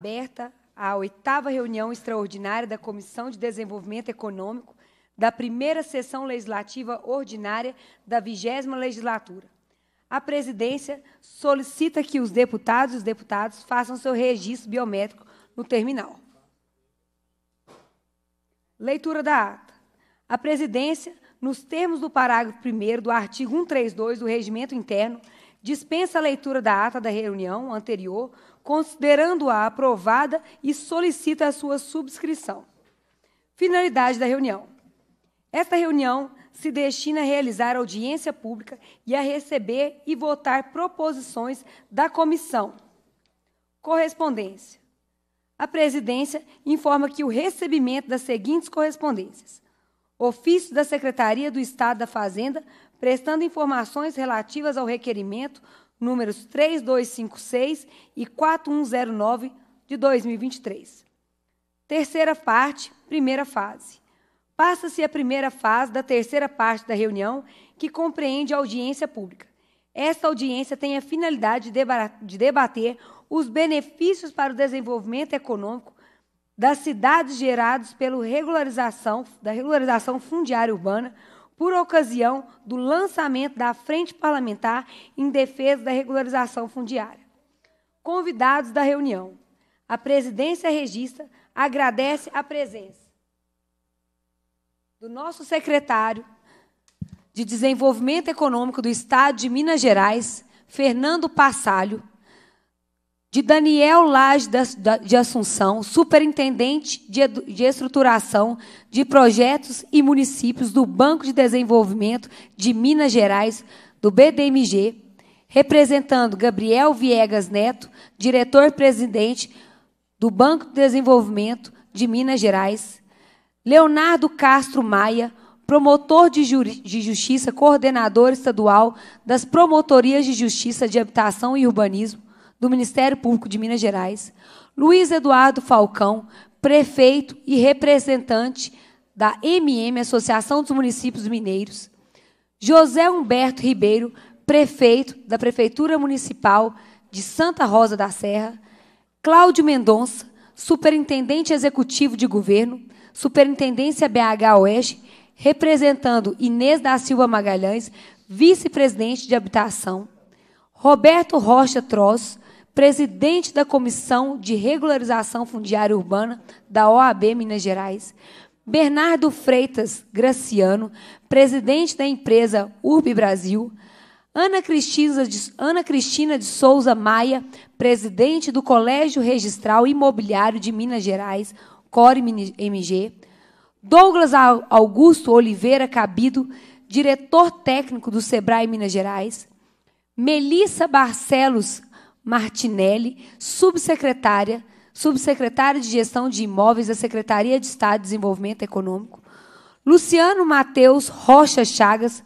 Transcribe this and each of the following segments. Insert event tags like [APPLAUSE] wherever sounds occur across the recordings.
aberta a oitava reunião extraordinária da Comissão de Desenvolvimento Econômico da primeira sessão legislativa ordinária da vigésima legislatura. A presidência solicita que os deputados e os deputados façam seu registro biométrico no terminal. Leitura da ata. A presidência, nos termos do parágrafo 1 do artigo 132 do Regimento Interno, dispensa a leitura da ata da reunião anterior considerando-a aprovada e solicita a sua subscrição. Finalidade da reunião. Esta reunião se destina a realizar audiência pública e a receber e votar proposições da comissão. Correspondência. A presidência informa que o recebimento das seguintes correspondências: ofício da Secretaria do Estado da Fazenda prestando informações relativas ao requerimento números 3256 e 4109 de 2023. Terceira parte, primeira fase. Passa-se a primeira fase da terceira parte da reunião, que compreende a audiência pública. Esta audiência tem a finalidade de debater os benefícios para o desenvolvimento econômico das cidades gerados pela regularização da regularização fundiária urbana por ocasião do lançamento da Frente Parlamentar em defesa da regularização fundiária. Convidados da reunião, a presidência regista agradece a presença do nosso secretário de Desenvolvimento Econômico do Estado de Minas Gerais, Fernando Passalho, de Daniel Lage de Assunção, superintendente de estruturação de projetos e municípios do Banco de Desenvolvimento de Minas Gerais, do BDMG, representando Gabriel Viegas Neto, diretor-presidente do Banco de Desenvolvimento de Minas Gerais, Leonardo Castro Maia, promotor de, de, justiça, coordenador estadual das promotorias de justiça de habitação e urbanismo, do Ministério Público de Minas Gerais, Luiz Eduardo Falcão, prefeito e representante da MM, Associação dos Municípios Mineiros, José Humberto Ribeiro, prefeito da Prefeitura Municipal de Santa Rosa da Serra, Cláudio Mendonça, superintendente executivo de governo, Superintendência BH Oeste, representando Inês da Silva Magalhães, vice-presidente de habitação, Roberto Rocha Troz, presidente da Comissão de Regularização Fundiária Urbana da OAB Minas Gerais, Bernardo Freitas Graciano, presidente da empresa Urb Brasil, Ana Cristina, de, Ana Cristina de Souza Maia, presidente do Colégio Registral Imobiliário de Minas Gerais, Core MG, Douglas Augusto Oliveira Cabido, diretor técnico do Sebrae Minas Gerais, Melissa Barcelos Martinelli, subsecretária, subsecretária de Gestão de Imóveis da Secretaria de Estado de Desenvolvimento Econômico, Luciano Mateus Rocha Chagas,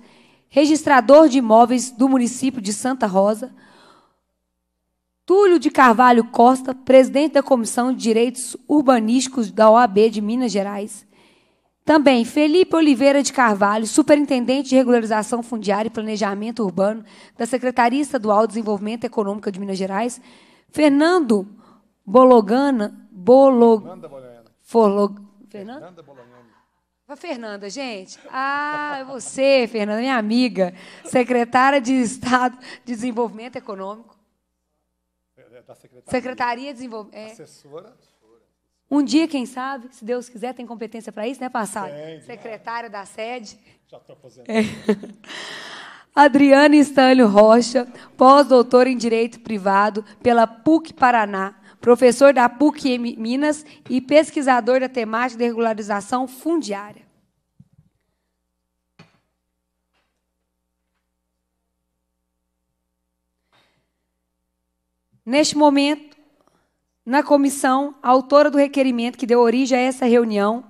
registrador de imóveis do município de Santa Rosa, Túlio de Carvalho Costa, presidente da Comissão de Direitos Urbanísticos da OAB de Minas Gerais, também Felipe Oliveira de Carvalho, Superintendente de Regularização Fundiária e Planejamento Urbano da Secretaria Estadual de Desenvolvimento Econômico de Minas Gerais. Fernando Bologana. Bolog... Fernanda Bologana. Forlog... Fernanda? Bologana. A Fernanda, gente. Ah, é você, Fernanda, minha amiga, secretária de Estado de Desenvolvimento Econômico. É, é da Secretaria, Secretaria de Desenvolvimento. É. Assessora um dia, quem sabe, se Deus quiser, tem competência para isso, né, passado? Secretária da sede. Já estou aposentado. É. [LAUGHS] Adriana Estânio Rocha, pós-doutora em Direito Privado pela PUC Paraná, professor da PUC Minas e pesquisador da temática de regularização fundiária. Neste momento, na comissão, a autora do requerimento que deu origem a essa reunião,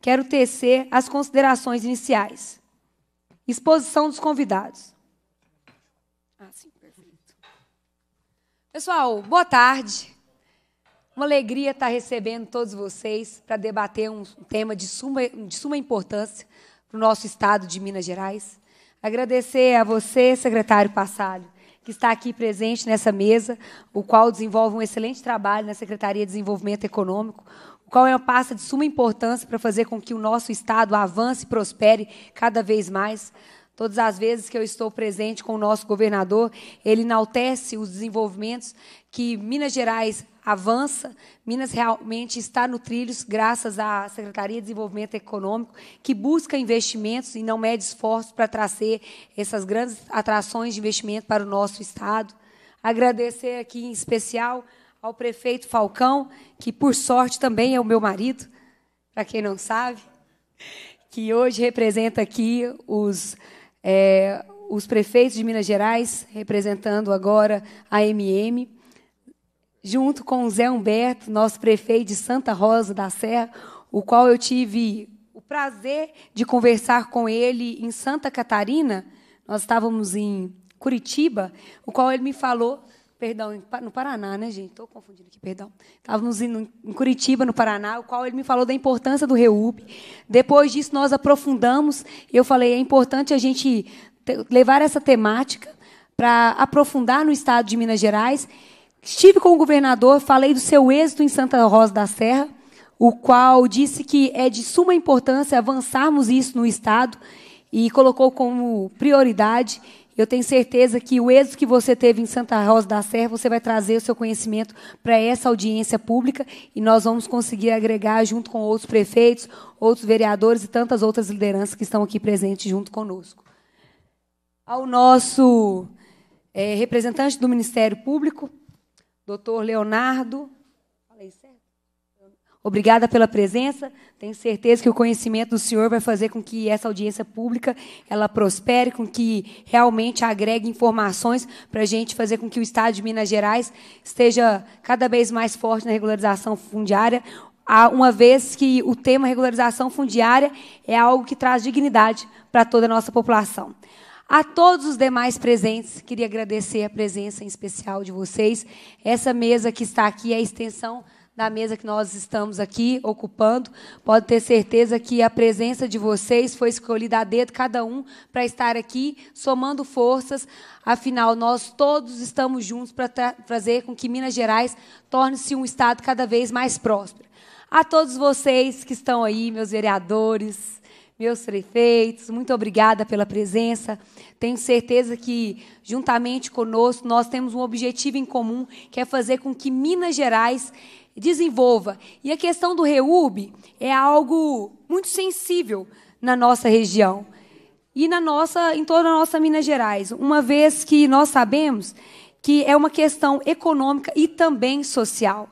quero tecer as considerações iniciais. Exposição dos convidados. Ah, sim, perfeito. Pessoal, boa tarde. Uma alegria estar recebendo todos vocês para debater um tema de suma, de suma importância para o nosso estado de Minas Gerais. Agradecer a você, secretário Passalho, que está aqui presente nessa mesa, o qual desenvolve um excelente trabalho na Secretaria de Desenvolvimento Econômico, o qual é uma pasta de suma importância para fazer com que o nosso Estado avance e prospere cada vez mais. Todas as vezes que eu estou presente com o nosso governador, ele enaltece os desenvolvimentos que Minas Gerais avança. Minas realmente está no trilhos graças à Secretaria de Desenvolvimento Econômico, que busca investimentos e não mede esforços para trazer essas grandes atrações de investimento para o nosso Estado. Agradecer aqui, em especial, ao prefeito Falcão, que, por sorte, também é o meu marido, para quem não sabe, que hoje representa aqui os... É, os prefeitos de Minas Gerais, representando agora a MM junto com o Zé Humberto, nosso prefeito de Santa Rosa da Serra, o qual eu tive o prazer de conversar com ele em Santa Catarina. Nós estávamos em Curitiba, o qual ele me falou, perdão, no Paraná, né, gente? Estou confundindo aqui, perdão. Estávamos em Curitiba, no Paraná, o qual ele me falou da importância do REUB. Depois disso, nós aprofundamos. Eu falei, é importante a gente levar essa temática para aprofundar no estado de Minas Gerais Estive com o governador, falei do seu êxito em Santa Rosa da Serra, o qual disse que é de suma importância avançarmos isso no Estado e colocou como prioridade. Eu tenho certeza que o êxito que você teve em Santa Rosa da Serra, você vai trazer o seu conhecimento para essa audiência pública e nós vamos conseguir agregar junto com outros prefeitos, outros vereadores e tantas outras lideranças que estão aqui presentes junto conosco. Ao nosso é, representante do Ministério Público, doutor Leonardo. Falei certo? Obrigada pela presença. Tenho certeza que o conhecimento do senhor vai fazer com que essa audiência pública ela prospere, com que realmente agregue informações para a gente fazer com que o Estado de Minas Gerais esteja cada vez mais forte na regularização fundiária, uma vez que o tema regularização fundiária é algo que traz dignidade para toda a nossa população. A todos os demais presentes, queria agradecer a presença em especial de vocês. Essa mesa que está aqui é a extensão da mesa que nós estamos aqui ocupando. Pode ter certeza que a presença de vocês foi escolhida a dedo, cada um, para estar aqui, somando forças. Afinal, nós todos estamos juntos para fazer com que Minas Gerais torne-se um Estado cada vez mais próspero. A todos vocês que estão aí, meus vereadores, meus prefeitos, muito obrigada pela presença. Tenho certeza que, juntamente conosco, nós temos um objetivo em comum, que é fazer com que Minas Gerais desenvolva. E a questão do reurb é algo muito sensível na nossa região e na nossa, em toda a nossa Minas Gerais, uma vez que nós sabemos que é uma questão econômica e também social.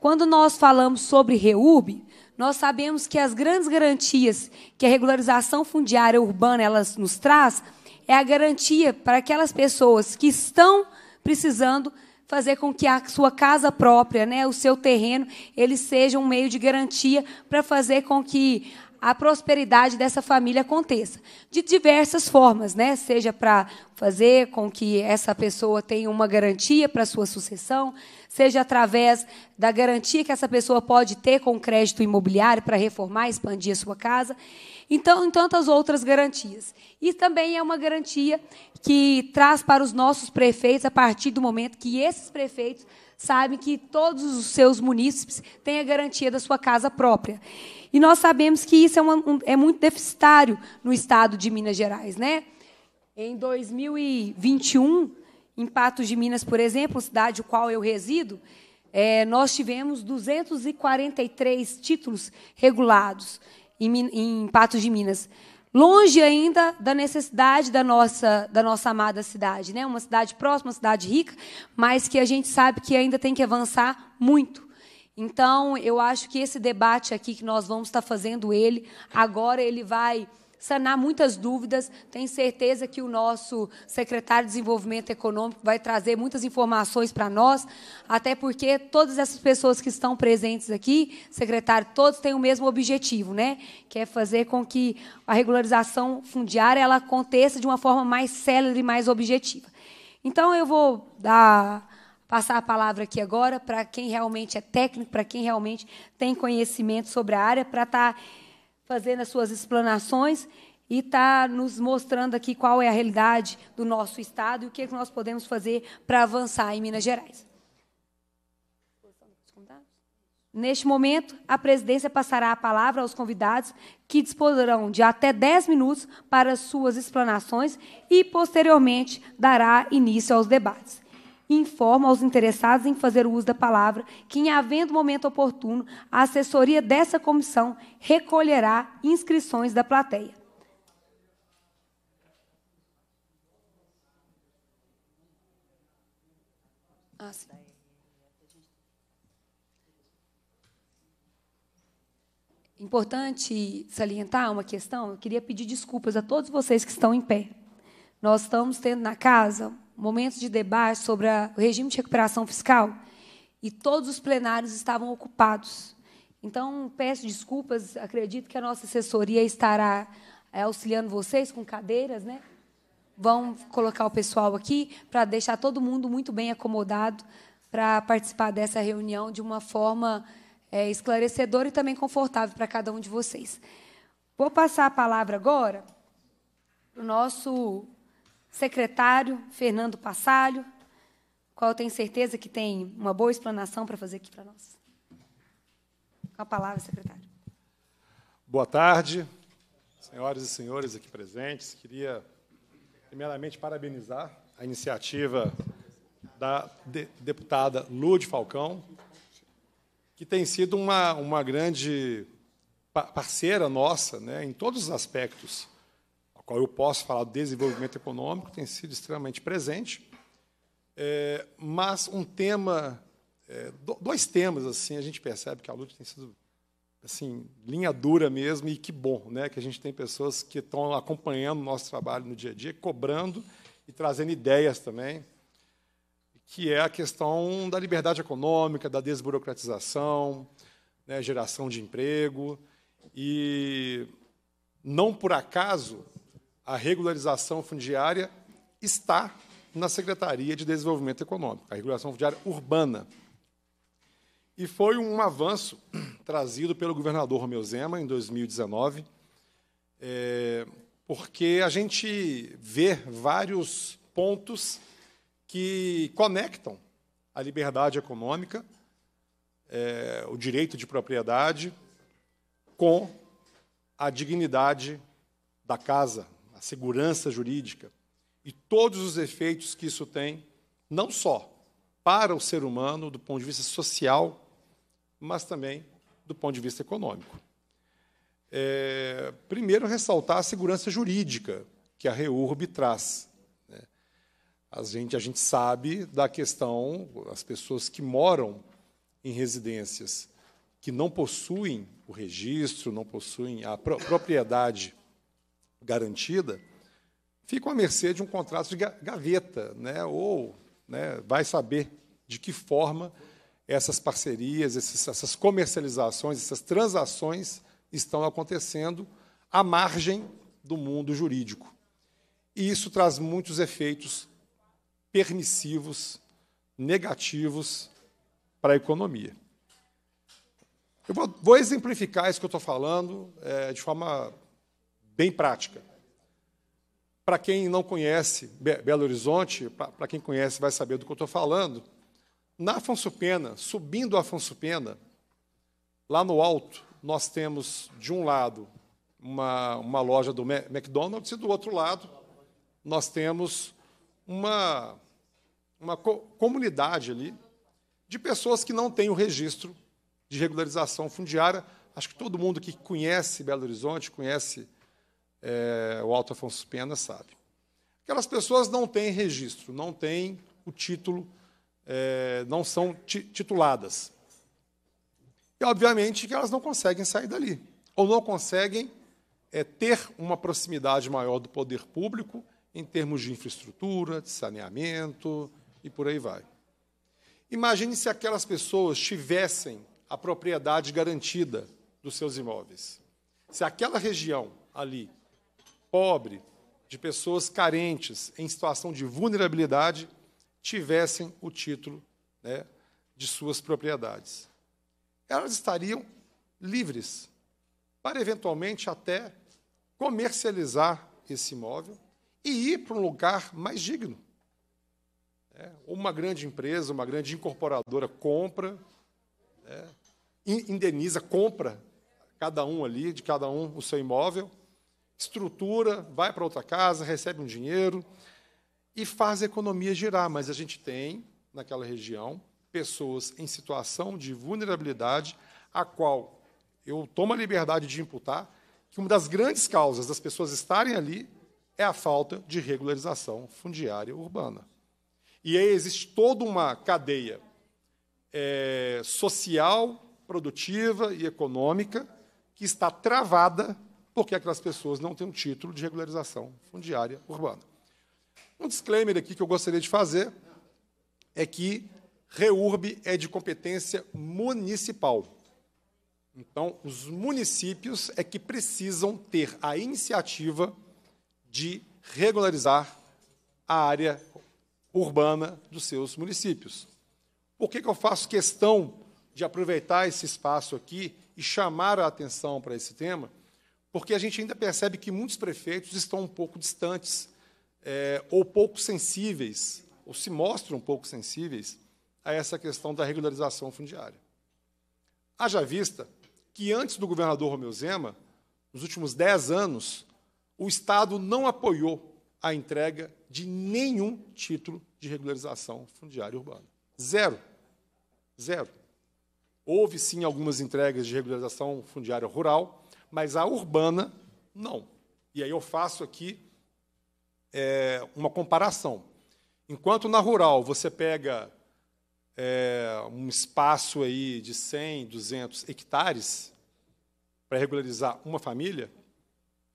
Quando nós falamos sobre reurb, nós sabemos que as grandes garantias que a regularização fundiária urbana elas nos traz é a garantia para aquelas pessoas que estão precisando fazer com que a sua casa própria, né, o seu terreno, ele seja um meio de garantia para fazer com que a prosperidade dessa família aconteça. De diversas formas, né? seja para fazer com que essa pessoa tenha uma garantia para sua sucessão, seja através da garantia que essa pessoa pode ter com crédito imobiliário para reformar, expandir a sua casa, então, em tantas outras garantias. E também é uma garantia que traz para os nossos prefeitos, a partir do momento que esses prefeitos sabem que todos os seus munícipes têm a garantia da sua casa própria. E nós sabemos que isso é, uma, um, é muito deficitário no estado de Minas Gerais. Né? Em 2021, em Patos de Minas, por exemplo, cidade qual eu resido, é, nós tivemos 243 títulos regulados em, em Patos de Minas. Longe ainda da necessidade da nossa, da nossa amada cidade, né? uma cidade próxima, uma cidade rica, mas que a gente sabe que ainda tem que avançar muito. Então, eu acho que esse debate aqui que nós vamos estar fazendo ele, agora ele vai sanar muitas dúvidas. Tenho certeza que o nosso secretário de Desenvolvimento Econômico vai trazer muitas informações para nós, até porque todas essas pessoas que estão presentes aqui, secretário, todos têm o mesmo objetivo, né? Que é fazer com que a regularização fundiária ela aconteça de uma forma mais célere e mais objetiva. Então eu vou dar passar a palavra aqui agora para quem realmente é técnico, para quem realmente tem conhecimento sobre a área, para estar tá fazendo as suas explanações e está nos mostrando aqui qual é a realidade do nosso Estado e o que, é que nós podemos fazer para avançar em Minas Gerais. Neste momento, a presidência passará a palavra aos convidados, que disporão de até 10 minutos para suas explanações e, posteriormente, dará início aos debates informa aos interessados em fazer o uso da palavra que, em havendo momento oportuno, a assessoria dessa comissão recolherá inscrições da plateia. Ah, Importante salientar uma questão. Eu queria pedir desculpas a todos vocês que estão em pé. Nós estamos tendo na casa momentos de debate sobre o regime de recuperação fiscal e todos os plenários estavam ocupados. Então, peço desculpas, acredito que a nossa assessoria estará é, auxiliando vocês com cadeiras, né? Vão colocar o pessoal aqui para deixar todo mundo muito bem acomodado para participar dessa reunião de uma forma é, esclarecedora e também confortável para cada um de vocês. Vou passar a palavra agora para o nosso secretário Fernando Passalho, qual eu tenho certeza que tem uma boa explanação para fazer aqui para nós. Com a palavra, secretário. Boa tarde, senhoras e senhores aqui presentes. Queria, primeiramente, parabenizar a iniciativa da de, deputada Lude Falcão, que tem sido uma, uma grande parceira nossa né, em todos os aspectos qual eu posso falar do desenvolvimento econômico, tem sido extremamente presente. É, mas um tema, é, dois temas assim, a gente percebe que a luta tem sido assim linha dura mesmo e que bom, né, que a gente tem pessoas que estão acompanhando o nosso trabalho no dia a dia, cobrando e trazendo ideias também, que é a questão da liberdade econômica, da desburocratização, né, geração de emprego e não por acaso a regularização fundiária está na Secretaria de Desenvolvimento Econômico, a regulação fundiária urbana. E foi um avanço [CLEARS THROAT] trazido pelo governador Romeu Zema em 2019, é, eh, porque a gente vê vários pontos que conectam a liberdade econômica, é, o direito de propriedade, com a dignidade da casa, segurança jurídica e todos os efeitos que isso tem, não só para o ser humano do ponto de vista social, mas também do ponto de vista econômico. É, primeiro, ressaltar a segurança jurídica que a REURB traz. Né? A gente, a gente sabe da questão, as pessoas que moram em residências que não possuem o registro, não possuem a propriedade garantida, ficam à mercê de um contrato de gaveta, né? ou né, vai saber de que forma essas parcerias, esses, essas comercializações, essas transações estão acontecendo à margem do mundo jurídico. E isso traz muitos efeitos permissivos, negativos para a economia. Eu vou, vou exemplificar isso que eu estou falando é, de forma bem prática. Para quem não conhece Belo Horizonte, para quem conhece vai saber do que eu estou falando, na Afonso Pena, subindo a Afonso Pena, lá no alto, nós temos, de um lado, uma, uma loja do McDonald's e, do outro lado, nós temos uma, uma co comunidade ali de pessoas que não têm o registro de regularização fundiária. Acho que todo mundo que conhece Belo Horizonte, conhece é, o Alto Afonso Pena sabe. Aquelas pessoas não têm registro, não têm o título, é, não são tituladas. E, obviamente, que elas não conseguem sair dali, ou não conseguem é, ter uma proximidade maior do poder público em termos de infraestrutura, de saneamento e por aí vai. Imagine se aquelas pessoas tivessem a propriedade garantida dos seus imóveis. Se aquela região ali pobre, de pessoas carentes, em situação de vulnerabilidade, tivessem o título né, de suas propriedades. Elas estariam livres para, eventualmente, até comercializar esse imóvel e ir para um lugar mais digno. É, uma grande empresa, uma grande incorporadora compra, é, indeniza, compra cada um ali, de cada um o seu imóvel, estrutura, vai para outra casa, recebe um dinheiro e faz a economia girar. Mas a gente tem, naquela região, pessoas em situação de vulnerabilidade, a qual eu tomo a liberdade de imputar que uma das grandes causas das pessoas estarem ali é a falta de regularização fundiária urbana. E aí existe toda uma cadeia é, social, produtiva e econômica que está travada porque aquelas pessoas não têm um título de regularização fundiária urbana. Um disclaimer aqui que eu gostaria de fazer é que REURB é de competência municipal. Então, os municípios é que precisam ter a iniciativa de regularizar a área urbana dos seus municípios. Por que, que eu faço questão de aproveitar esse espaço aqui e chamar a atenção para esse tema? porque a gente ainda percebe que muitos prefeitos estão um pouco distantes é, ou pouco sensíveis, ou se mostram um pouco sensíveis a essa questão da regularização fundiária. Haja vista que antes do governador Romeu Zema, nos últimos 10 anos, o Estado não apoiou a entrega de nenhum título de regularização fundiária urbana. Zero. Zero. Houve, sim, algumas entregas de regularização fundiária rural, mas a urbana, não. E aí eu faço aqui é, uma comparação. Enquanto na rural você pega é, um espaço aí de 100, 200 hectares para regularizar uma família,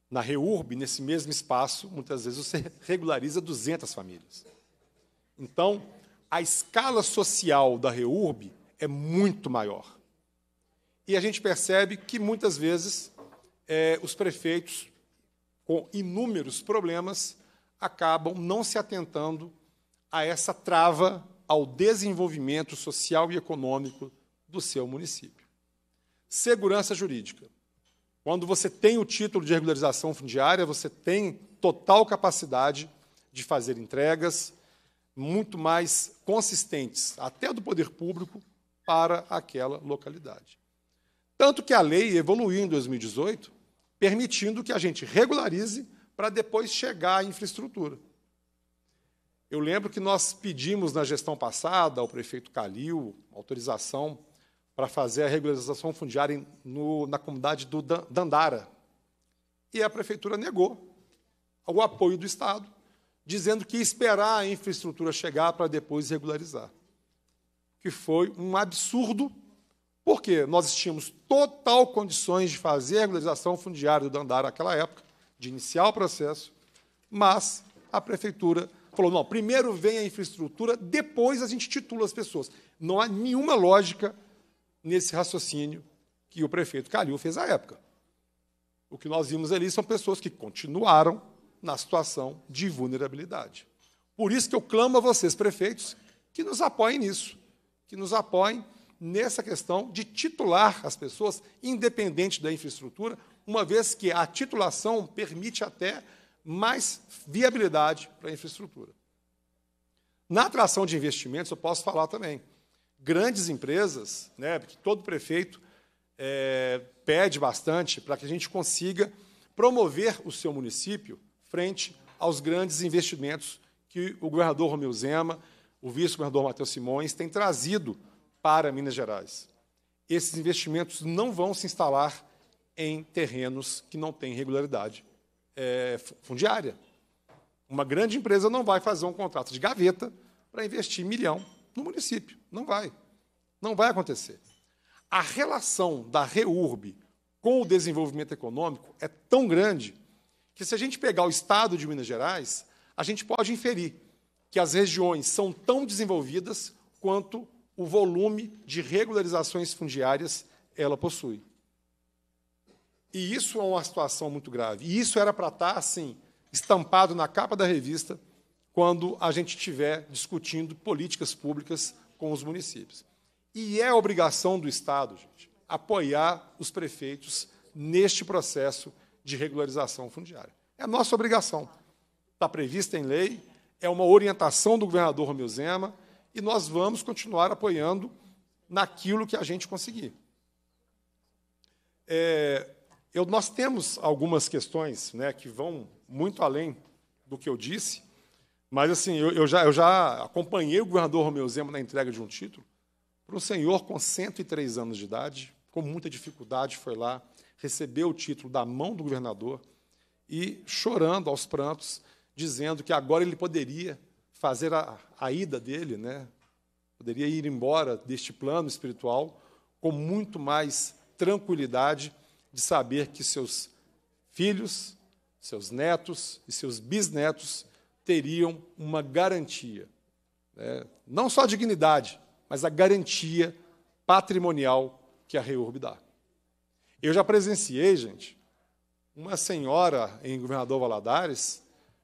na REURB, nesse mesmo espaço, muitas vezes você [LAUGHS] regulariza 200 famílias. Então, a escala social da REURB é muito maior. E a gente percebe que muitas vezes é, os prefeitos, com inúmeros problemas, acabam não se atentando a essa trava ao desenvolvimento social e econômico do seu município. Segurança jurídica. Quando você tem o título de regularização fundiária, você tem total capacidade de fazer entregas muito mais consistentes, até do poder público, para aquela localidade. Tanto que a lei evoluiu em 2018 permitindo que a gente regularize para depois chegar à infraestrutura. Eu lembro que nós pedimos na gestão passada ao prefeito Calil autorização para fazer a regularização fundiária no, na comunidade do Dandara. E a prefeitura negou o apoio do Estado, dizendo que ia esperar a infraestrutura chegar para depois regularizar. Que foi um absurdo porque nós tínhamos total condições de fazer a regularização fundiária do Dandara naquela época, de iniciar o processo, mas a prefeitura falou: não, primeiro vem a infraestrutura, depois a gente titula as pessoas. Não há nenhuma lógica nesse raciocínio que o prefeito Calil fez à época. O que nós vimos ali são pessoas que continuaram na situação de vulnerabilidade. Por isso que eu clamo a vocês, prefeitos, que nos apoiem nisso, que nos apoiem nessa questão de titular as pessoas, independente da infraestrutura, uma vez que a titulação permite até mais viabilidade para a infraestrutura. Na atração de investimentos, eu posso falar também. Grandes empresas, né, porque todo prefeito é, pede bastante para que a gente consiga promover o seu município frente aos grandes investimentos que o governador Romeu Zema, o vice-governador Matheus Simões, têm trazido para Minas Gerais. Esses investimentos não vão se instalar em terrenos que não têm regularidade é, fundiária. Uma grande empresa não vai fazer um contrato de gaveta para investir milhão no município. Não vai. Não vai acontecer. A relação da REURB com o desenvolvimento econômico é tão grande que, se a gente pegar o estado de Minas Gerais, a gente pode inferir que as regiões são tão desenvolvidas quanto o volume de regularizações fundiárias ela possui. E isso é uma situação muito grave. E isso era para estar tá, assim, estampado na capa da revista quando a gente estiver discutindo políticas públicas com os municípios. E é obrigação do Estado, gente, apoiar os prefeitos neste processo de regularização fundiária. É nossa obrigação. Está prevista em lei, é uma orientação do governador Romeu Zema, e nós vamos continuar apoiando naquilo que a gente conseguir. É, eu, nós temos algumas questões né, que vão muito além do que eu disse, mas assim eu, eu, já, eu já acompanhei o governador Romeu Zema na entrega de um título para um senhor com 103 anos de idade, com muita dificuldade, foi lá, recebeu o título da mão do governador e chorando aos prantos, dizendo que agora ele poderia fazer a, a ida dele, né? poderia ir embora deste plano espiritual com muito mais tranquilidade de saber que seus filhos, seus netos e seus bisnetos teriam uma garantia, né? não só a dignidade, mas a garantia patrimonial que a REURB dá. Eu já presenciei, gente, uma senhora em Governador Valadares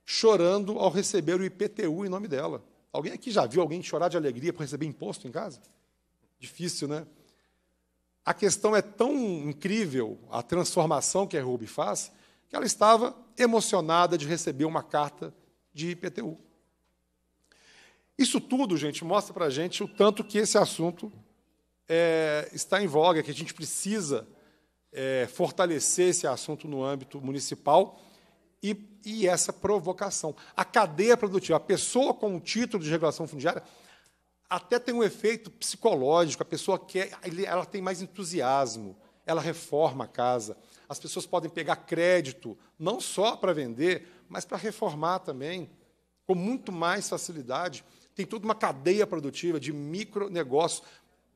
chorando ao receber o IPTU em nome dela. Alguém aqui já viu alguém chorar de alegria por receber imposto em casa? Difícil, né? A questão é tão incrível, a transformação que a Ruby faz, que ela estava emocionada de receber uma carta de IPTU. Isso tudo, gente, mostra para a gente o tanto que esse assunto é, está em voga, que a gente precisa é, fortalecer esse assunto no âmbito municipal e, e essa provocação. A cadeia produtiva, a pessoa com o título de regulação fundiária até tem um efeito psicológico, a pessoa quer, ela tem mais entusiasmo, ela reforma a casa. As pessoas podem pegar crédito, não só para vender, mas para reformar também, com muito mais facilidade. Tem toda uma cadeia produtiva de negócios,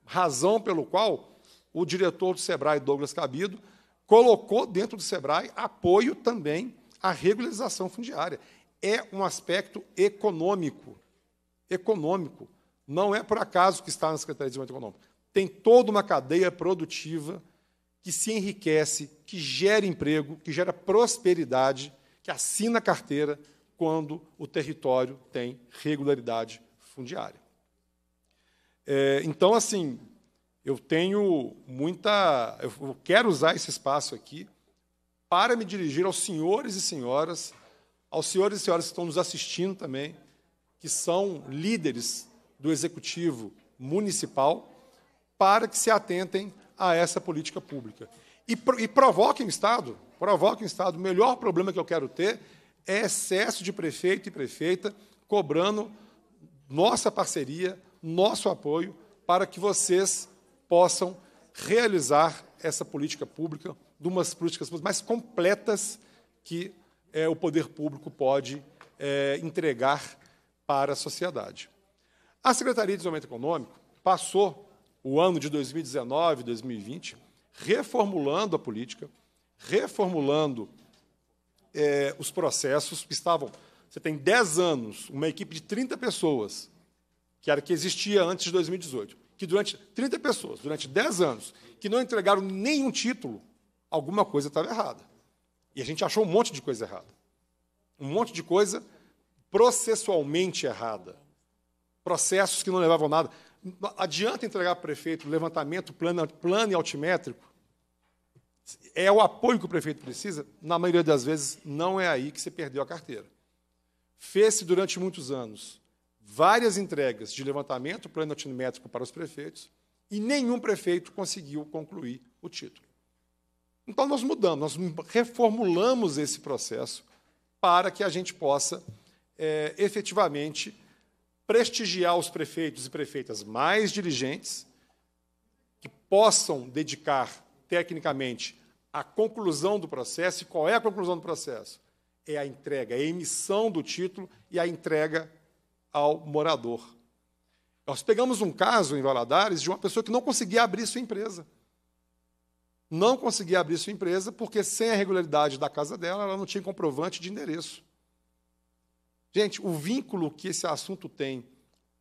razão pelo qual o diretor do Sebrae, Douglas Cabido, colocou dentro do Sebrae apoio também a regularização fundiária. É um aspecto econômico. Econômico. Não é por acaso que está na Secretaria de Desenvolvimento Econômico. Tem toda uma cadeia produtiva que se enriquece, que gera emprego, que gera prosperidade, que assina a carteira quando o território tem regularidade fundiária. É, então, assim, eu tenho muita. Eu quero usar esse espaço aqui para me dirigir aos senhores e senhoras, aos senhores e senhoras que estão nos assistindo também, que são líderes do executivo municipal, para que se atentem a essa política pública. E, e provoquem o Estado, provoquem o Estado. O melhor problema que eu quero ter é excesso de prefeito e prefeita cobrando nossa parceria, nosso apoio, para que vocês possam realizar essa política pública de umas políticas mais completas que é, o poder público pode é, entregar para a sociedade. A Secretaria de Desenvolvimento Econômico passou o ano de 2019 2020 reformulando a política, reformulando é, os processos que estavam. Você tem 10 anos, uma equipe de 30 pessoas, que era que existia antes de 2018, que durante 30 pessoas, durante 10 anos, que não entregaram nenhum título alguma coisa estava errada. E a gente achou um monte de coisa errada. Um monte de coisa processualmente errada. Processos que não levavam nada. Adianta entregar para o prefeito levantamento, plano, plano e altimétrico? É o apoio que o prefeito precisa? Na maioria das vezes, não é aí que você perdeu a carteira. Fez-se durante muitos anos várias entregas de levantamento, plano altimétrico para os prefeitos, e nenhum prefeito conseguiu concluir o título. Então nós mudamos, nós reformulamos esse processo para que a gente possa é, efetivamente prestigiar os prefeitos e prefeitas mais diligentes, que possam dedicar tecnicamente a conclusão do processo. E qual é a conclusão do processo? É a entrega, é a emissão do título e a entrega ao morador. Nós pegamos um caso em Valadares de uma pessoa que não conseguia abrir sua empresa não conseguia abrir sua empresa porque, sem a regularidade da casa dela, ela não tinha comprovante de endereço. Gente, o vínculo que esse assunto tem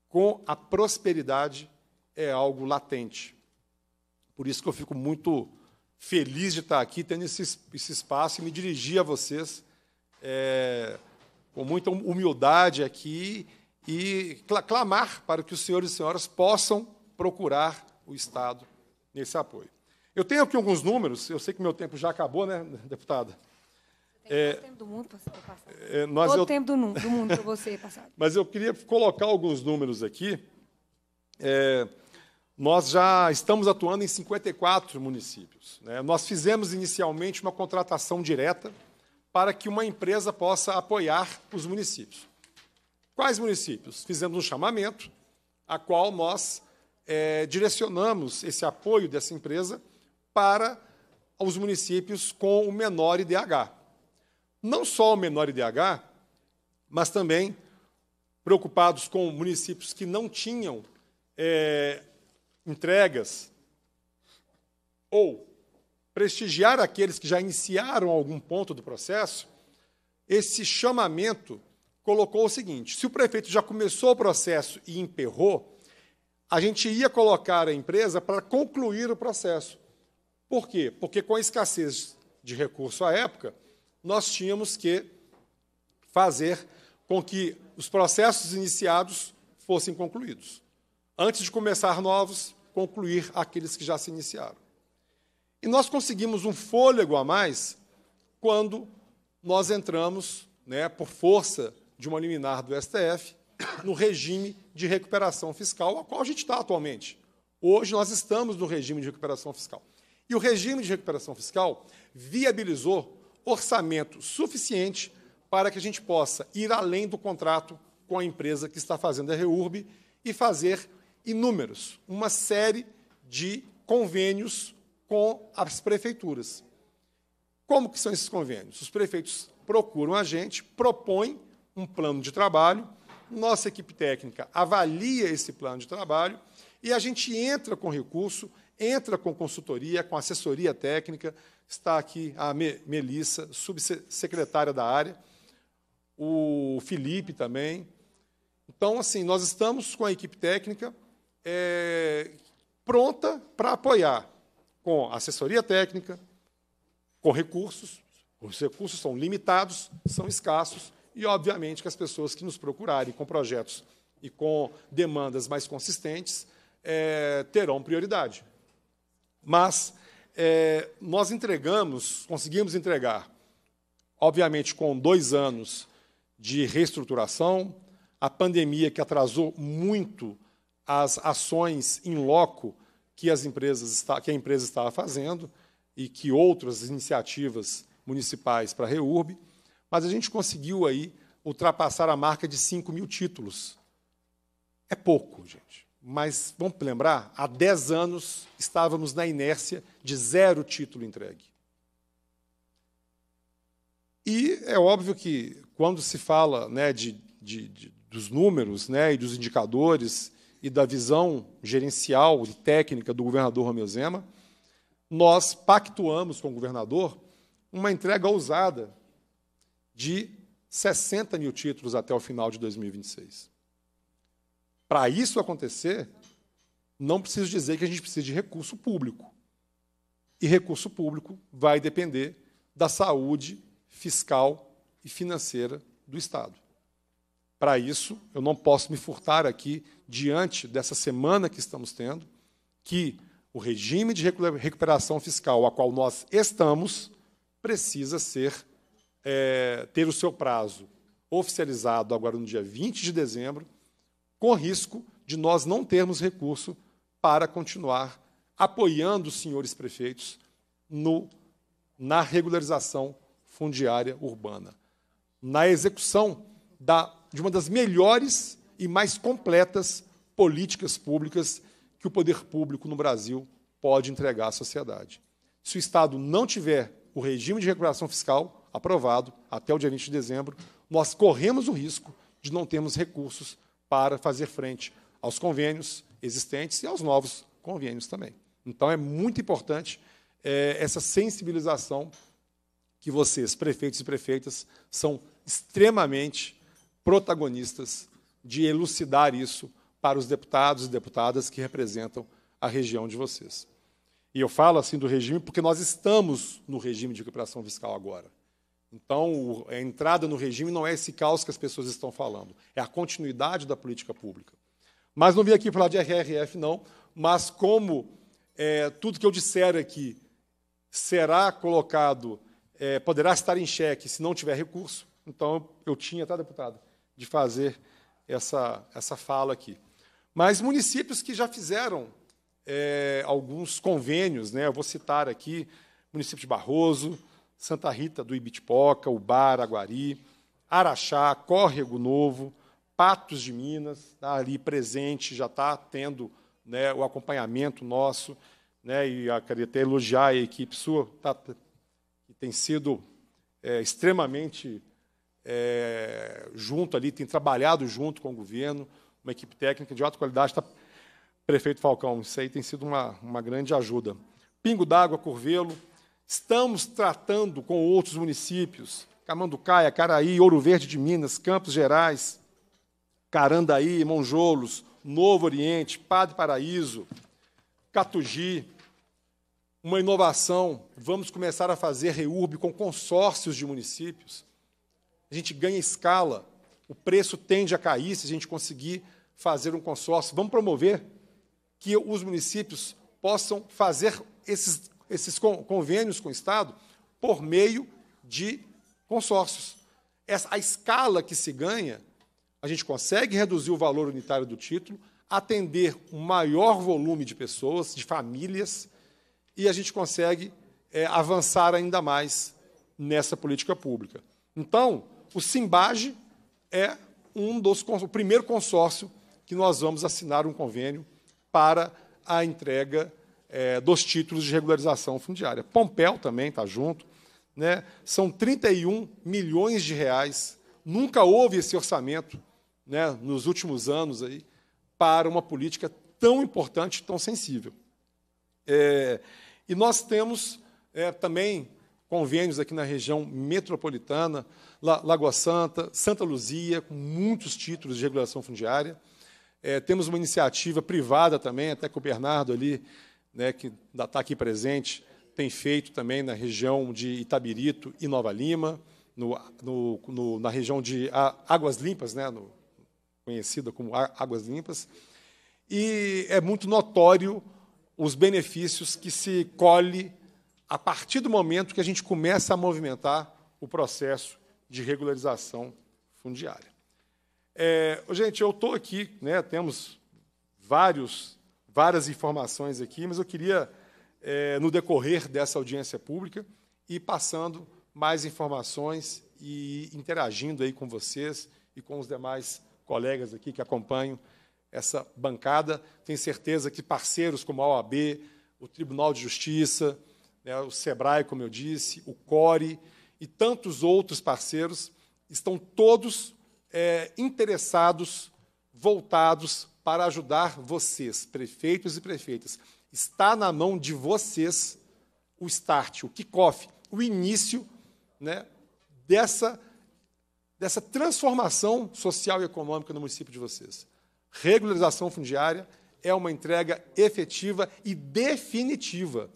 com a prosperidade é algo latente. Por isso que eu fico muito feliz de estar aqui, tendo esse, esse espaço e me dirigir a vocês é, com muita humildade aqui e clamar para que os senhores e senhoras possam procurar o Estado nesse apoio. Eu tenho aqui alguns números, eu sei que meu tempo já acabou, né, deputada? É, todo o tempo do mundo para É, tempo do, mundo para você passar. [LAUGHS] Mas eu queria colocar alguns números aqui. É, nós já estamos atuando em 54 municípios. Né? Nós fizemos inicialmente uma contratação direta para que uma empresa possa apoiar os municípios. Quais municípios? Fizemos um chamamento, a qual nós é, direcionamos esse apoio dessa empresa para os municípios com o menor IDH. Não só o menor IDH, mas também preocupados com municípios que não tinham é, entregas ou prestigiar aqueles que já iniciaram algum ponto do processo, esse chamamento colocou o seguinte: se o prefeito já começou o processo e emperrou, a gente ia colocar a empresa para concluir o processo. Por quê? Porque com a escassez de recurso à época, nós tínhamos que fazer com que os processos iniciados fossem concluídos. Antes de começar novos, concluir aqueles que já se iniciaram. E nós conseguimos um fôlego a mais quando nós entramos, né, por força de uma liminar do STF, no regime de recuperação fiscal, ao qual a gente está atualmente. Hoje nós estamos no regime de recuperação fiscal. E o regime de recuperação fiscal viabilizou orçamento suficiente para que a gente possa ir além do contrato com a empresa que está fazendo a REURB e fazer inúmeros, uma série de convênios com as prefeituras. Como que são esses convênios? Os prefeitos procuram a gente, propõem um plano de trabalho, nossa equipe técnica avalia esse plano de trabalho e a gente entra com recurso entra com consultoria, com assessoria técnica. Está aqui a Melissa, subsecretária da área, o Felipe também. Então, assim, nós estamos com a equipe técnica é, pronta para apoiar com assessoria técnica, com recursos. Os recursos são limitados, são escassos, e, obviamente, que as pessoas que nos procurarem com projetos e com demandas mais consistentes é, terão prioridade. Mas é, nós entregamos, conseguimos entregar, obviamente com dois anos de reestruturação, a pandemia que atrasou muito as ações em loco que, as empresas, que a empresa estava fazendo e que outras iniciativas municipais para a REURB, mas a gente conseguiu aí ultrapassar a marca de 5 mil títulos. É pouco, gente mas vamos lembrar, há 10 anos estávamos na inércia de zero título entregue. E é óbvio que quando se fala né, de, de, de, dos números né, e dos indicadores e da visão gerencial e técnica do governador Romeu Zema, nós pactuamos com o governador uma entrega ousada de 60 mil títulos até o final de 2026. Para isso acontecer, não preciso dizer que a gente precisa de recurso público. E recurso público vai depender da saúde fiscal e financeira do Estado. Para isso, eu não posso me furtar aqui, diante dessa semana que estamos tendo, que o regime de recuperação fiscal a qual nós estamos precisa ser é, ter o seu prazo oficializado agora no dia 20 de dezembro com risco de nós não termos recurso para continuar apoiando os senhores prefeitos no, na regularização fundiária urbana, na execução da, de uma das melhores e mais completas políticas públicas que o poder público no Brasil pode entregar à sociedade. Se o Estado não tiver o regime de recuperação fiscal aprovado até o dia 20 de dezembro, nós corremos o risco de não termos recursos para fazer frente aos convênios existentes e aos novos convênios também. Então, é muito importante é, essa sensibilização que vocês, prefeitos e prefeitas, são extremamente protagonistas de elucidar isso para os deputados e deputadas que representam a região de vocês. E eu falo assim do regime porque nós estamos no regime de recuperação fiscal agora. Então, a entrada no regime não é esse caos que as pessoas estão falando, é a continuidade da política pública. Mas não vim aqui falar de RRF, não, mas como é, tudo que eu disser aqui será colocado, é, poderá estar em xeque se não tiver recurso, então eu tinha, tá, deputado, de fazer essa, essa fala aqui. Mas municípios que já fizeram é, alguns convênios, né, eu vou citar aqui, município de Barroso, Santa Rita do Ibitipoca, Ubar, Aguari, Araxá, Córrego Novo, Patos de Minas, está ali presente, já está tendo né, o acompanhamento nosso, né, e eu queria até elogiar a equipe sua, tá, que tem sido é, extremamente é, junto ali, tem trabalhado junto com o governo, uma equipe técnica de alta qualidade, está prefeito Falcão, isso aí tem sido uma, uma grande ajuda. Pingo d'água, Curvelo, Estamos tratando com outros municípios, Camanducaia, Caraí, Ouro Verde de Minas, Campos Gerais, Carandaí, Monjolos, Novo Oriente, Padre Paraíso, Catugi. Uma inovação, vamos começar a fazer reurb com consórcios de municípios. A gente ganha escala, o preço tende a cair se a gente conseguir fazer um consórcio. Vamos promover que os municípios possam fazer esses esses convênios com o Estado por meio de consórcios. Essa, a escala que se ganha, a gente consegue reduzir o valor unitário do título, atender um maior volume de pessoas, de famílias, e a gente consegue é, avançar ainda mais nessa política pública. Então, o Simbage é um dos o primeiro consórcio que nós vamos assinar um convênio para a entrega é, dos títulos de regularização fundiária. Pompeu também está junto. Né? São 31 milhões de reais. Nunca houve esse orçamento né, nos últimos anos aí, para uma política tão importante, tão sensível. É, e nós temos é, também convênios aqui na região metropolitana, Lagoa Santa, Santa Luzia, com muitos títulos de regulação fundiária. É, temos uma iniciativa privada também, até com o Bernardo ali né, que ainda está aqui presente, tem feito também na região de Itabirito e Nova Lima, no, no, no, na região de Águas Limpas, né, conhecida como Águas Limpas, e é muito notório os benefícios que se colhe a partir do momento que a gente começa a movimentar o processo de regularização fundiária. É, gente, eu estou aqui, né, temos vários várias informações aqui, mas eu queria, é, no decorrer dessa audiência pública, ir passando mais informações e interagindo aí com vocês e com os demais colegas aqui que acompanham essa bancada. Tenho certeza que parceiros como a OAB, o Tribunal de Justiça, né, o SEBRAE, como eu disse, o CORE e tantos outros parceiros estão todos é, interessados, voltados para ajudar vocês, prefeitos e prefeitas. Está na mão de vocês o start, o kickoff, o início né, dessa, dessa transformação social e econômica no município de vocês. Regularização fundiária é uma entrega efetiva e definitiva.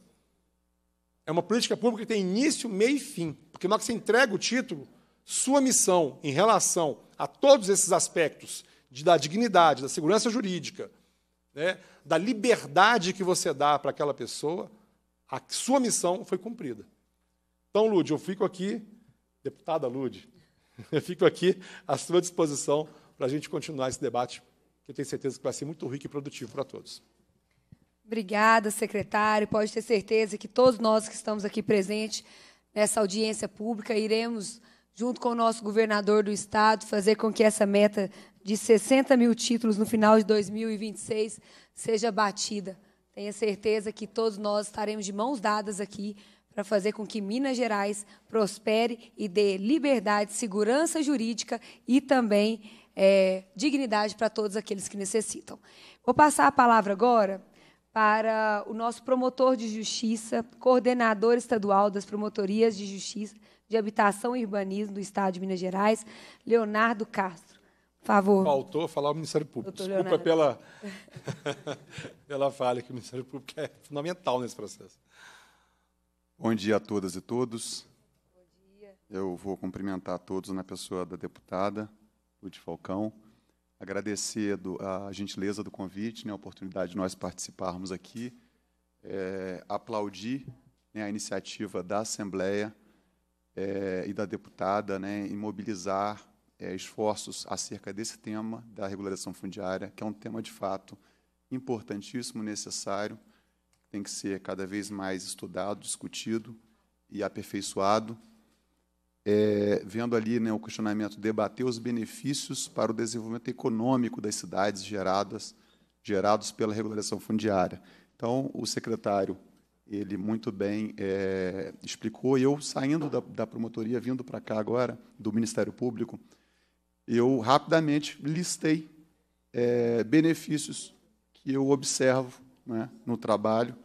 É uma política pública que tem início, meio e fim. Porque na hora que você entrega o título, sua missão em relação a todos esses aspectos de, da dignidade, da segurança jurídica, né, da liberdade que você dá para aquela pessoa, a sua missão foi cumprida. Então, Lude, eu fico aqui, deputada Lude, [LAUGHS] eu fico aqui à sua disposição para a gente continuar esse debate, que eu tenho certeza que vai ser muito rico e produtivo para todos. Obrigada, secretário. Pode ter certeza que todos nós que estamos aqui presentes nessa audiência pública iremos junto com o nosso governador do estado, fazer com que essa meta de 60 mil títulos no final de 2026 seja batida. Tenha certeza que todos nós estaremos de mãos dadas aqui para fazer com que Minas Gerais prospere e dê liberdade, segurança jurídica e também é, dignidade para todos aqueles que necessitam. Vou passar a palavra agora para o nosso promotor de justiça, coordenador estadual das promotorias de justiça, de Habitação e Urbanismo do Estado de Minas Gerais, Leonardo Castro. Por favor. Faltou falar o Ministério Público. Doutor Desculpa pela, [LAUGHS] pela falha, que o Ministério Público é fundamental nesse processo. Bom dia a todas e todos. Bom dia. Eu vou cumprimentar todos na pessoa da deputada, Lúcia Falcão. Agradecer a gentileza do convite, né, a oportunidade de nós participarmos aqui. É, aplaudir né, a iniciativa da Assembleia é, e da deputada né, em mobilizar é, esforços acerca desse tema da regularização fundiária, que é um tema de fato importantíssimo, necessário, tem que ser cada vez mais estudado, discutido e aperfeiçoado. É, vendo ali né, o questionamento debater os benefícios para o desenvolvimento econômico das cidades geradas gerados pela regularização fundiária. Então, o secretário ele muito bem é, explicou. Eu, saindo da, da promotoria, vindo para cá agora, do Ministério Público, eu rapidamente listei é, benefícios que eu observo né, no trabalho.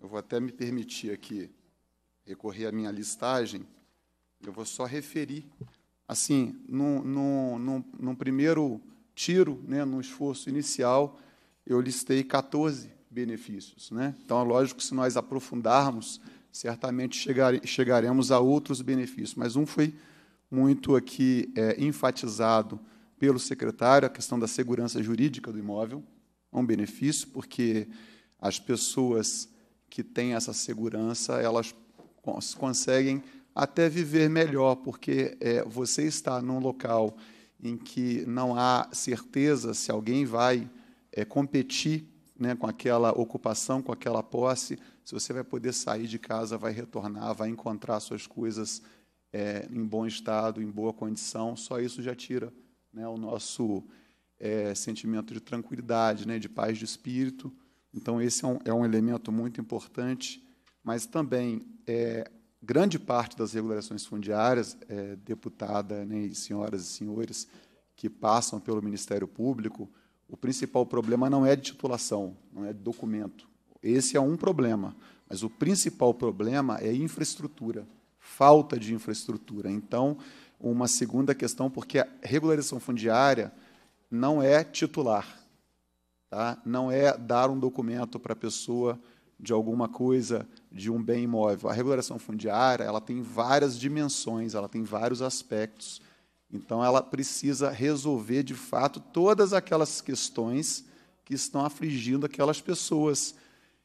Eu vou até me permitir aqui recorrer à minha listagem, eu vou só referir, assim, num, num, num, num primeiro tiro, né, num esforço inicial, eu listei 14 benefícios. Né? Então, é lógico que se nós aprofundarmos, certamente chegaremos a outros benefícios, mas um foi muito aqui é, enfatizado pelo secretário, a questão da segurança jurídica do imóvel, é um benefício, porque as pessoas que têm essa segurança, elas cons conseguem até viver melhor, porque é, você está num local em que não há certeza se alguém vai é, competir né, com aquela ocupação, com aquela posse, se você vai poder sair de casa, vai retornar, vai encontrar suas coisas é, em bom estado, em boa condição, só isso já tira né, o nosso é, sentimento de tranquilidade, né, de paz de espírito. Então, esse é um, é um elemento muito importante, mas também é, grande parte das regulações fundiárias, é, deputada né, e senhoras e senhores que passam pelo Ministério Público, o principal problema não é de titulação, não é de documento. Esse é um problema, mas o principal problema é infraestrutura, falta de infraestrutura. Então, uma segunda questão, porque a regularização fundiária não é titular, tá? não é dar um documento para a pessoa de alguma coisa, de um bem imóvel. A regulação fundiária ela tem várias dimensões, ela tem vários aspectos então ela precisa resolver de fato todas aquelas questões que estão afligindo aquelas pessoas,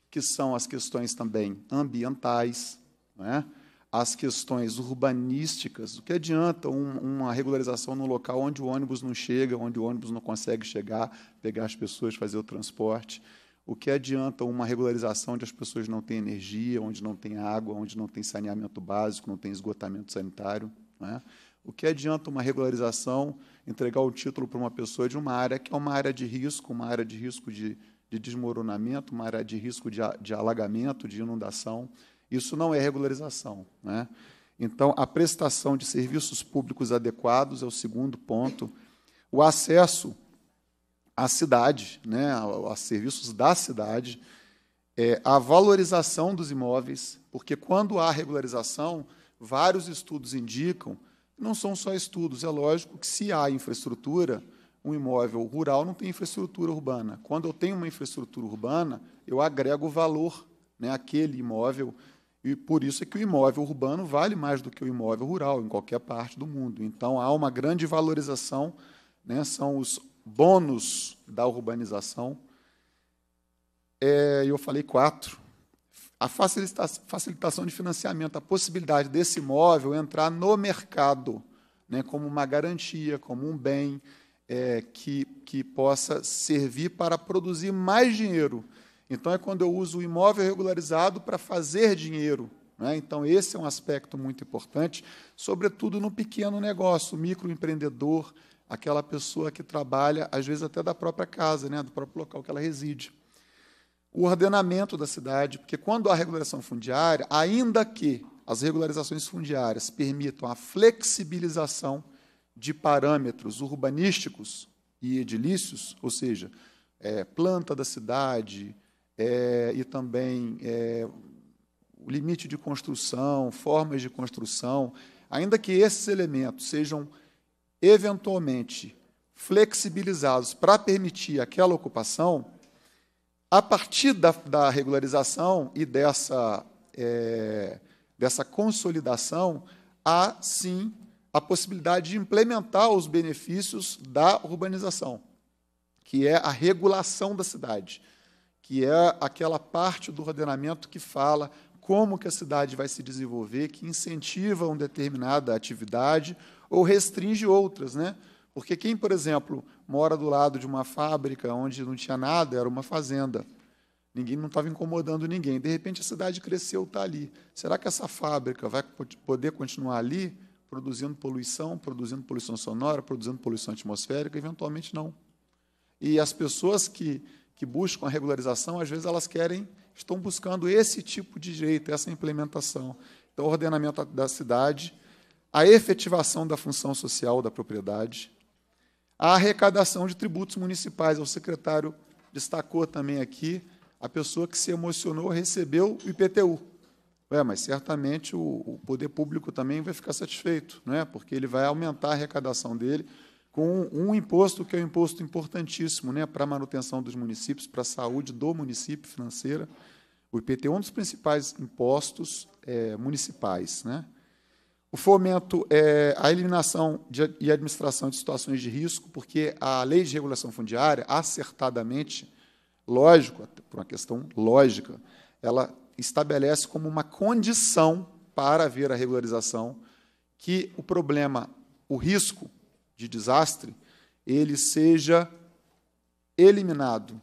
que são as questões também ambientais, é? as questões urbanísticas. O que adianta um, uma regularização no local onde o ônibus não chega, onde o ônibus não consegue chegar, pegar as pessoas, fazer o transporte? O que adianta uma regularização onde as pessoas não têm energia, onde não tem água, onde não tem saneamento básico, não tem esgotamento sanitário? Não é? O que adianta uma regularização entregar o título para uma pessoa de uma área que é uma área de risco, uma área de risco de, de desmoronamento, uma área de risco de, de alagamento, de inundação? Isso não é regularização. Né? Então, a prestação de serviços públicos adequados é o segundo ponto. O acesso à cidade, né, a, serviços da cidade, é, a valorização dos imóveis, porque quando há regularização, vários estudos indicam não são só estudos, é lógico que se há infraestrutura, um imóvel rural não tem infraestrutura urbana. Quando eu tenho uma infraestrutura urbana, eu agrego valor né, àquele imóvel. E por isso é que o imóvel urbano vale mais do que o imóvel rural em qualquer parte do mundo. Então há uma grande valorização, né, são os bônus da urbanização. É, eu falei quatro, a facilitação de financiamento, a possibilidade desse imóvel entrar no mercado né, como uma garantia, como um bem é, que, que possa servir para produzir mais dinheiro. Então, é quando eu uso o imóvel regularizado para fazer dinheiro. Né? Então, esse é um aspecto muito importante, sobretudo no pequeno negócio, microempreendedor, aquela pessoa que trabalha, às vezes, até da própria casa, né, do próprio local que ela reside o ordenamento da cidade, porque quando há regulação fundiária, ainda que as regularizações fundiárias permitam a flexibilização de parâmetros urbanísticos e edilícios, ou seja, é, planta da cidade é, e também é, o limite de construção, formas de construção, ainda que esses elementos sejam eventualmente flexibilizados para permitir aquela ocupação, a partir da, da regularização e dessa, é, dessa consolidação, há sim a possibilidade de implementar os benefícios da urbanização, que é a regulação da cidade, que é aquela parte do ordenamento que fala como que a cidade vai se desenvolver, que incentiva uma determinada atividade ou restringe outras, né? Porque quem, por exemplo, mora do lado de uma fábrica onde não tinha nada, era uma fazenda. Ninguém não estava incomodando ninguém. De repente a cidade cresceu, está ali. Será que essa fábrica vai poder continuar ali, produzindo poluição, produzindo poluição sonora, produzindo poluição atmosférica? Eventualmente não. E as pessoas que, que buscam a regularização, às vezes elas querem, estão buscando esse tipo de jeito, essa implementação. Então, o ordenamento da cidade, a efetivação da função social da propriedade, a arrecadação de tributos municipais, o secretário destacou também aqui, a pessoa que se emocionou recebeu o IPTU. mas certamente o, o poder público também vai ficar satisfeito, não é? porque ele vai aumentar a arrecadação dele com um, um imposto que é um imposto importantíssimo né? para a manutenção dos municípios, para a saúde do município financeira. O IPTU é um dos principais impostos é, municipais. Né? O fomento é a eliminação de, e administração de situações de risco, porque a lei de regulação fundiária, acertadamente, lógico, por uma questão lógica, ela estabelece como uma condição para haver a regularização que o problema, o risco de desastre, ele seja eliminado,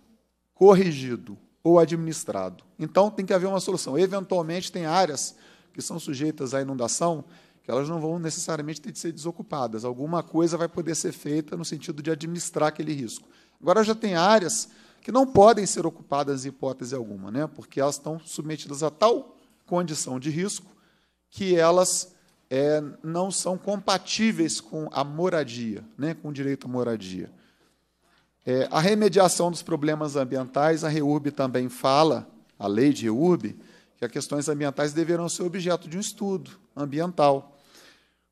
corrigido ou administrado. Então tem que haver uma solução. Eventualmente tem áreas que são sujeitas à inundação que elas não vão necessariamente ter de ser desocupadas. Alguma coisa vai poder ser feita no sentido de administrar aquele risco. Agora já tem áreas que não podem ser ocupadas em hipótese alguma, né? porque elas estão submetidas a tal condição de risco que elas é, não são compatíveis com a moradia, né? com o direito à moradia. É, a remediação dos problemas ambientais, a REURB também fala, a lei de REURB, que as questões ambientais deverão ser objeto de um estudo ambiental.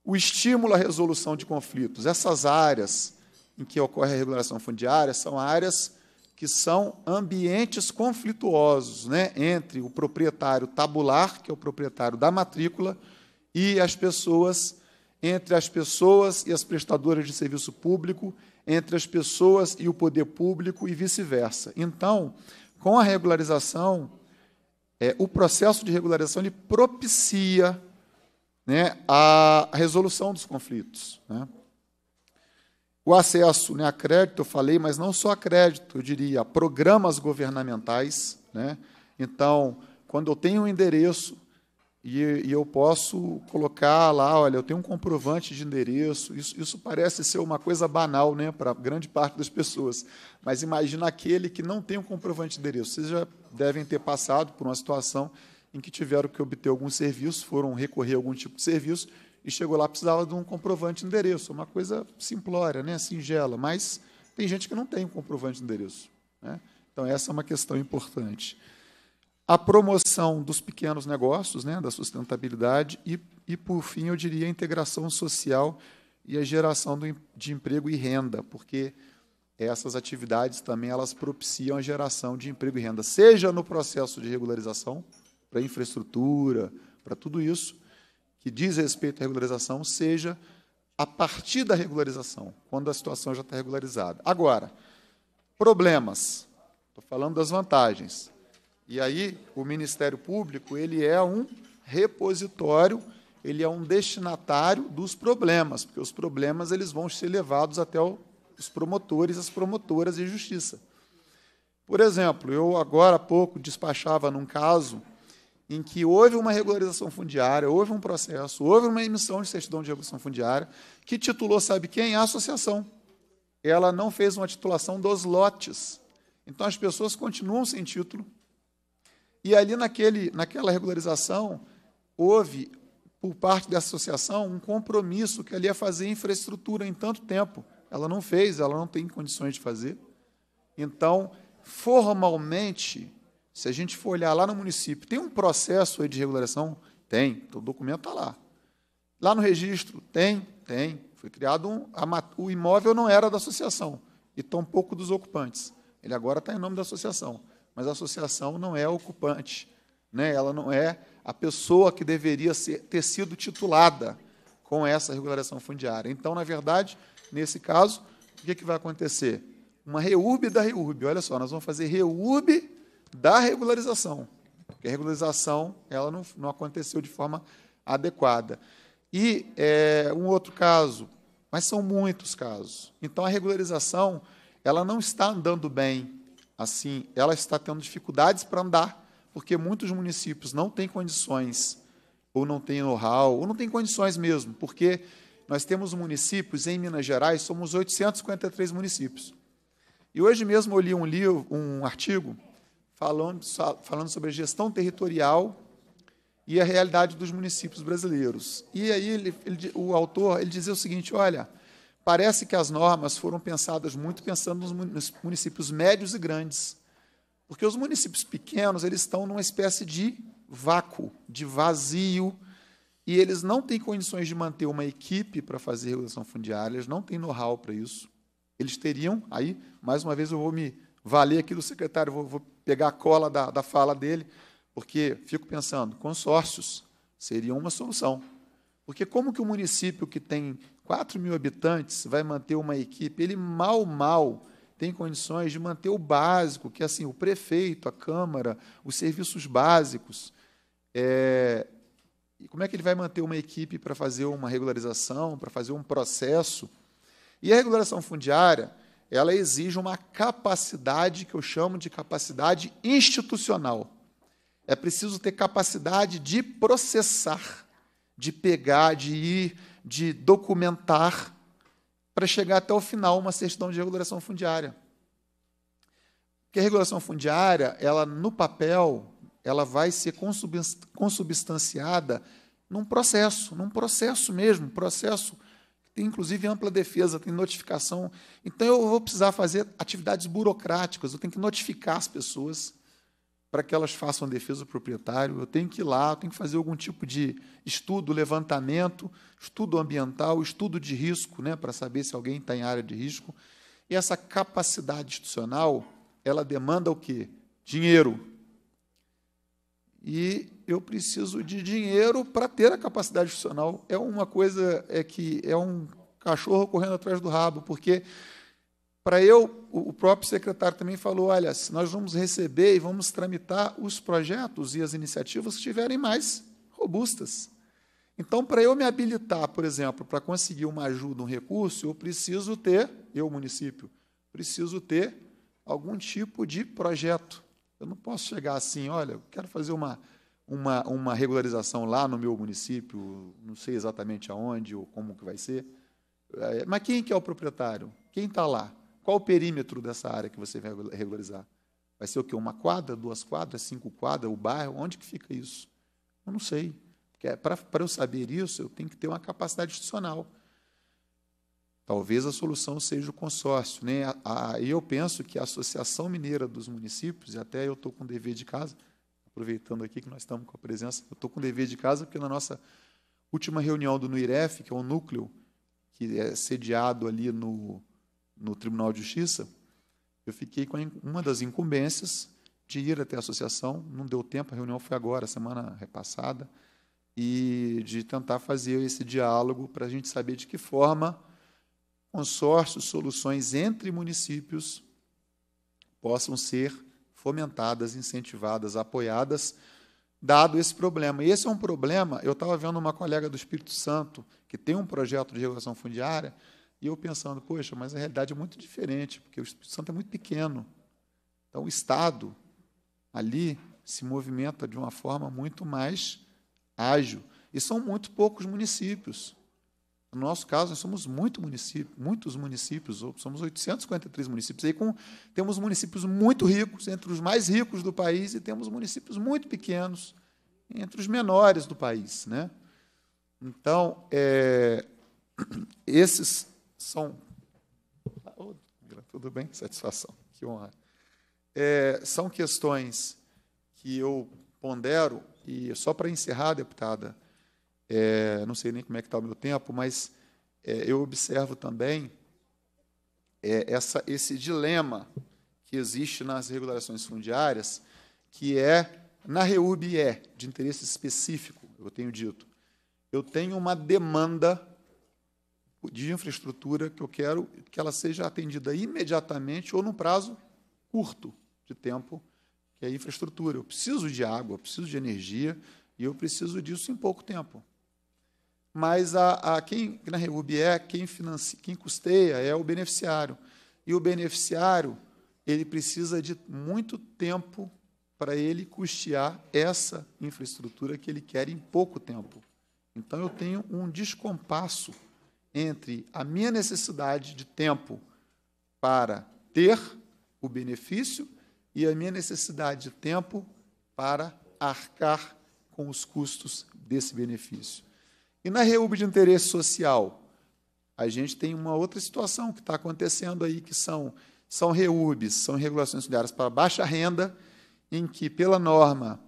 O estímulo à resolução de conflitos. Essas áreas em que ocorre a regulação fundiária são áreas que são ambientes conflituosos né, entre o proprietário tabular, que é o proprietário da matrícula, e as pessoas, entre as pessoas e as prestadoras de serviço público, entre as pessoas e o poder público e vice-versa. Então, com a regularização, é, o processo de regularização ele propicia né, a resolução dos conflitos. Né? O acesso né, a crédito, eu falei, mas não só a crédito, eu diria, a programas governamentais. Né? Então, quando eu tenho um endereço e, e, eu posso colocar lá, olha, eu tenho um comprovante de endereço, isso, isso parece ser uma coisa banal né, para grande parte das pessoas, mas imagina aquele que não tem um comprovante de endereço. Vocês já devem ter passado por uma situação em que tiveram que obter algum serviço, foram recorrer a algum tipo de serviço, e chegou lá, precisava de um comprovante de endereço, uma coisa simplória, né, singela, mas tem gente que não tem um comprovante de endereço. Né? Então, essa é uma questão importante. A promoção dos pequenos negócios, né, da sustentabilidade, e, e, por fim, eu diria a integração social e a geração do, de emprego e renda, porque essas atividades também elas propiciam a geração de emprego e renda, seja no processo de regularização, para infraestrutura, para tudo isso que diz respeito à regularização, seja a partir da regularização, quando a situação já está regularizada. Agora, problemas. Estou falando das vantagens. E aí, o Ministério Público, ele é um repositório, ele é um destinatário dos problemas, porque os problemas eles vão ser levados até o, os promotores, as promotoras de justiça. Por exemplo, eu agora há pouco despachava num caso em que houve uma regularização fundiária, houve um processo, houve uma emissão de certidão de regulação fundiária, que titulou, sabe quem? A associação. Ela não fez uma titulação dos lotes. Então as pessoas continuam sem título. E ali naquele, naquela regularização, houve, por parte dessa associação, um compromisso que ali ia fazer infraestrutura em tanto tempo. Ela não fez, ela não tem condições de fazer. Então, formalmente, se a gente for olhar lá no município, tem um processo aí de regularização? Tem, então o documento está lá. Lá no registro? Tem, tem. Foi criado um. A, o imóvel não era da associação e tampouco dos ocupantes. Ele agora está em nome da associação, mas a associação não é ocupante, né? ela não é a pessoa que deveria ser, ter sido titulada com essa regularização fundiária. Então, na verdade, nesse caso, o que, é que vai acontecer? Uma reúbe da reúbe Olha só, nós vamos fazer reúbe da regularização, porque a regularização ela não, não aconteceu de forma adequada. E é, um outro caso, mas são muitos casos. Então a regularização ela não está andando bem, assim, ela está tendo dificuldades para andar, porque muitos municípios não têm condições, ou não têm know-how, ou não têm condições mesmo, porque nós temos municípios em Minas Gerais, somos 853 municípios. E hoje mesmo eu li um livro, um artigo falando, falando sobre a gestão territorial e a realidade dos municípios brasileiros. E aí ele, ele, o autor ele dizia o seguinte: olha, parece que as normas foram pensadas muito pensando nos municípios médios e grandes, porque os municípios pequenos eles estão numa espécie de vácuo, de vazio, e eles não têm condições de manter uma equipe para fazer regulação fundiária, eles não têm know-how para isso. Eles teriam, aí, mais uma vez, eu vou me valer aqui do secretário, vou, vou pegar a cola da, da fala dele, porque fico pensando, consórcios seria uma solução. Porque como que o município que tem 4 mil habitantes vai manter uma equipe? Ele mal, mal tem condições de manter o básico, que é assim, o prefeito, a Câmara, os serviços básicos. É, e como é que ele vai manter uma equipe para fazer uma regularização, para fazer um processo? E a regularização fundiária, ela exige uma capacidade que eu chamo de capacidade institucional. É preciso ter capacidade de processar, de pegar, de ir, de documentar, para chegar até o final uma certidão de regulação fundiária. Porque a regulação fundiária, ela no papel, ela vai ser consubstanciada num processo, num processo mesmo, processo tem inclusive ampla defesa, tem notificação. Então eu vou precisar fazer atividades burocráticas, eu tenho que notificar as pessoas para que elas façam defesa do proprietário, eu tenho que ir lá, eu tenho que fazer algum tipo de estudo, levantamento, estudo ambiental, estudo de risco, né, para saber se alguém está em área de risco. E essa capacidade institucional, ela demanda o quê? Dinheiro. E eu preciso de dinheiro para ter a capacidade funcional. É uma coisa é que é um cachorro correndo atrás do rabo, porque para eu, o próprio secretário também falou: olha, nós vamos receber e vamos tramitar os projetos e as iniciativas que estiverem mais robustas. Então, para eu me habilitar, por exemplo, para conseguir uma ajuda, um recurso, eu preciso ter, eu, município, preciso ter algum tipo de projeto. Eu não posso chegar assim, olha, eu quero fazer uma uma, uma regularização lá no meu município, não sei exatamente aonde ou como que vai ser. É, mas quem que é o proprietário? Quem está lá? Qual o perímetro dessa área que você vai regularizar? Vai ser o quê? Uma quadra, duas quadras, cinco quadras, o bairro? Onde que fica isso? Eu não sei. É, Para eu saber isso, eu tenho que ter uma capacidade institucional. Talvez a solução seja o consórcio. Né? A, a, eu penso que a Associação Mineira dos Municípios, e até eu estou com dever de casa, aproveitando aqui que nós estamos com a presença, eu estou com dever de casa, porque na nossa última reunião do NUIREF, que é um núcleo que é sediado ali no, no Tribunal de Justiça, eu fiquei com uma das incumbências de ir até a associação, não deu tempo, a reunião foi agora, semana repassada, e de tentar fazer esse diálogo para a gente saber de que forma consórcios, soluções entre municípios possam ser fomentadas, incentivadas, apoiadas, dado esse problema. E esse é um problema. Eu estava vendo uma colega do Espírito Santo que tem um projeto de regulação fundiária e eu pensando, poxa, mas a realidade é muito diferente, porque o Espírito Santo é muito pequeno. Então, o Estado ali se movimenta de uma forma muito mais ágil. E são muito poucos municípios. No nosso caso, nós somos muito município, muitos municípios, somos 853 municípios. Aí com, temos municípios muito ricos, entre os mais ricos do país, e temos municípios muito pequenos, entre os menores do país. Né? Então, é, [CLEARS THROAT] esses são. Ah, tudo bem? [LAUGHS] Satisfação, que honra. É, são questões que eu pondero, e só para encerrar, deputada é, não sei nem como é que está o meu tempo, mas é, eu observo também é, essa, esse dilema que existe nas regulações fundiárias, que é, na REUB é, de interesse específico, eu tenho dito, eu tenho uma demanda de infraestrutura que eu quero que ela seja atendida imediatamente ou num prazo curto de tempo, que é infraestrutura. Eu preciso de água, eu preciso de energia e eu preciso disso em pouco tempo mas a, a quem na Reúb é, quem, financia, quem custeia é o beneficiário. E o beneficiário, ele precisa de muito tempo para ele custear essa infraestrutura que ele quer em pouco tempo. Então eu tenho um descompasso entre a minha necessidade de tempo para ter o benefício e a minha necessidade de tempo para arcar com os custos desse benefício. E na reúbe de interesse social, a gente tem uma outra situação que está acontecendo aí, que são, são reúbes, são regulações solidárias para baixa renda, em que, pela norma,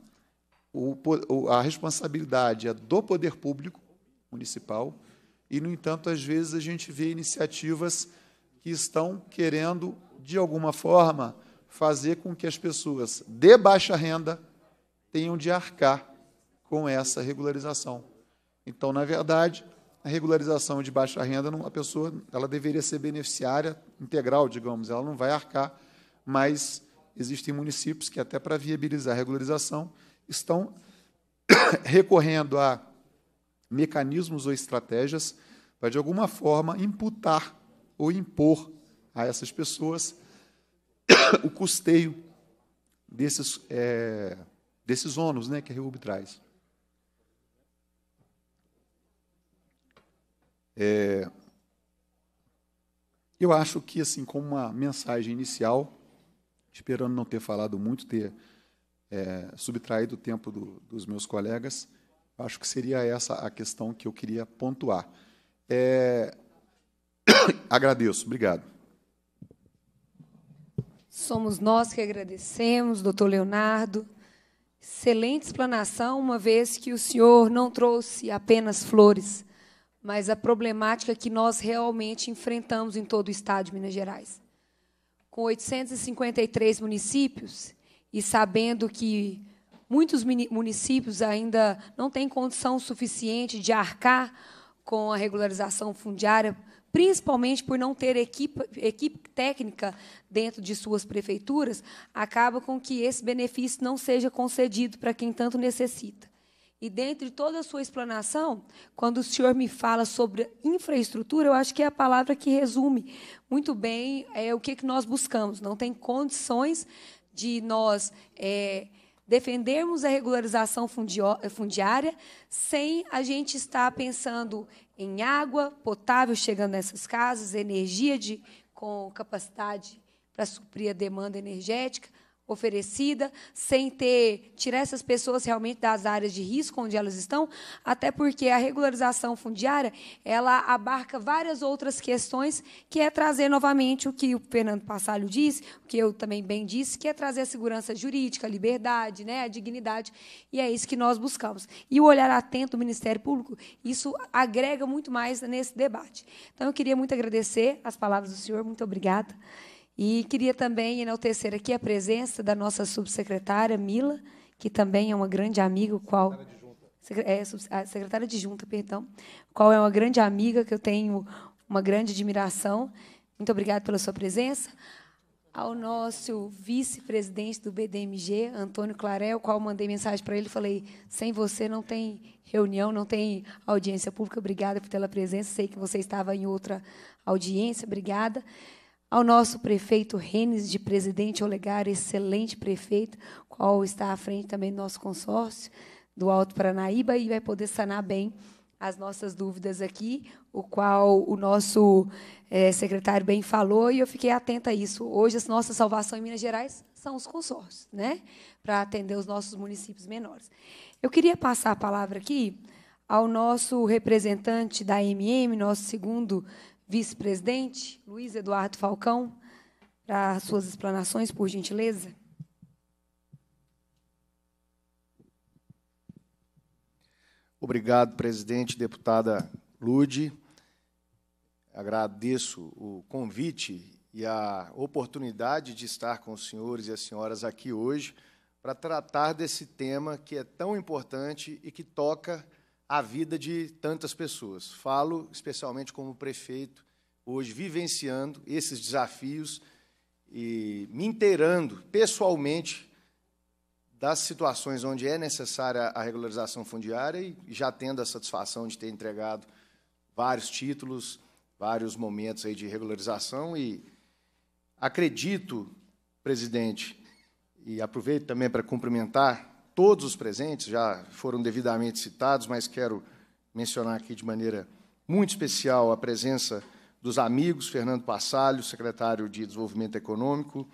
o, a responsabilidade é do poder público municipal, e, no entanto, às vezes a gente vê iniciativas que estão querendo, de alguma forma, fazer com que as pessoas de baixa renda tenham de arcar com essa regularização. Então, na verdade, a regularização de baixa renda, a pessoa ela deveria ser beneficiária integral, digamos, ela não vai arcar, mas existem municípios que, até para viabilizar a regularização, estão [COUGHS] recorrendo a mecanismos ou estratégias para, de alguma forma, imputar ou impor a essas pessoas [COUGHS] o custeio desses, é, desses ônus né, que a Reúb traz. É, eu acho que, assim, como uma mensagem inicial, esperando não ter falado muito, ter é, subtraído o tempo do, dos meus colegas, acho que seria essa a questão que eu queria pontuar. É, [COUGHS] agradeço, obrigado. Somos nós que agradecemos, doutor Leonardo. Excelente explanação, uma vez que o senhor não trouxe apenas flores, mas a problemática é que nós realmente enfrentamos em todo o estado de Minas Gerais. Com 853 municípios e sabendo que muitos municípios ainda não têm condição suficiente de arcar com a regularização fundiária, principalmente por não ter equipe, equipe técnica dentro de suas prefeituras, acaba com que esse benefício não seja concedido para quem tanto necessita. E dentre toda a sua explanação, quando o senhor me fala sobre infraestrutura, eu acho que é a palavra que resume muito bem é, o que, que nós buscamos. Não tem condições de nós é, defendermos a regularização eh, fundiária sem a gente estar pensando em água potável chegando nessas casas, energia de, com capacidade para suprir a demanda energética, oferecida, sem ter tirar essas pessoas realmente das áreas de risco onde elas estão, até porque a regularização fundiária, ela abarca várias outras questões, que é trazer novamente o que o Fernando Passalho disse, o que eu também bem disse, que é trazer a segurança jurídica, a liberdade, né, a dignidade, e é isso que nós buscamos. E o olhar atento do Ministério Público, isso agrega muito mais nesse debate. Então eu queria muito agradecer as palavras do senhor, muito obrigada. E queria também enaltecer aqui a presença da nossa subsecretária Mila, que também é uma grande amiga, qual é a secretária de junta, perdão, qual é uma grande amiga que eu tenho uma grande admiração. Muito obrigada pela sua presença. Ao nosso vice-presidente do BDMG, Antônio Clarel, qual mandei mensagem para ele, falei: sem você não tem reunião, não tem audiência pública. Obrigada pela presença. Sei que você estava em outra audiência. Obrigada ao nosso prefeito Renes de Presidente Olegário, excelente prefeito, qual está à frente também do nosso consórcio do Alto Paranaíba e vai poder sanar bem as nossas dúvidas aqui, o qual o nosso é, secretário bem falou e eu fiquei atenta a isso. Hoje a nossa salvação em Minas Gerais são os consórcios, né, para atender os nossos municípios menores. Eu queria passar a palavra aqui ao nosso representante da MM, nosso segundo vice-presidente, Luiz Eduardo Falcão, para suas explanações, por gentileza. Obrigado, presidente, deputada Lude. Agradeço o convite e a oportunidade de estar com os senhores e as senhoras aqui hoje para tratar desse tema que é tão importante e que toca a vida de tantas pessoas. Falo especialmente como prefeito, hoje vivenciando esses desafios e me inteirando pessoalmente das situações onde é necessária a regularização fundiária e já tendo a satisfação de ter entregado vários títulos, vários momentos aí de regularização e acredito, presidente, e aproveito também para cumprimentar todos os presentes, já foram devidamente citados, mas quero mencionar aqui de maneira muito especial a presença dos amigos Fernando Passalho, secretário de Desenvolvimento Econômico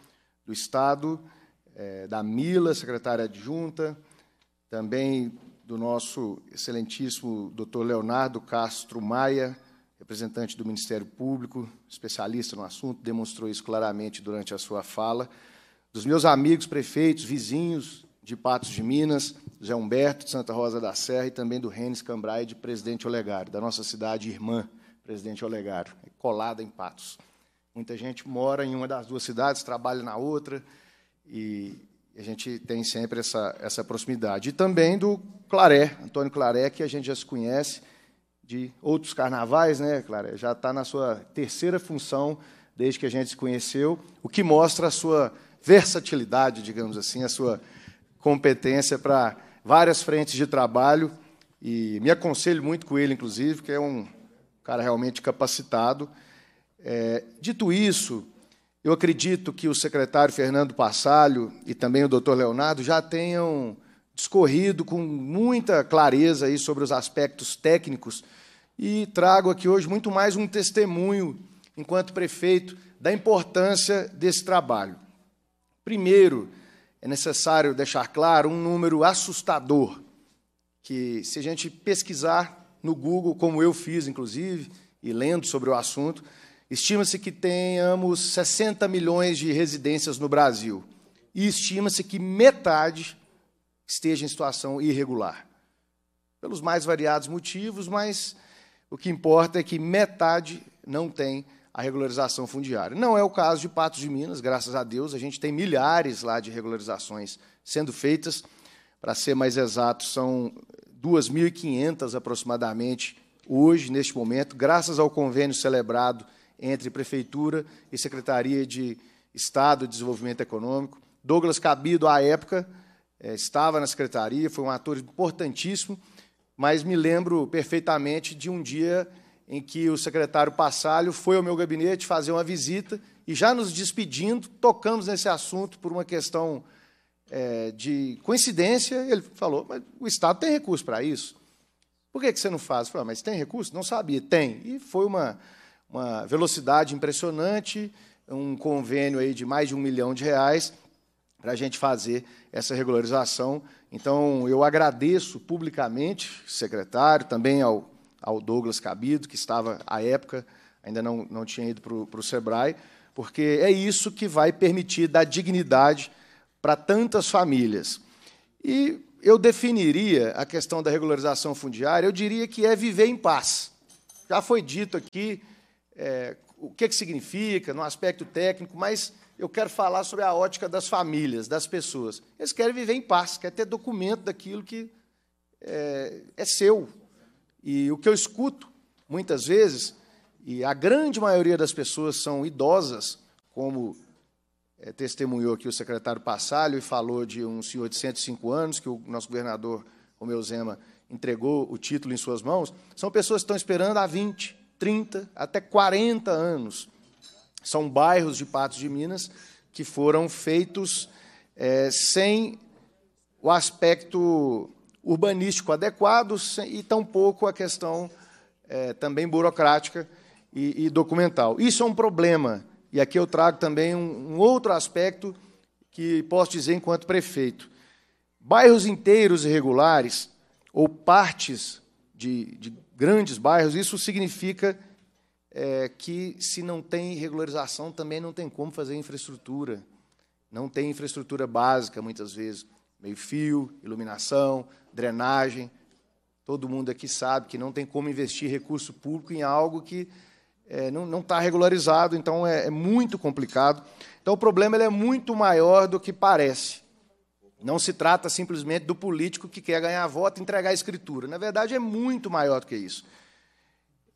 do Estado, eh, da Mila, secretária adjunta, também do nosso excelentíssimo doutor Leonardo Castro Maia, representante do Ministério Público, especialista no assunto, demonstrou isso claramente durante a sua fala, dos meus amigos prefeitos, vizinhos de Patos de Minas, Zé Humberto de Santa Rosa da Serra e também do Renes Cambrai de Presidente Olegário, da nossa cidade irmã, Presidente Olegário, colada em Patos. Muita gente mora em uma das duas cidades, trabalha na outra, e a gente tem sempre essa, essa proximidade. E também do Claré, Antônio Claré, que a gente já se conhece de outros carnavais, né, Claré? Já está na sua terceira função desde que a gente se conheceu, o que mostra a sua versatilidade, digamos assim, a sua competência para várias frentes de trabalho e me aconselho muito com ele, inclusive, que é um cara realmente capacitado. É, dito isso, eu acredito que o secretário Fernando Passalho e também o doutor Leonardo já tenham discorrido com muita clareza aí sobre os aspectos técnicos e trago aqui hoje muito mais um testemunho, enquanto prefeito, da importância desse trabalho. Primeiro, é necessário deixar claro um número assustador, que se a gente pesquisar no Google, como eu fiz, inclusive, e lendo sobre o assunto, estima-se que tenhamos 60 milhões de residências no Brasil, e estima-se que metade esteja em situação irregular. Pelos mais variados motivos, mas o que importa é que metade não tem a regularização fundiária. Não é o caso de Patos de Minas, graças a Deus, a gente tem milhares lá de regularizações sendo feitas. Para ser mais exato, são 2.500 aproximadamente hoje, neste momento, graças ao convênio celebrado entre Prefeitura e Secretaria de Estado de Desenvolvimento Econômico. Douglas Cabido, à época, eh, estava na secretaria, foi um ator importantíssimo, mas me lembro perfeitamente de um dia em que o secretário Passalho foi ao meu gabinete fazer uma visita e, já nos despedindo, tocamos nesse assunto por uma questão é, de coincidência. Ele falou: Mas o Estado tem recurso para isso? Por que, que você não faz? Eu falei: ah, Mas tem recurso? Não sabia. Tem. E foi uma, uma velocidade impressionante um convênio aí de mais de um milhão de reais para a gente fazer essa regularização. Então, eu agradeço publicamente, secretário, também ao ao Douglas Cabido, que estava à época, ainda não, não tinha ido para o Sebrae, porque é isso que vai permitir dar dignidade para tantas famílias. E eu definiria a questão da regularização fundiária, eu diria que é viver em paz. Já foi dito aqui é, o que, é que significa, no aspecto técnico, mas eu quero falar sobre a ótica das famílias, das pessoas. Eles querem viver em paz, querem ter documento daquilo que é, é seu, e o que eu escuto muitas vezes, e a grande maioria das pessoas são idosas, como é, testemunhou aqui o secretário Passalho e falou de um senhor de 105 anos, que o nosso governador Romeu Zema entregou o título em suas mãos, são pessoas que estão esperando há 20, 30, até 40 anos. São bairros de Patos de Minas que foram feitos é, sem o aspecto urbanístico adequado e tampouco a questão é, também burocrática e, e, documental. Isso é um problema, e aqui eu trago também um, um outro aspecto que posso dizer enquanto prefeito. Bairros inteiros irregulares, ou partes de, de grandes bairros, isso significa é, que, se não tem regularização, também não tem como fazer infraestrutura. Não tem infraestrutura básica, muitas vezes, meio-fio, iluminação, drenagem. Todo mundo aqui sabe que não tem como investir recurso público em algo que é, não está regularizado, então é, é, muito complicado. Então o problema é muito maior do que parece. Não se trata simplesmente do político que quer ganhar voto e entregar a escritura. Na verdade, é muito maior do que isso.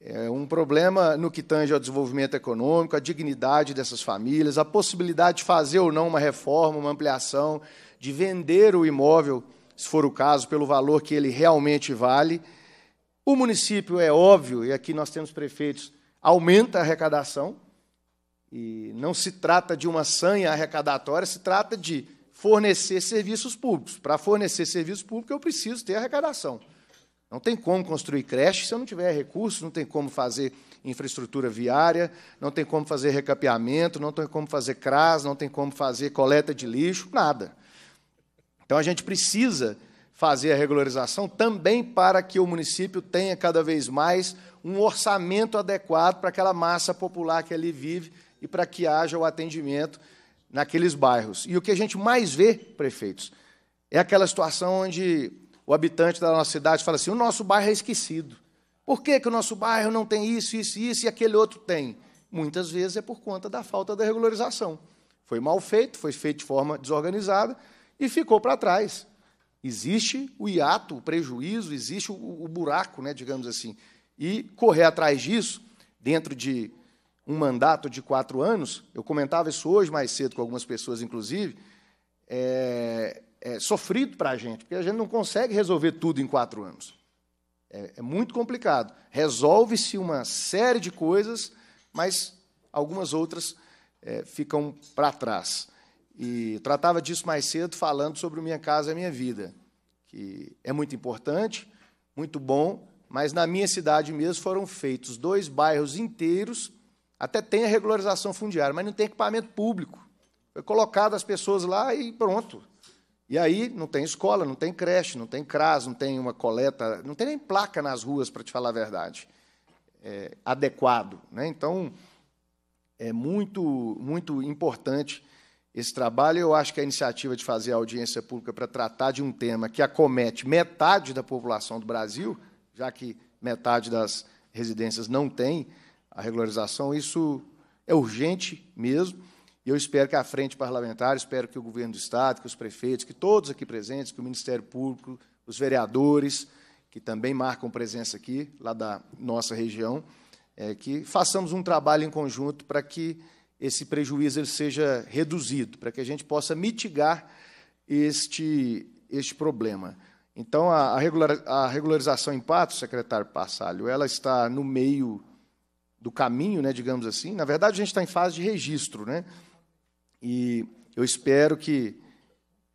É um problema no que tange ao desenvolvimento econômico, à dignidade dessas famílias, a possibilidade de fazer ou não uma reforma, uma ampliação, de vender o imóvel se for o caso, pelo valor que ele realmente vale. O município, é óbvio, e aqui nós temos prefeitos, aumenta a arrecadação, e não se trata de uma sanha arrecadatória, se trata de fornecer serviços públicos. Para fornecer serviços públicos, eu preciso ter arrecadação. Não tem como construir creche se eu não tiver recursos, não tem como fazer infraestrutura viária, não tem como fazer recapeamento, não tem como fazer CRAS, não tem como fazer coleta de lixo, nada. Então a gente precisa fazer a regularização também para que o município tenha cada vez mais um orçamento adequado para aquela massa popular que ali vive e para que haja o atendimento naqueles bairros. E o que a gente mais vê, prefeitos, é aquela situação onde o habitante da nossa cidade fala assim: o nosso bairro é esquecido. Por que, que o nosso bairro não tem isso, isso, isso e aquele outro tem? Muitas vezes é por conta da falta da regularização. Foi mal feito, foi feito de forma desorganizada, e ficou para trás. Existe o hiato, o prejuízo, existe o, o buraco, né, digamos assim. E correr atrás disso, dentro de um mandato de quatro anos, eu comentava isso hoje mais cedo com algumas pessoas, inclusive, é, é sofrido para a gente, porque a gente não consegue resolver tudo em quatro anos. É, é muito complicado. Resolve-se uma série de coisas, mas algumas outras é, ficam para trás. E tratava disso mais cedo, falando sobre Minha Casa e é Minha Vida, que é muito importante, muito bom, mas na minha cidade mesmo foram feitos dois bairros inteiros, até tem a regularização fundiária, mas não tem equipamento público. Foi colocado as pessoas lá e pronto. E aí não tem escola, não tem creche, não tem CRAS, não tem uma coleta, não tem nem placa nas ruas, para te falar a verdade, é, adequado. Né? Então, é muito, muito importante esse trabalho. Eu acho que a iniciativa de fazer a audiência pública para tratar de um tema que acomete metade da população do Brasil, já que metade das residências não tem a regularização, isso é urgente mesmo. E eu espero que a frente parlamentar, espero que o governo do Estado, que os prefeitos, que todos aqui presentes, que o Ministério Público, os vereadores, que também marcam presença aqui, lá da nossa região, é, que façamos um trabalho em conjunto para que esse prejuízo ele seja reduzido, para que a gente possa mitigar este, este problema. Então, a, a regularização em pato, secretário Passalho, ela está no meio do caminho, né, digamos assim. Na verdade, a gente está em fase de registro. Né? E eu espero que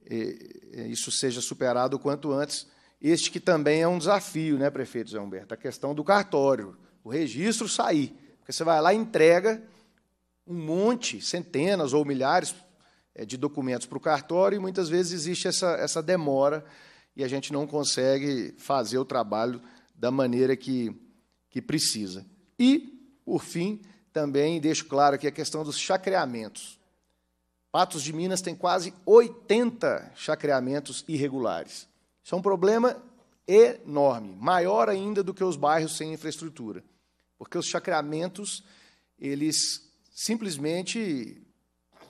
eh, eh, isso seja superado o quanto antes. Este que também é um desafio, né, prefeito Zé Humberto? A questão do cartório, o registro sair. Porque você vai lá e entrega, um monte, centenas ou milhares é, de documentos para o cartório e muitas vezes existe essa, essa demora e a gente não consegue fazer o trabalho da maneira que, que precisa. E, por fim, também deixo claro aqui a questão dos chacreamentos. Patos de Minas tem quase 80 chacreamentos irregulares. Isso é um problema enorme, maior ainda do que os bairros sem infraestrutura, porque os chacreamentos eles simplesmente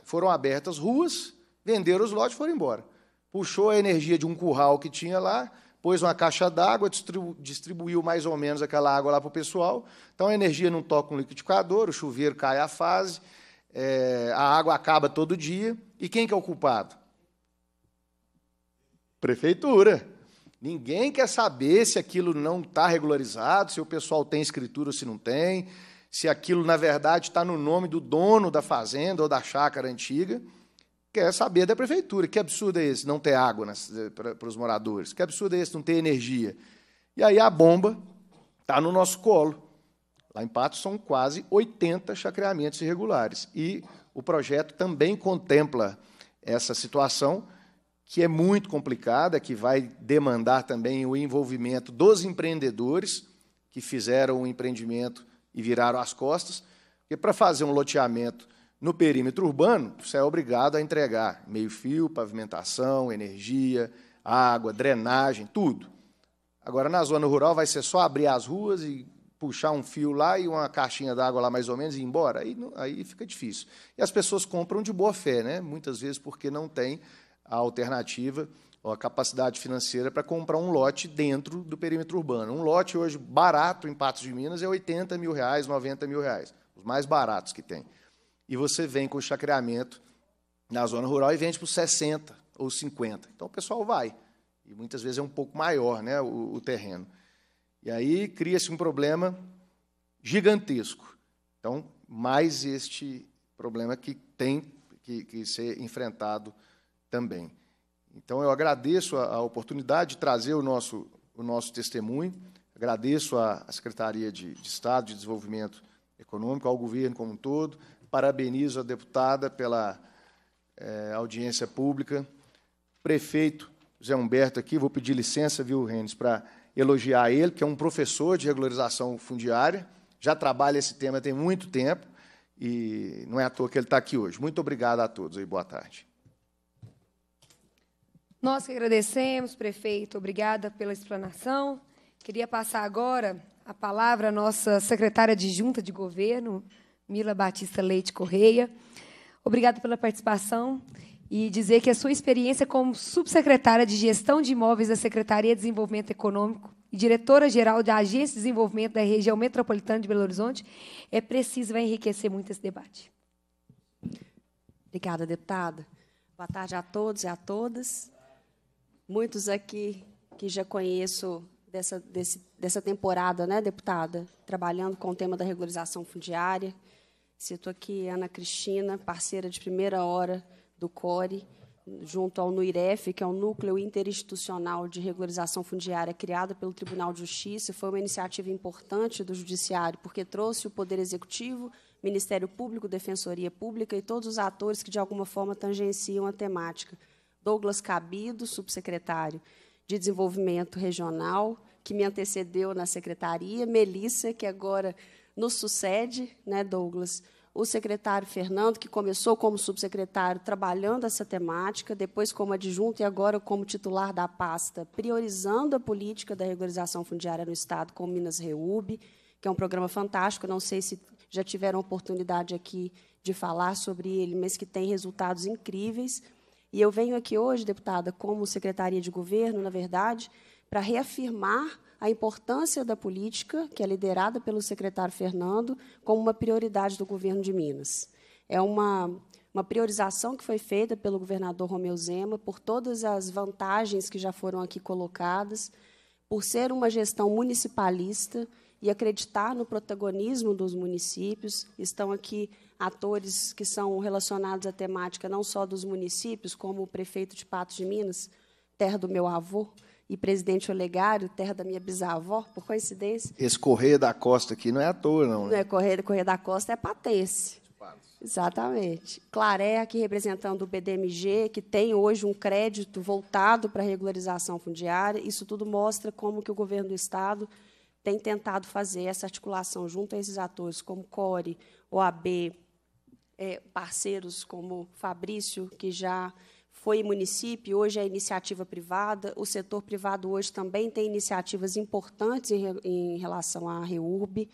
foram abertas ruas, venderam os lotes e foram embora. Puxou a energia de um curral que tinha lá, pôs uma caixa d'água, distribuiu mais ou menos aquela água lá para o pessoal. Então a energia não toca um liquidificador, o chuveiro cai a fase, é, a água acaba todo dia. E quem que é o culpado? Prefeitura. Ninguém quer saber se aquilo não está regularizado, se o pessoal tem escritura ou se não tem, se aquilo, na verdade, está no nome do dono da fazenda ou da chácara antiga, quer saber da prefeitura. Que absurdo é esse não ter água eh, para, para os moradores? Que absurdo é esse não ter energia? E aí a bomba está no nosso colo. Lá em Patos são quase 80 chacreamentos irregulares. E o projeto também contempla essa situação, que é muito complicada, que vai demandar também o envolvimento dos empreendedores que fizeram o empreendimento e viraram as costas, porque para fazer um loteamento no perímetro urbano, você é obrigado a entregar meio-fio, pavimentação, energia, água, drenagem, tudo. Agora, na zona rural, vai ser só abrir as ruas e puxar um fio lá e uma caixinha d'água lá, mais ou menos, e ir embora. Aí, aí fica difícil. E as pessoas compram de boa fé, né? muitas vezes porque não tem a alternativa a capacidade financeira para comprar um lote dentro do perímetro urbano. Um lote hoje barato em Patos de Minas é 80 mil reais, 90 mil reais, os mais baratos que tem. E você vem com o chacreamento na zona rural e vende por 60 ou 50. Então o pessoal vai. E muitas vezes é um pouco maior né, o, o terreno. E aí cria-se um problema gigantesco. Então, mais este problema que tem que, que ser enfrentado também. Então, eu agradeço a, a oportunidade de trazer o nosso, o nosso testemunho, agradeço à Secretaria de, de Estado de Desenvolvimento Econômico, ao governo como um todo, parabenizo a deputada pela é, audiência pública, prefeito Zé Humberto aqui, vou pedir licença, viu, Renes, para elogiar ele, que é um professor de regularização fundiária, já trabalha esse tema tem muito tempo, e não é à toa que ele está aqui hoje. Muito obrigado a todos e boa tarde. Nós que agradecemos, prefeito, obrigada pela explanação. Queria passar agora a palavra à nossa secretária de Junta de Governo, Mila Batista Leite Correia. Obrigada pela participação e dizer que a sua experiência como subsecretária de Gestão de Imóveis da Secretaria de Desenvolvimento Econômico e diretora-geral da Agência de Desenvolvimento da Região Metropolitana de Belo Horizonte é preciso vai enriquecer muito esse debate. Obrigada, deputada. Boa tarde a todos e a todas muitos aqui que já conheço dessa, desse, dessa temporada, né, deputada? Trabalhando com o tema da regularização fundiária. Cito aqui Ana Cristina, parceira de primeira hora do CORE, junto ao NUIREF, que é o Núcleo Interinstitucional de Regularização Fundiária, criado pelo Tribunal de Justiça. Foi uma iniciativa importante do Judiciário, porque trouxe o Poder Executivo, Ministério Público, Defensoria Pública e todos os atores que, de alguma forma, tangenciam a temática. Douglas Cabido, subsecretário de Desenvolvimento Regional, que me antecedeu na secretaria, Melissa, que agora nos sucede, né, Douglas? O secretário Fernando, que começou como subsecretário trabalhando essa temática, depois como adjunto e agora como titular da pasta, priorizando a política da regularização fundiária no Estado com Minas Reúbe, que é um programa fantástico. Não sei se já tiveram oportunidade aqui de falar sobre ele, mas que tem resultados incríveis. E eu venho aqui hoje, deputada, como secretaria de governo, na verdade, para reafirmar a importância da política, que é liderada pelo secretário Fernando, como uma prioridade do governo de Minas. É uma, uma priorização que foi feita pelo governador Romeu Zema, por todas as vantagens que já foram aqui colocadas, por ser uma gestão municipalista e acreditar no protagonismo dos municípios. Estão aqui atores que são relacionados à temática não só dos municípios, como o prefeito de Patos de Minas, terra do meu avô, e presidente Olegário, terra da minha bisavó, por coincidência. Esse Correia da Costa aqui não é à toa, não, né? Não é Correia, Correia da Costa, é patense. Exatamente. Claré, aqui representando o BDMG, que tem hoje um crédito voltado para a regularização fundiária. Isso tudo mostra como que o governo do Estado tem tentado fazer essa articulação junto a esses atores, como CORE, OAB, é, parceiros como Fabrício, que já foi município, hoje é iniciativa privada. O setor privado hoje também tem iniciativas importantes em, em relação à REURB,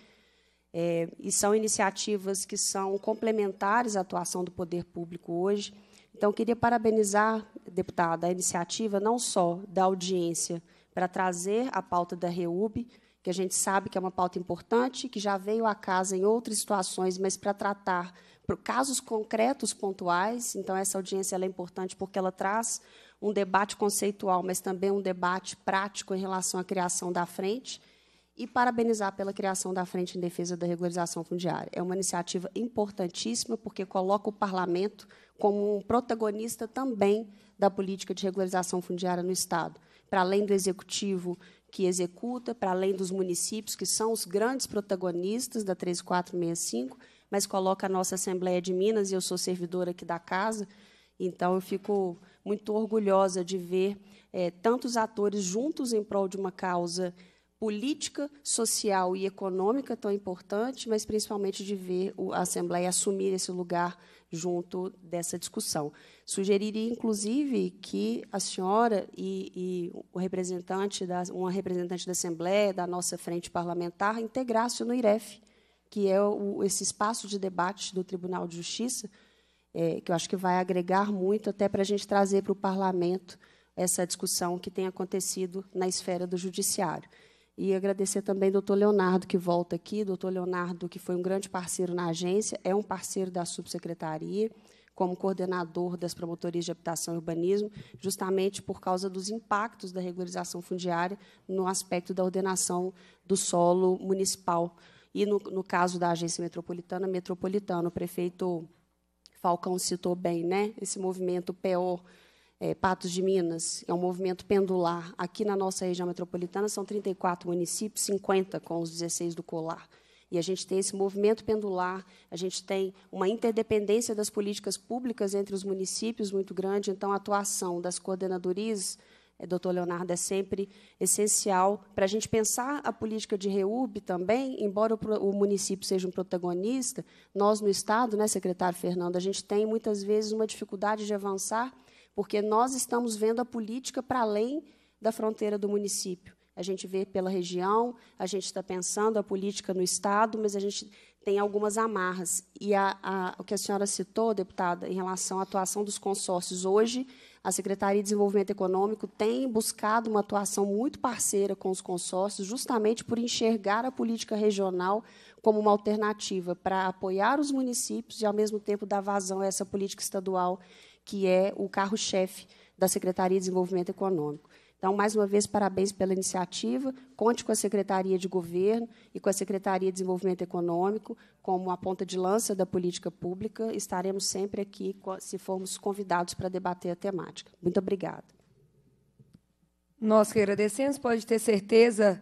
é, e são iniciativas que são complementares à atuação do poder público hoje. Então, queria parabenizar, deputada, a iniciativa não só da audiência para trazer a pauta da Reurb que a gente sabe que é uma pauta importante, que já veio à casa em outras situações, mas para tratar para casos concretos, pontuais. Então, essa audiência é importante porque ela traz um debate conceitual, mas também um debate prático em relação à criação da frente. E parabenizar pela criação da Frente em Defesa da Regularização Fundiária. É uma iniciativa importantíssima, porque coloca o parlamento como um protagonista também da política de regularização fundiária no Estado, para além do executivo que executa, para além dos municípios, que são os grandes protagonistas da 13465, mas coloca a nossa Assembleia de Minas, e eu sou servidora aqui da casa, então eu fico muito orgulhosa de ver é, tantos atores juntos em prol de uma causa política, social e econômica tão importante, mas principalmente de ver a Assembleia assumir esse lugar junto dessa discussão. Sugeriria, inclusive, que a senhora e, e o representante da, uma representante da Assembleia, da nossa frente parlamentar, integrasse no IREF que é o, esse espaço de debate do Tribunal de Justiça, é, que eu acho que vai agregar muito até para a gente trazer para o parlamento essa discussão que tem acontecido na esfera do judiciário. E agradecer também ao doutor Leonardo, que volta aqui, doutor Leonardo, que foi um grande parceiro na agência, é um parceiro da subsecretaria, como coordenador das promotorias de habitação e urbanismo, justamente por causa dos impactos da regularização fundiária no aspecto da ordenação do solo municipal e, no, no caso da agência metropolitana, metropolitano, o prefeito Falcão citou bem, né? esse movimento PO, é, Patos de Minas, é um movimento pendular. Aqui na nossa região metropolitana são 34 municípios, 50 com os 16 do colar. E a gente tem esse movimento pendular, a gente tem uma interdependência das políticas públicas entre os municípios muito grande, então a atuação das coordenadorias é, doutor Leonardo, é sempre essencial para a gente pensar a política de reúbe também, embora o, o, município seja um protagonista, nós no Estado, né, secretário Fernando, a gente tem muitas vezes uma dificuldade de avançar, porque nós estamos vendo a política para além da fronteira do município. A gente vê pela região, a gente está pensando a política no Estado, mas a gente tem algumas amarras. E a, a, o que a senhora citou, deputada, em relação à atuação dos consórcios hoje, a Secretaria de Desenvolvimento Econômico tem buscado uma atuação muito parceira com os consórcios, justamente por enxergar a política regional como uma alternativa para apoiar os municípios e, ao mesmo tempo, dar vazão a essa política estadual, que é o carro-chefe da Secretaria de Desenvolvimento Econômico. Então, mais uma vez, parabéns pela iniciativa. Conte com a Secretaria de Governo e com a Secretaria de Desenvolvimento Econômico como a ponta de lança da política pública. Estaremos sempre aqui se formos convidados para debater a temática. Muito obrigada. Nós que agradecemos, pode ter certeza,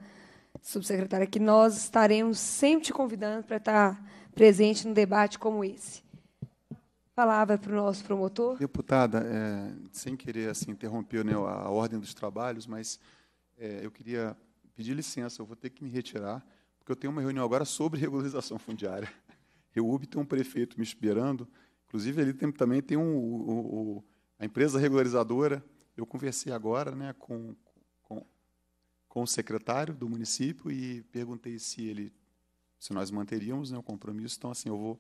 subsecretária, que nós estaremos sempre te convidando para estar presente num debate como esse palavra para o nosso promotor. Deputada, é, sem querer assim, interromper né, a ordem dos trabalhos, mas é, eu queria pedir licença, eu vou ter que me retirar, porque eu tenho uma reunião agora sobre regularização fundiária. Reúbe tem um prefeito me esperando, inclusive ele tem, também tem um, a empresa regularizadora. Eu conversei agora né, com, com, com o secretário do município e perguntei se ele se nós manteríamos né, o compromisso. Então, assim, eu vou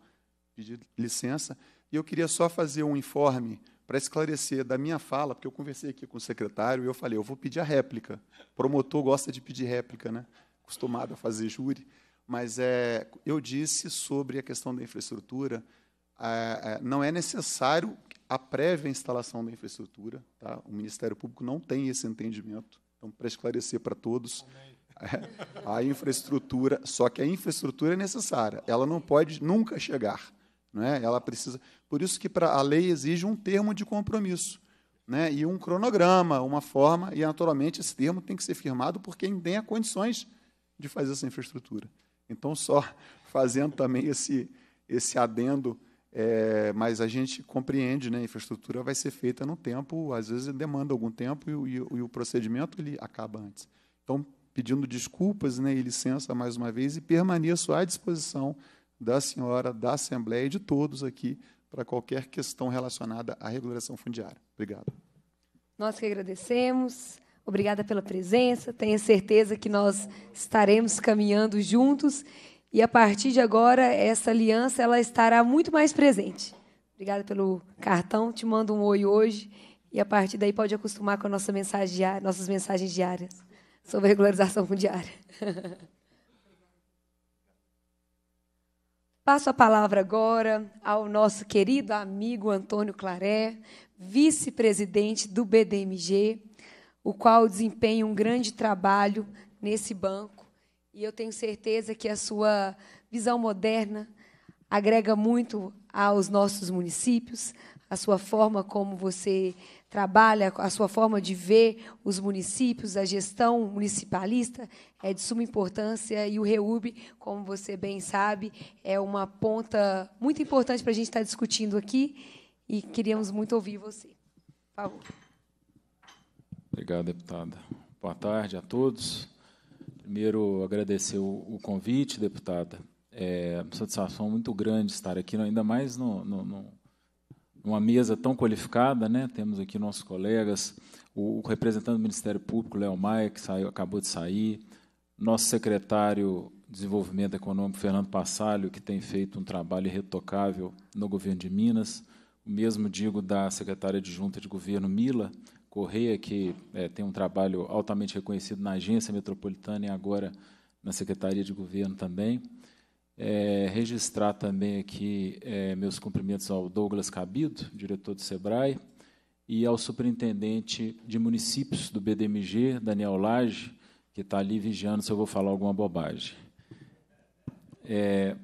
pedir licença. E eu queria só fazer um informe para esclarecer da minha fala, porque eu conversei aqui com o secretário e eu falei, eu vou pedir a réplica. O promotor gosta de pedir réplica, né? Acostumado a fazer júri. Mas é, eu disse sobre a questão da infraestrutura, é, é não é necessário a prévia instalação da infraestrutura. Tá? O Ministério Público não tem esse entendimento. Então, para esclarecer para todos, é, a infraestrutura, só que a infraestrutura é necessária, ela não pode nunca chegar. Não é? Ela precisa. Por isso que pra, a lei exige um termo de compromisso né, e um cronograma, uma forma, e naturalmente esse termo tem que ser firmado por quem tenha condições de fazer essa infraestrutura. Então, só [LAUGHS] fazendo também esse, esse adendo, é, mas a gente compreende, né, a infraestrutura vai ser feita no tempo, às vezes demanda algum tempo e, e, e o procedimento ele acaba antes. Então, pedindo desculpas né, e licença mais uma vez, e permaneço à disposição da senhora, da Assembleia e de todos aqui para qualquer questão relacionada à regulação fundiária. Obrigado. Nós que agradecemos. Obrigada pela presença. Tenha certeza que nós estaremos caminhando juntos e a partir de agora essa aliança ela estará muito mais presente. Obrigada pelo cartão. Te mando um oi hoje e a partir daí pode acostumar com a nossa mensagem diária, nossas mensagens diárias sobre regularização fundiária. [LAUGHS] Passo a palavra agora ao nosso querido amigo Antônio Claré, vice-presidente do BDMG, o qual desempenha um grande trabalho nesse banco. E eu tenho certeza que a sua visão moderna agrega muito aos nossos municípios, a sua forma como você trabalha, a sua forma de ver os municípios, a gestão municipalista é de suma importância e o REUB, como você bem sabe, é uma ponta muito importante para a gente estar tá discutindo aqui e queríamos muito ouvir você. Por favor. Obrigado, deputada. Boa tarde a todos. Primeiro, agradecer o convite, deputada. É uma satisfação muito grande estar aqui, ainda mais no, no uma mesa tão qualificada, né? Temos aqui nossos colegas, o, o representante do Ministério Público, Léo Maia, que saiu, acabou de sair, nosso secretário de Desenvolvimento Econômico, Fernando Passalho, que tem feito um trabalho irretocável no governo de Minas, o mesmo digo da secretária adjunta de, de governo, Mila Correia, que é, tem um trabalho altamente reconhecido na agência metropolitana e agora na Secretaria de Governo também. É, registrar também aqui é, meus cumprimentos ao Douglas Cabido, diretor do SEBRAE, e ao superintendente de municípios do BDMG, Daniel Lage, que está ali vigiando se eu vou falar alguma bobagem. É,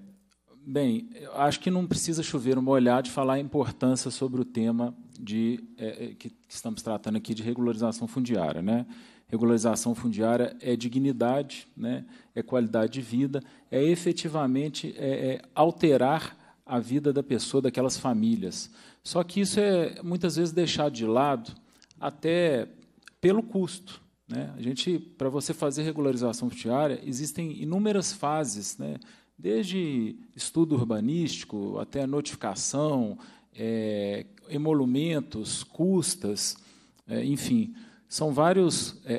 bem, acho que não precisa chover uma olhada de falar a importância sobre o tema de, é, é, que estamos tratando aqui de regularização fundiária. Né? Regularização fundiária é dignidade, né? é qualidade de vida, é efetivamente é, é alterar a vida da pessoa, daquelas famílias. Só que isso é muitas vezes deixado de lado, até pelo custo. Né? A gente, para você fazer regularização fundiária, existem inúmeras fases, né? desde estudo urbanístico até notificação, é, emolumentos, custas, é, enfim são vários, é,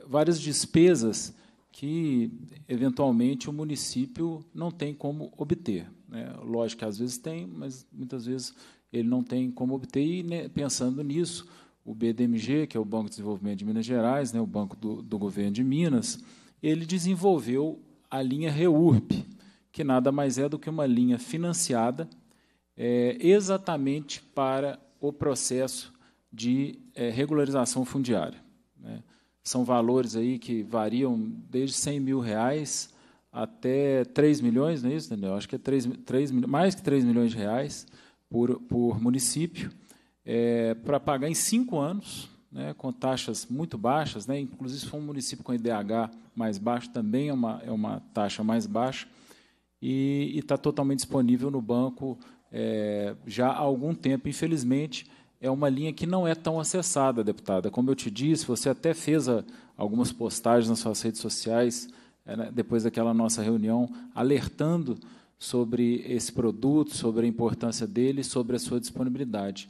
é, várias despesas que, eventualmente, o município não tem como obter. Né? Lógico que às vezes tem, mas muitas vezes ele não tem como obter. E, né, pensando nisso, o BDMG, que é o Banco de Desenvolvimento de Minas Gerais, né, o banco do, do governo de Minas, ele desenvolveu a linha REURP, que nada mais é do que uma linha financiada é, exatamente para o processo de é, regularização fundiária. Né? São valores aí que variam desde 100 mil reais até 3 milhões, não é isso, Daniel? Acho que é 3, 3, mais que 3 milhões de reais por, por município, é, para pagar em cinco anos, né, com taxas muito baixas, né, inclusive se for um município com IDH mais baixo, também é uma, é uma taxa mais baixa, e está totalmente disponível no banco é, já há algum tempo. Infelizmente, é uma linha que não é tão acessada, deputada. Como eu te disse, você até fez a, ah, algumas postagens nas suas redes sociais, é, né, depois daquela nossa reunião, alertando sobre esse produto, sobre a importância dele, sobre a sua disponibilidade.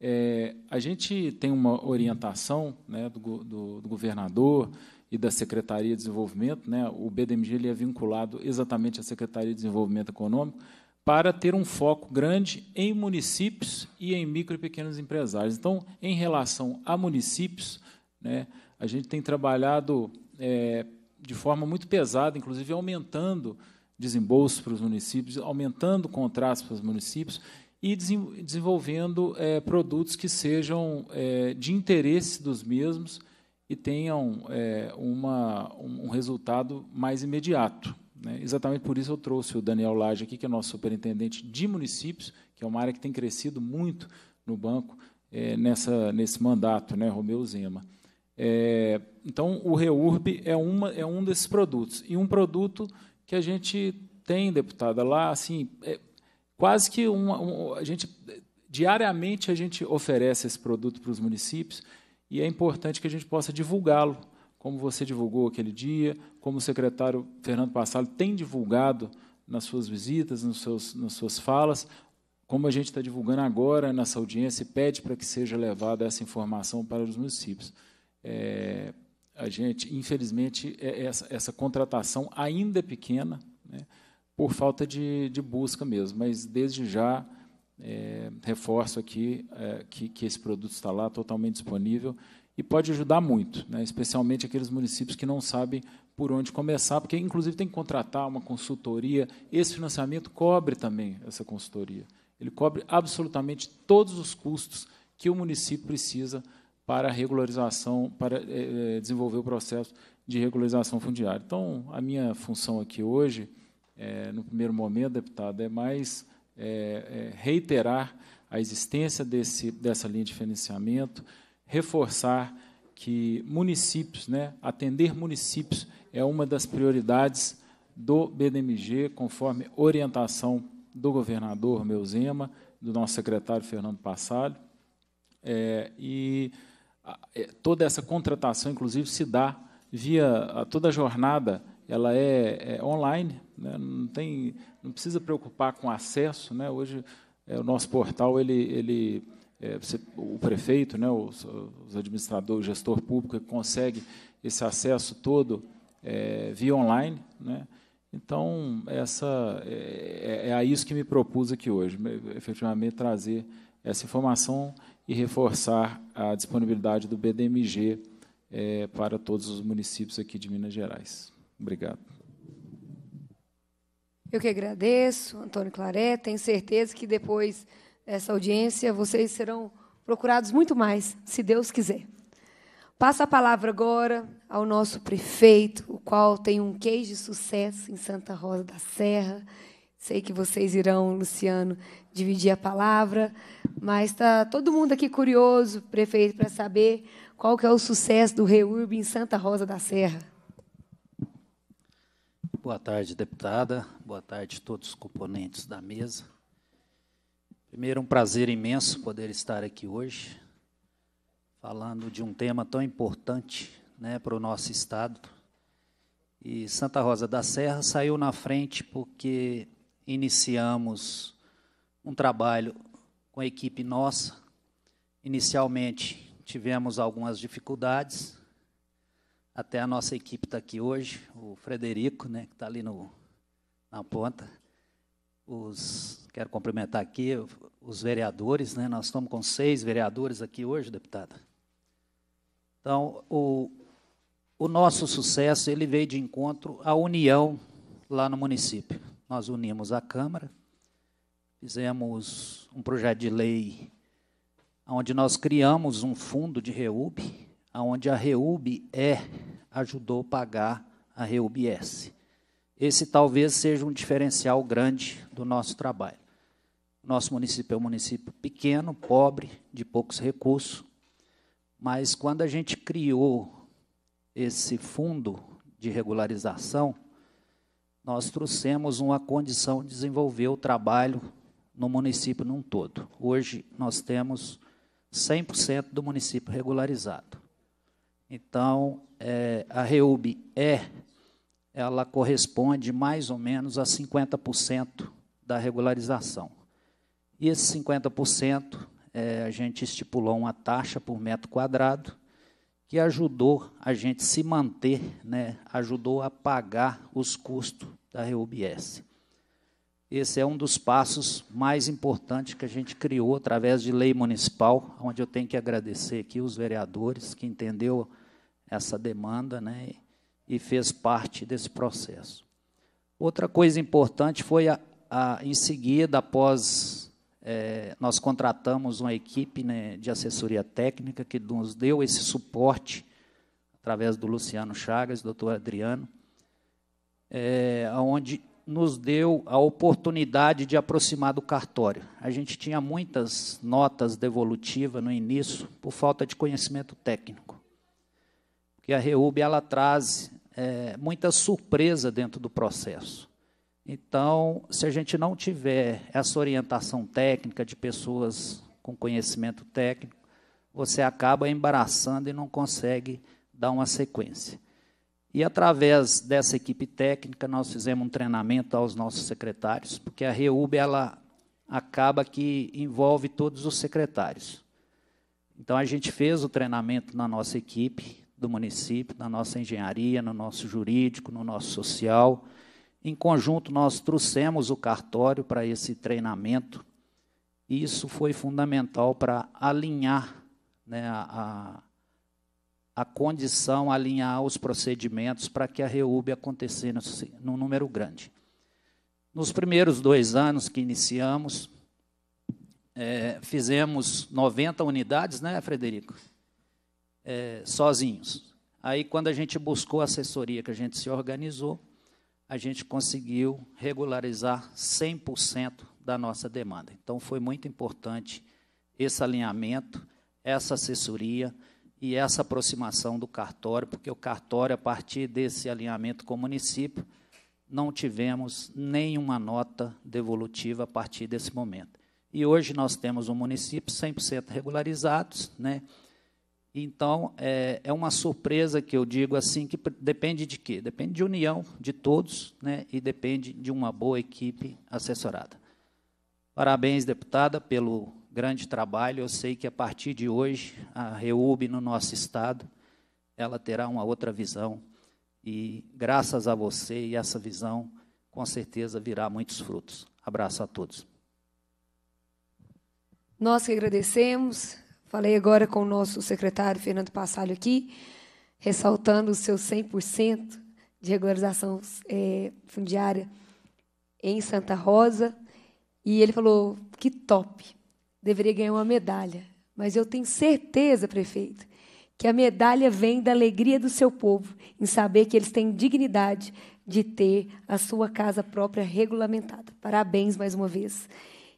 É, a gente tem uma orientação né, do, do, do, governador e da Secretaria de Desenvolvimento, né, o BDMG ele é vinculado exatamente à Secretaria de Desenvolvimento Econômico, para ter um foco grande em municípios e em micro e pequenos empresários. Então, em relação a municípios, né, a gente tem trabalhado é, de forma muito pesada, inclusive aumentando desembolsos para os municípios, aumentando contratos para os municípios e desenvolvendo é, produtos que sejam é, de interesse dos mesmos e tenham é, uma, um resultado mais imediato. Né? Exatamente por isso eu trouxe o Daniel Lage aqui, que é nosso superintendente de municípios, que é uma área que tem crescido muito no banco é, nessa, nesse mandato, né, Romeu Zema. É, então, o REURB é, uma, é um desses produtos. E um produto que a gente tem, deputada, lá, assim, é quase que uma, um, a gente, diariamente a gente oferece esse produto para os municípios e é importante que a gente possa divulgá-lo como você divulgou aquele dia, como o secretário Fernando Passalo tem divulgado nas suas visitas, nos seus, nas suas falas, como a gente está divulgando agora nessa audiência e pede para que seja levada essa informação para os municípios. É, a gente, infelizmente, é, é essa, essa, contratação ainda é pequena, né, por falta de, de, busca mesmo, mas desde já é, reforço aqui é, que, que esse produto está lá, totalmente disponível, e pode ajudar muito, né? especialmente aqueles municípios que não sabem por onde começar, porque inclusive tem que contratar uma consultoria. Esse financiamento cobre também essa consultoria. Ele cobre absolutamente todos os custos que o município precisa para regularização, para é, desenvolver o processo de regularização fundiária. Então, a minha função aqui hoje, é, no primeiro momento, deputado, é mais é, reiterar a existência desse, dessa linha de financiamento, reforçar que municípios, né, atender municípios é uma das prioridades do BDMG, conforme orientação do governador Meuzema, do nosso secretário Fernando Passalho. É, e é, toda essa contratação, inclusive, se dá via toda a jornada, ela é, é online, né, não tem, não precisa preocupar com acesso, né, Hoje é, o nosso portal ele, ele é, o prefeito, né, os, os administradores, o gestor público é que consegue esse acesso todo é, via online, né? Então essa é, é, é a isso que me propus aqui hoje, efetivamente trazer essa informação e reforçar a disponibilidade do BDMG é, para todos os municípios aqui de Minas Gerais. Obrigado. Eu que agradeço, Antônio Claré. Tenho certeza que depois essa audiência, vocês serão procurados muito mais, se Deus quiser. Passa a palavra agora ao nosso prefeito, o qual tem um queijo de sucesso em Santa Rosa da Serra. Sei que vocês irão, Luciano, dividir a palavra, mas está todo mundo aqui curioso, prefeito, para saber qual que é o sucesso do REURB em Santa Rosa da Serra. Boa tarde, deputada. Boa tarde a todos os componentes da mesa. Primeiro, um prazer imenso poder estar aqui hoje, falando de um tema tão importante né, para o nosso Estado. E Santa Rosa da Serra saiu na frente porque iniciamos um trabalho com a equipe nossa. Inicialmente tivemos algumas dificuldades, até a nossa equipe está aqui hoje, o Frederico, né, que está ali no, na ponta os quero cumprimentar aqui os vereadores, né? Nós estamos com seis vereadores aqui hoje, deputada. Então, o, o nosso sucesso ele veio de encontro à união lá no município. Nós unimos a Câmara, fizemos um projeto de lei onde nós criamos um fundo de Reúbe, onde a Reúbe E é, ajudou a pagar a Reúbe S. Esse talvez seja um diferencial grande do nosso trabalho. Nosso município é um município pequeno, pobre, de poucos recursos, mas quando a gente criou esse fundo de regularização, nós trouxemos uma condição de desenvolver o trabalho no município num todo. Hoje nós temos 100% do município regularizado. Então, é, a REUB é ela corresponde mais ou menos a 50% da regularização. E esse 50%, é, a gente estipulou uma taxa por metro quadrado, que ajudou a gente se manter, né, ajudou a pagar os custos da REUBS. Esse é um dos passos mais importantes que a gente criou através de lei municipal, onde eu tenho que agradecer aqui os vereadores que entendeu essa demanda, né, e fez parte desse processo. Outra coisa importante foi, a, a em seguida, após é, nós contratamos uma equipe né, de assessoria técnica que nos deu esse suporte através do Luciano Chagas, doutor Adriano, é, onde nos deu a oportunidade de aproximar do cartório. A gente tinha muitas notas devolutivas no início por falta de conhecimento técnico. Porque a Reúbe ela traz é, muita surpresa dentro do processo. Então, se a gente não tiver essa orientação técnica de pessoas com conhecimento técnico, você acaba embaraçando e não consegue dar uma sequência. E através dessa equipe técnica, nós fizemos um treinamento aos nossos secretários, porque a REUB ela acaba que envolve todos os secretários. Então a gente fez o treinamento na nossa equipe do município, na nossa engenharia, no nosso jurídico, no nosso social. Em conjunto, nós trouxemos o cartório para esse treinamento, e isso foi fundamental para alinhar né, a, a condição, alinhar os procedimentos para que a REUB acontecesse num número grande. Nos primeiros dois anos que iniciamos, é, fizemos 90 unidades, né, Frederico? é, sozinhos. Aí, quando a gente buscou a assessoria, que a gente se organizou, a gente conseguiu regularizar 100% da nossa demanda. Então, foi muito importante esse alinhamento, essa assessoria e essa aproximação do cartório, porque o cartório, a partir desse alinhamento com o município, não tivemos nenhuma nota devolutiva a partir desse momento. E hoje nós temos um município 100% regularizados, né? Então, é, é, uma surpresa que eu digo assim, que depende de quê? Depende de união de todos né, e depende de uma boa equipe assessorada. Parabéns, deputada, pelo grande trabalho. Eu sei que, a partir de hoje, a REUB no nosso estado, ela terá uma outra visão. E, graças a você e essa visão, com certeza virá muitos frutos. Abraço a todos. Nós que agradecemos Falei agora com o nosso secretário Fernando Passalho aqui, ressaltando o seu 100% de regularização é, fundiária em Santa Rosa. E ele falou: que top, deveria ganhar uma medalha. Mas eu tenho certeza, prefeito, que a medalha vem da alegria do seu povo em saber que eles têm dignidade de ter a sua casa própria regulamentada. Parabéns mais uma vez.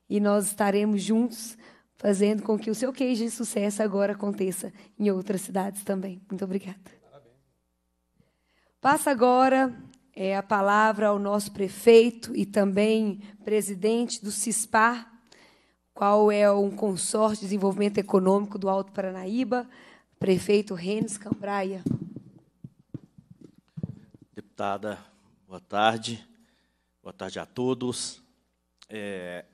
E nós estaremos juntos fazendo com que o seu queijo de sucesso agora aconteça em outras cidades também. Muito obrigada. Parabéns. Passa agora é, a palavra ao nosso prefeito e também presidente do CISPAR, qual é um consórcio de desenvolvimento econômico do Alto Paranaíba, prefeito Renes Cambraia. Deputada, boa tarde. Boa tarde a todos. É,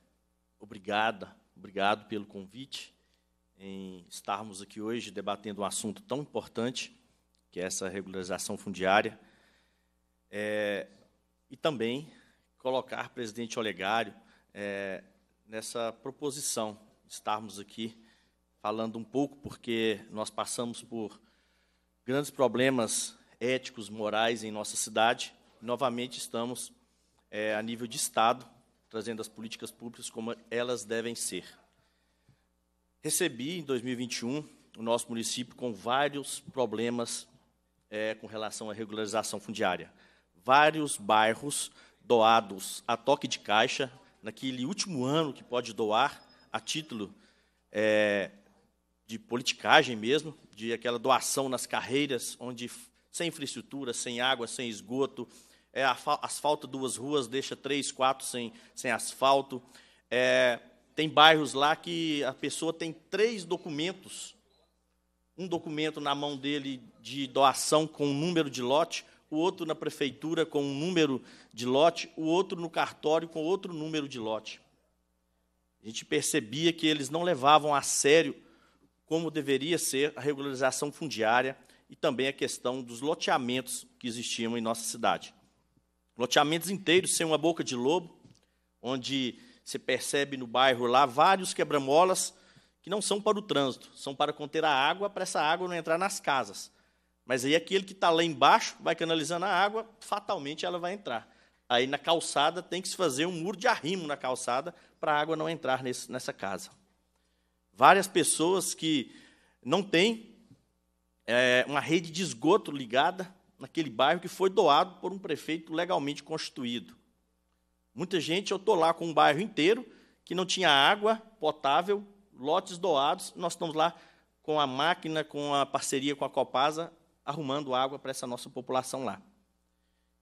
obrigada Obrigado pelo convite em estarmos aqui hoje debatendo um assunto tão importante, que é essa regularização fundiária, é, e também colocar presidente Olegário é, nessa proposição, estarmos aqui falando um pouco, porque nós passamos por grandes problemas éticos, morais em nossa cidade, novamente estamos é, a nível de Estado trazendo as políticas públicas como elas devem ser. Recebi, em 2021, o nosso município com vários problemas é, com relação à regularização fundiária. Vários bairros doados a toque de caixa, naquele último ano que pode doar, a título é, de politicagem mesmo, de aquela doação nas carreiras, onde sem infraestrutura, sem água, sem esgoto, é, asfalta duas ruas, deixa três, quatro sem, sem asfalto. É, tem bairros lá que a pessoa tem três documentos. Um documento na mão dele de doação com o um número de lote, o outro na prefeitura com um número de lote, o outro no cartório com outro número de lote. A gente percebia que eles não levavam a sério como deveria ser a regularização fundiária e também a questão dos loteamentos que existiam em nossa cidade. Loteamentos inteiros sem uma boca de lobo, onde você percebe no bairro lá vários quebra-molas que não são para o trânsito, são para conter a água, para essa água não entrar nas casas. Mas aí aquele que está lá embaixo vai canalizando a água, fatalmente ela vai entrar. Aí na calçada tem que se fazer um muro de arrimo na calçada para a água não entrar nesse, nessa casa. Várias pessoas que não têm é, uma rede de esgoto ligada, naquele bairro que foi doado por um prefeito legalmente constituído. Muita gente, eu estou lá com um bairro inteiro que não tinha água potável, lotes doados, nós estamos lá com a máquina, com a parceria com a Copasa, arrumando água para essa nossa população lá.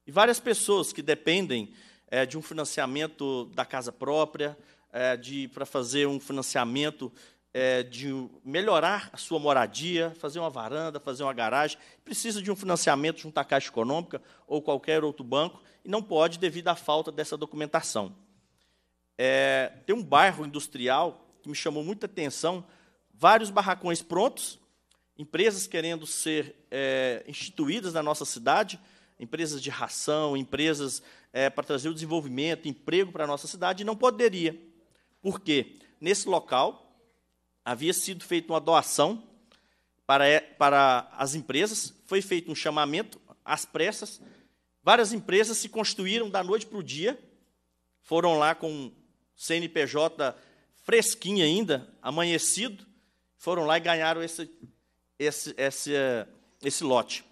E várias pessoas que dependem é, de um financiamento da casa própria, é, de para fazer um financiamento é, de melhorar a sua moradia, fazer uma varanda, fazer uma garagem, precisa de um financiamento junto à Caixa Econômica ou qualquer outro banco, e não pode devido à falta dessa documentação. É, tem um bairro industrial que me chamou muita atenção, vários barracões prontos, empresas querendo ser é, instituídas na nossa cidade, empresas de ração, empresas é, para trazer o desenvolvimento, emprego para a nossa cidade, e não poderia. Por quê? Nesse local, havia sido feita uma doação para, é, para as empresas, foi feito um chamamento às pressas, várias empresas se constituíram da noite para o dia, foram lá com CNPJ fresquinho ainda, amanhecido, foram lá e ganharam esse, esse, esse, eh, esse lote.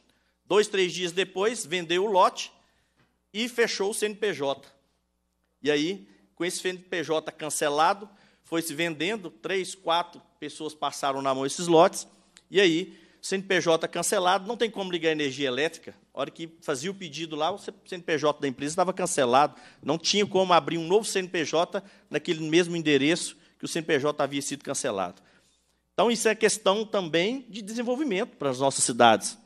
Dois, três dias depois, vendeu o lote e fechou o CNPJ. E aí, com esse CNPJ cancelado, foi se vendendo, três, quatro pessoas passaram na mão esses lotes, e aí, CNPJ cancelado, não tem como ligar energia elétrica. A hora que fazia o pedido lá, o CNPJ da empresa estava cancelado, não tinha como abrir um novo CNPJ naquele mesmo endereço que o CNPJ havia sido cancelado. Então, isso é questão também de desenvolvimento para as nossas cidades.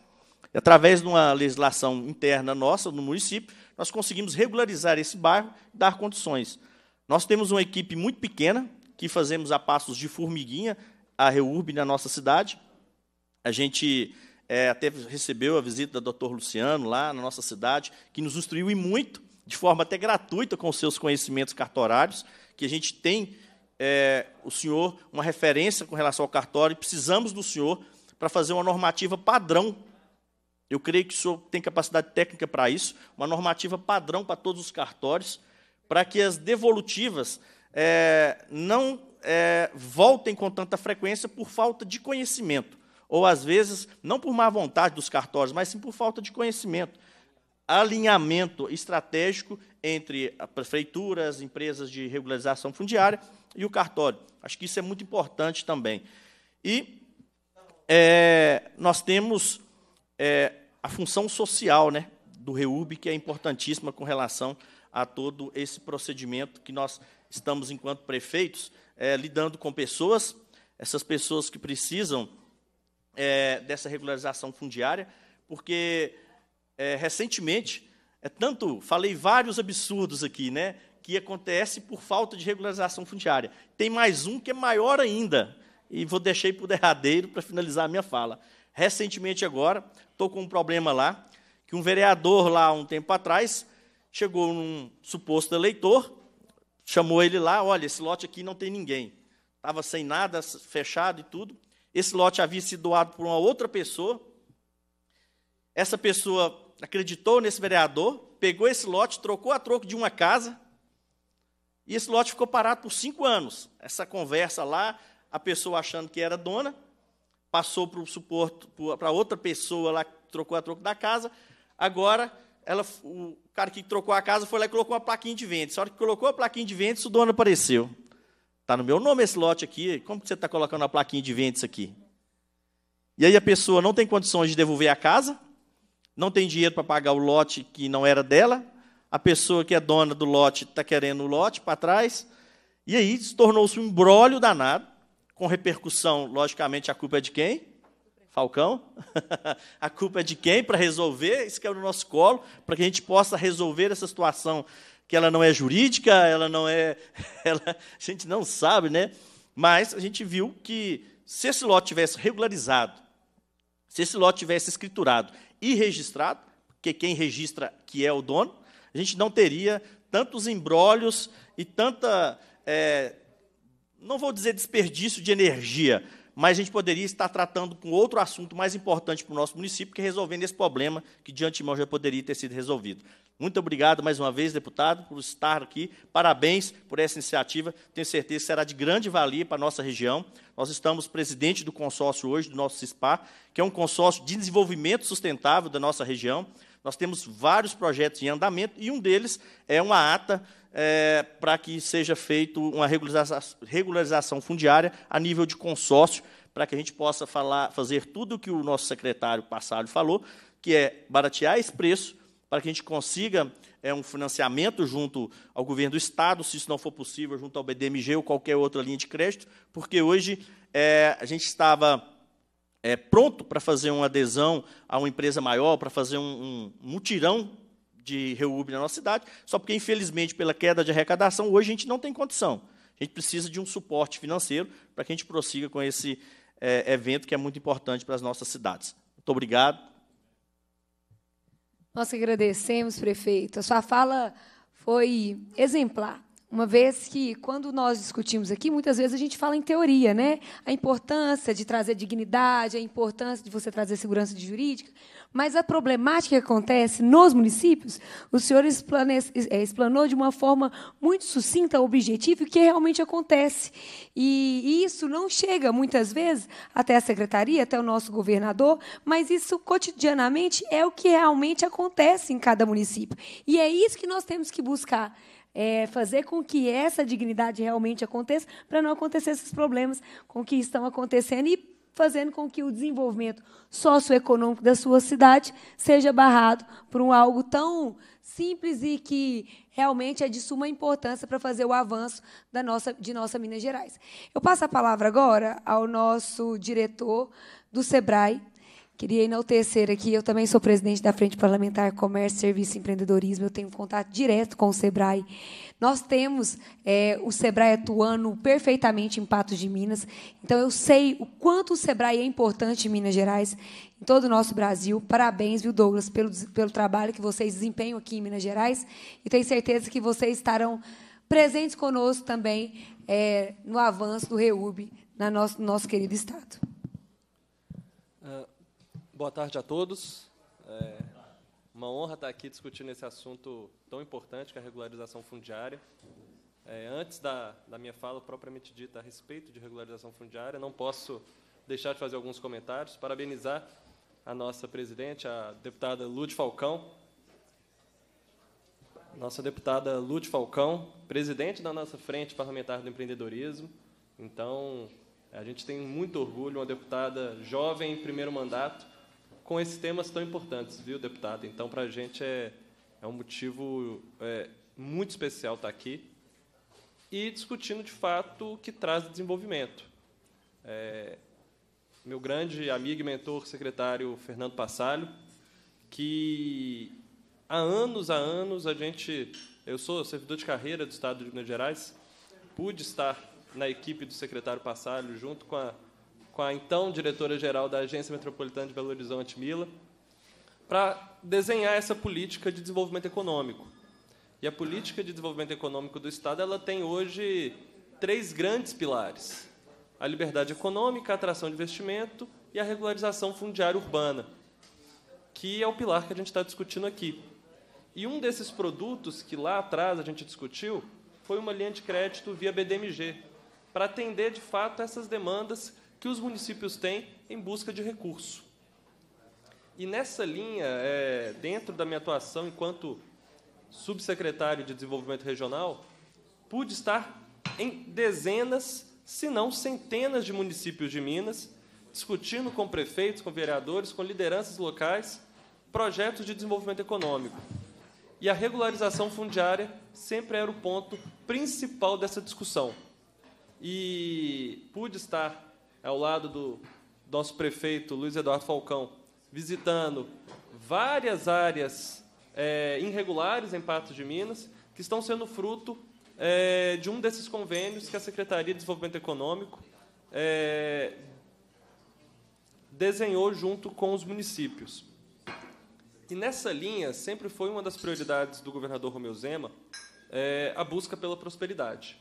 através de uma legislação interna nossa, no município, nós conseguimos regularizar esse bairro e dar condições. Nós temos uma equipe muito pequena, que fazemos a passos de formiguinha, a REURB na nossa cidade. A gente é, até recebeu a visita do Dr. Luciano lá na nossa cidade, que nos instruiu e muito, de forma até gratuita, com seus conhecimentos cartorários, que a gente tem é, o senhor uma referência com relação ao cartório e precisamos do senhor para fazer uma normativa padrão. Eu creio que o senhor tem capacidade técnica para isso, uma normativa padrão para todos os cartórios, para que as devolutivas é, não é, voltem com tanta frequência por falta de conhecimento, ou às vezes, não por má vontade dos cartórios, mas sim por falta de conhecimento. Alinhamento estratégico entre a prefeitura, as empresas de regularização fundiária e o cartório. Acho que isso é muito importante também. E é, nós temos é, a função social né, do REURB, que é importantíssima com relação a todo esse procedimento que nós estamos, enquanto prefeitos, é, lidando com pessoas, essas pessoas que precisam é, dessa regularização fundiária, porque é, recentemente, é tanto, falei vários absurdos aqui, né, que acontece por falta de regularização fundiária. Tem mais um que é maior ainda, e vou deixei para o derradeiro para finalizar a minha fala. Recentemente agora, estou com um problema lá, que um vereador lá um tempo atrás chegou num suposto eleitor chamou ele lá, olha, esse lote aqui não tem ninguém. Estava sem nada, fechado e tudo. Esse lote havia sido doado por uma outra pessoa. Essa pessoa acreditou nesse vereador, pegou esse lote, trocou a troco de uma casa, e esse lote ficou parado por cinco anos. Essa conversa lá, a pessoa achando que era dona, passou para o suporte, para outra pessoa lá, trocou a troco da casa. Agora, ela, o, cara que trocou a casa foi lá e colocou uma plaquinha de venda. Só hora que colocou a plaquinha de venda, o dono apareceu. Está no meu nome esse lote aqui, como que você está colocando a plaquinha de venda aqui? E aí a pessoa não tem condições de devolver a casa, não tem dinheiro para pagar o lote que não era dela, a pessoa que é dona do lote está querendo o lote para trás, e aí tornou-se um brólio danado, com repercussão, logicamente, a culpa é de quem? Falcão? [LAUGHS] a culpa é de quem para resolver? Isso é no nosso colo, para que a gente possa resolver essa situação, que ela não é jurídica, ela não é. [LAUGHS] Ela, a gente não sabe, né? Mas a gente viu que se esse lote tivesse regularizado, se esse lote tivesse escriturado e registrado, porque quem registra que é o dono, a gente não teria tantos embrólios e tanta. É, não vou dizer desperdício de energia, mas a gente poderia estar tratando com outro assunto mais importante para o nosso município, que é resolvendo esse problema que de antemão já poderia ter sido resolvido. Muito obrigado mais uma vez, deputado, por estar aqui. Parabéns por essa iniciativa. Tenho certeza que será de grande valia para a nossa região. Nós estamos presidente do consórcio hoje, do nosso Cispa, que é um consórcio de desenvolvimento sustentável da nossa região. Nós temos vários projetos em andamento e um deles é uma ata é, para que seja feita uma regularização, regularização fundiária a nível de consórcio, para que a gente possa falar, fazer tudo o que o nosso secretário passado falou, que é baratear esse preço, para que a gente consiga é, um financiamento junto ao governo do Estado, se isso não for possível, junto ao BDMG ou qualquer outra linha de crédito, porque hoje é, a gente estava é, pronto para fazer uma adesão a uma empresa maior, para fazer um, um mutirão de reúbe na nossa cidade, só porque, infelizmente, pela queda de arrecadação, hoje a gente não tem condição. A gente precisa de um suporte financeiro para que a gente prossiga com esse é, evento que é muito importante para as nossas cidades. Muito obrigado. Nós agradecemos, prefeito. A sua fala foi exemplar. Uma vez que, quando nós discutimos aqui, muitas vezes a gente fala em teoria, né? A importância de trazer dignidade, a importância de você trazer segurança jurídica. Mas a problemática que acontece nos municípios, o senhor é, explanou de uma forma muito sucinta, objetiva, o que realmente acontece. E isso não chega, muitas vezes, até a secretaria, até o nosso governador, mas isso cotidianamente é o que realmente acontece em cada município. E é isso que nós temos que buscar é, fazer com que essa dignidade realmente aconteça, para não acontecer esses problemas com que estão acontecendo e fazendo com que o desenvolvimento socioeconômico da sua cidade seja barrado por um algo tão simples e que realmente é de suma importância para fazer o avanço da nossa, de nossa Minas Gerais. Eu passo a palavra agora ao nosso diretor do SEBRAE, Queria enaltecer aqui, eu também sou presidente da Frente Parlamentar Comércio, Serviço e Empreendedorismo, eu tenho contato direto com o SEBRAE. Nós temos é, o SEBRAE atuando perfeitamente em Patos de Minas, então eu sei o quanto o SEBRAE é importante em Minas Gerais, em todo o nosso Brasil. Parabéns, viu, Douglas, pelo, pelo trabalho que vocês desempenham aqui em Minas Gerais, e tenho certeza que vocês estarão presentes conosco também é, no avanço do REUB na nosso, no nosso querido Estado. Boa tarde a todos. É uma honra estar aqui discutindo esse assunto tão importante que é a regularização fundiária. É, antes da, da minha fala propriamente dita a respeito de regularização fundiária, não posso deixar de fazer alguns comentários. Parabenizar a nossa presidente, a deputada Lud Falcão, nossa deputada Lute Falcão, presidente da nossa Frente Parlamentar do Empreendedorismo. Então, a gente tem muito orgulho, uma deputada jovem, primeiro mandato, com esses temas tão importantes, viu, deputado? Então, para a gente é, é um motivo é, muito especial estar tá aqui e discutindo, de fato, o que traz desenvolvimento. É, meu grande amigo e mentor, secretário Fernando Passalho, que há anos, há anos, a gente... Eu sou servidor de carreira do Estado de Minas Gerais, pude estar na equipe do secretário Passalho, junto com a com a então diretora-geral da Agência Metropolitana de Belo Horizonte, Mila, para desenhar essa política de desenvolvimento econômico. E a política de desenvolvimento econômico do Estado ela tem hoje três grandes pilares: a liberdade econômica, a atração de investimento e a regularização fundiária urbana, que é o pilar que a gente está discutindo aqui. E um desses produtos que lá atrás a gente discutiu foi uma linha de crédito via BDMG, para atender de fato essas demandas que os municípios têm em busca de recurso. E nessa linha, é, dentro da minha atuação enquanto subsecretário de Desenvolvimento Regional, pude estar em dezenas, se não centenas de municípios de Minas, discutindo com prefeitos, com vereadores, com lideranças locais, projetos de desenvolvimento econômico. E a regularização fundiária sempre era o ponto principal dessa discussão. E pude estar é ao lado do nosso prefeito Luiz Eduardo Falcão, visitando várias áreas é, irregulares em Patos de Minas, que estão sendo fruto é, de um desses convênios que a Secretaria de Desenvolvimento Econômico é, desenhou junto com os municípios. E nessa linha, sempre foi uma das prioridades do governador Romeu Zema é, a busca pela prosperidade.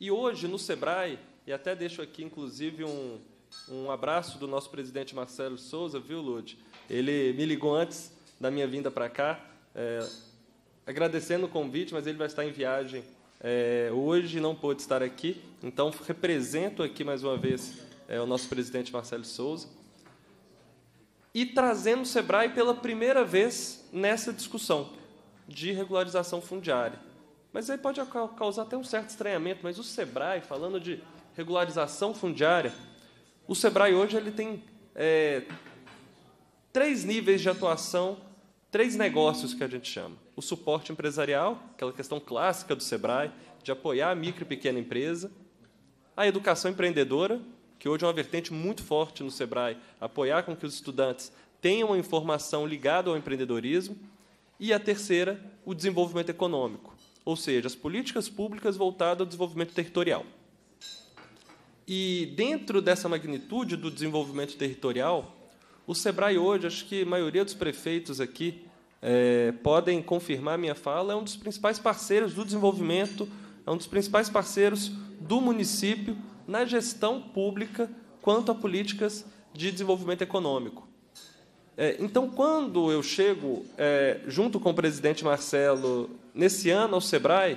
E hoje, no SEBRAE, e até deixo aqui, inclusive, um, um abraço do nosso presidente Marcelo Souza, viu, Lud? Ele me ligou antes da minha vinda para cá, é, agradecendo o convite, mas ele vai estar em viagem é, hoje, não pôde estar aqui. Então, represento aqui mais uma vez é, o nosso presidente Marcelo Souza. E trazendo o SEBRAE pela primeira vez nessa discussão de regularização fundiária. Mas aí pode causar até um certo estranhamento, mas o SEBRAE, falando de regularização fundiária, o SEBRAE hoje ele tem é, três níveis de atuação, três negócios que a gente chama. O suporte empresarial, aquela questão clássica do SEBRAE, de apoiar a micro e pequena empresa. A educação empreendedora, que hoje é uma vertente muito forte no SEBRAE, apoiar com que os estudantes tenham uma informação ligada ao empreendedorismo. E a terceira, o desenvolvimento econômico, ou seja, as políticas públicas voltadas ao desenvolvimento territorial. E dentro dessa magnitude do desenvolvimento territorial, o SEBRAE hoje, acho que a maioria dos prefeitos aqui é, podem confirmar minha fala, é um dos principais parceiros do desenvolvimento, é um dos principais parceiros do município na gestão pública quanto a políticas de desenvolvimento econômico. É, então, quando eu chego, é, junto com o presidente Marcelo, nesse ano ao SEBRAE,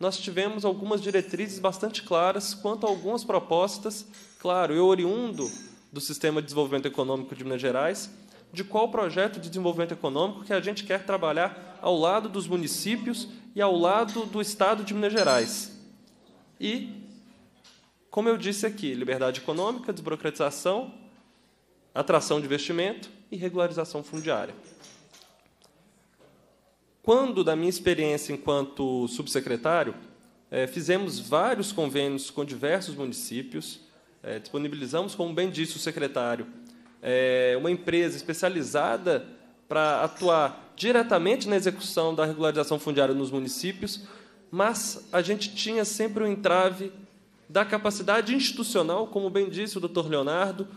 nós tivemos algumas diretrizes bastante claras quanto a algumas propostas, claro, eu oriundo do Sistema de Desenvolvimento Econômico de Minas Gerais, de qual projeto de desenvolvimento econômico que a gente quer trabalhar ao lado dos municípios e ao lado do Estado de Minas Gerais. E, como eu disse aqui, liberdade econômica, desburocratização, atração de investimento e regularização fundiária quando, da minha experiência enquanto subsecretário, é, fizemos vários convênios com diversos municípios, é, disponibilizamos, como bem disse o secretário, é, uma empresa especializada para atuar diretamente na execução da regularização fundiária nos municípios, mas a gente tinha sempre o um entrave da capacidade institucional, como bem disse o doutor Leonardo,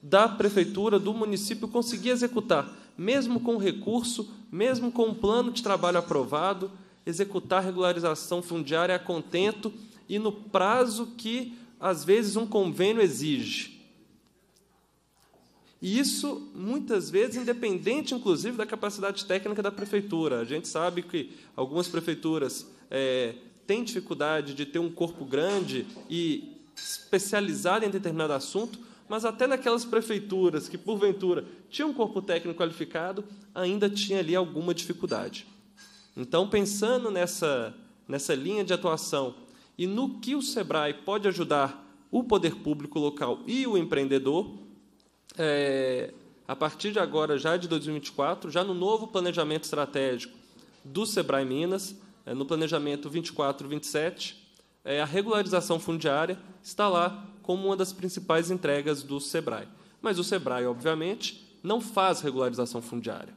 da prefeitura, do município conseguir executar, mesmo com recurso, mesmo com um plano de trabalho aprovado, executar regularização fundiária a é contento e no prazo que, às vezes, um convênio exige. E isso, muitas vezes, independente, inclusive, da capacidade técnica da prefeitura. A gente sabe que algumas prefeituras é, têm dificuldade de ter um corpo grande e especializado em determinado assunto, mas até naquelas prefeituras que, porventura, tinham um corpo técnico qualificado, ainda tinha ali alguma dificuldade. Então, pensando nessa, nessa linha de atuação e no que o SEBRAE pode ajudar o poder público local e o empreendedor, é, a partir de agora, já de 2024, já no novo planejamento estratégico do SEBRAE Minas, é, no planejamento 24-27, é, a regularização fundiária está lá como uma das principais entregas do SEBRAE. Mas o SEBRAE, obviamente, não faz regularização fundiária.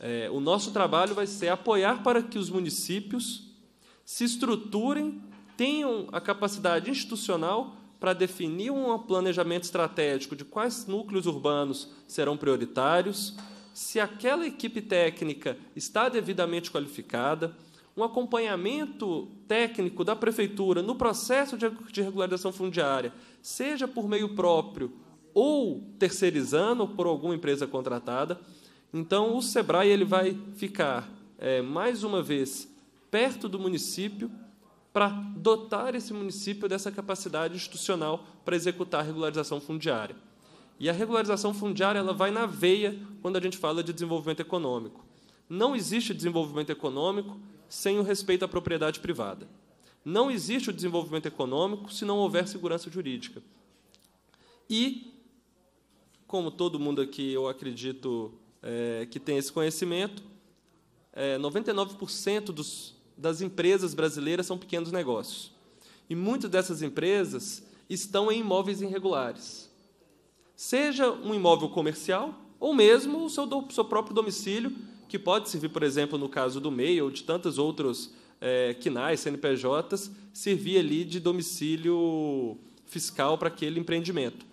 É, o nosso trabalho vai ser apoiar para que os municípios se estruturem, tenham a capacidade institucional para definir um planejamento estratégico de quais núcleos urbanos serão prioritários, se aquela equipe técnica está devidamente qualificada, um acompanhamento técnico da prefeitura no processo de regularização fundiária, seja por meio próprio ou terceirizando por alguma empresa contratada. Então, o SEBRAE ele vai ficar, é, mais uma vez, perto do município para dotar esse município dessa capacidade institucional para executar a regularização fundiária. E a regularização fundiária ela vai na veia quando a gente fala de desenvolvimento econômico. Não existe desenvolvimento econômico sem o respeito à propriedade privada. Não existe o desenvolvimento econômico se não houver segurança jurídica. E, como todo mundo aqui, eu acredito é, que tem esse conhecimento, é, 99% dos, das empresas brasileiras são pequenos negócios. E muitas dessas empresas estão em imóveis irregulares. Seja um imóvel comercial, ou mesmo o seu, do, seu próprio domicílio, que pode servir, por exemplo, no caso do MEI ou de tantos outros é, quinais, CNPJs, servir ali de domicílio fiscal para aquele empreendimento.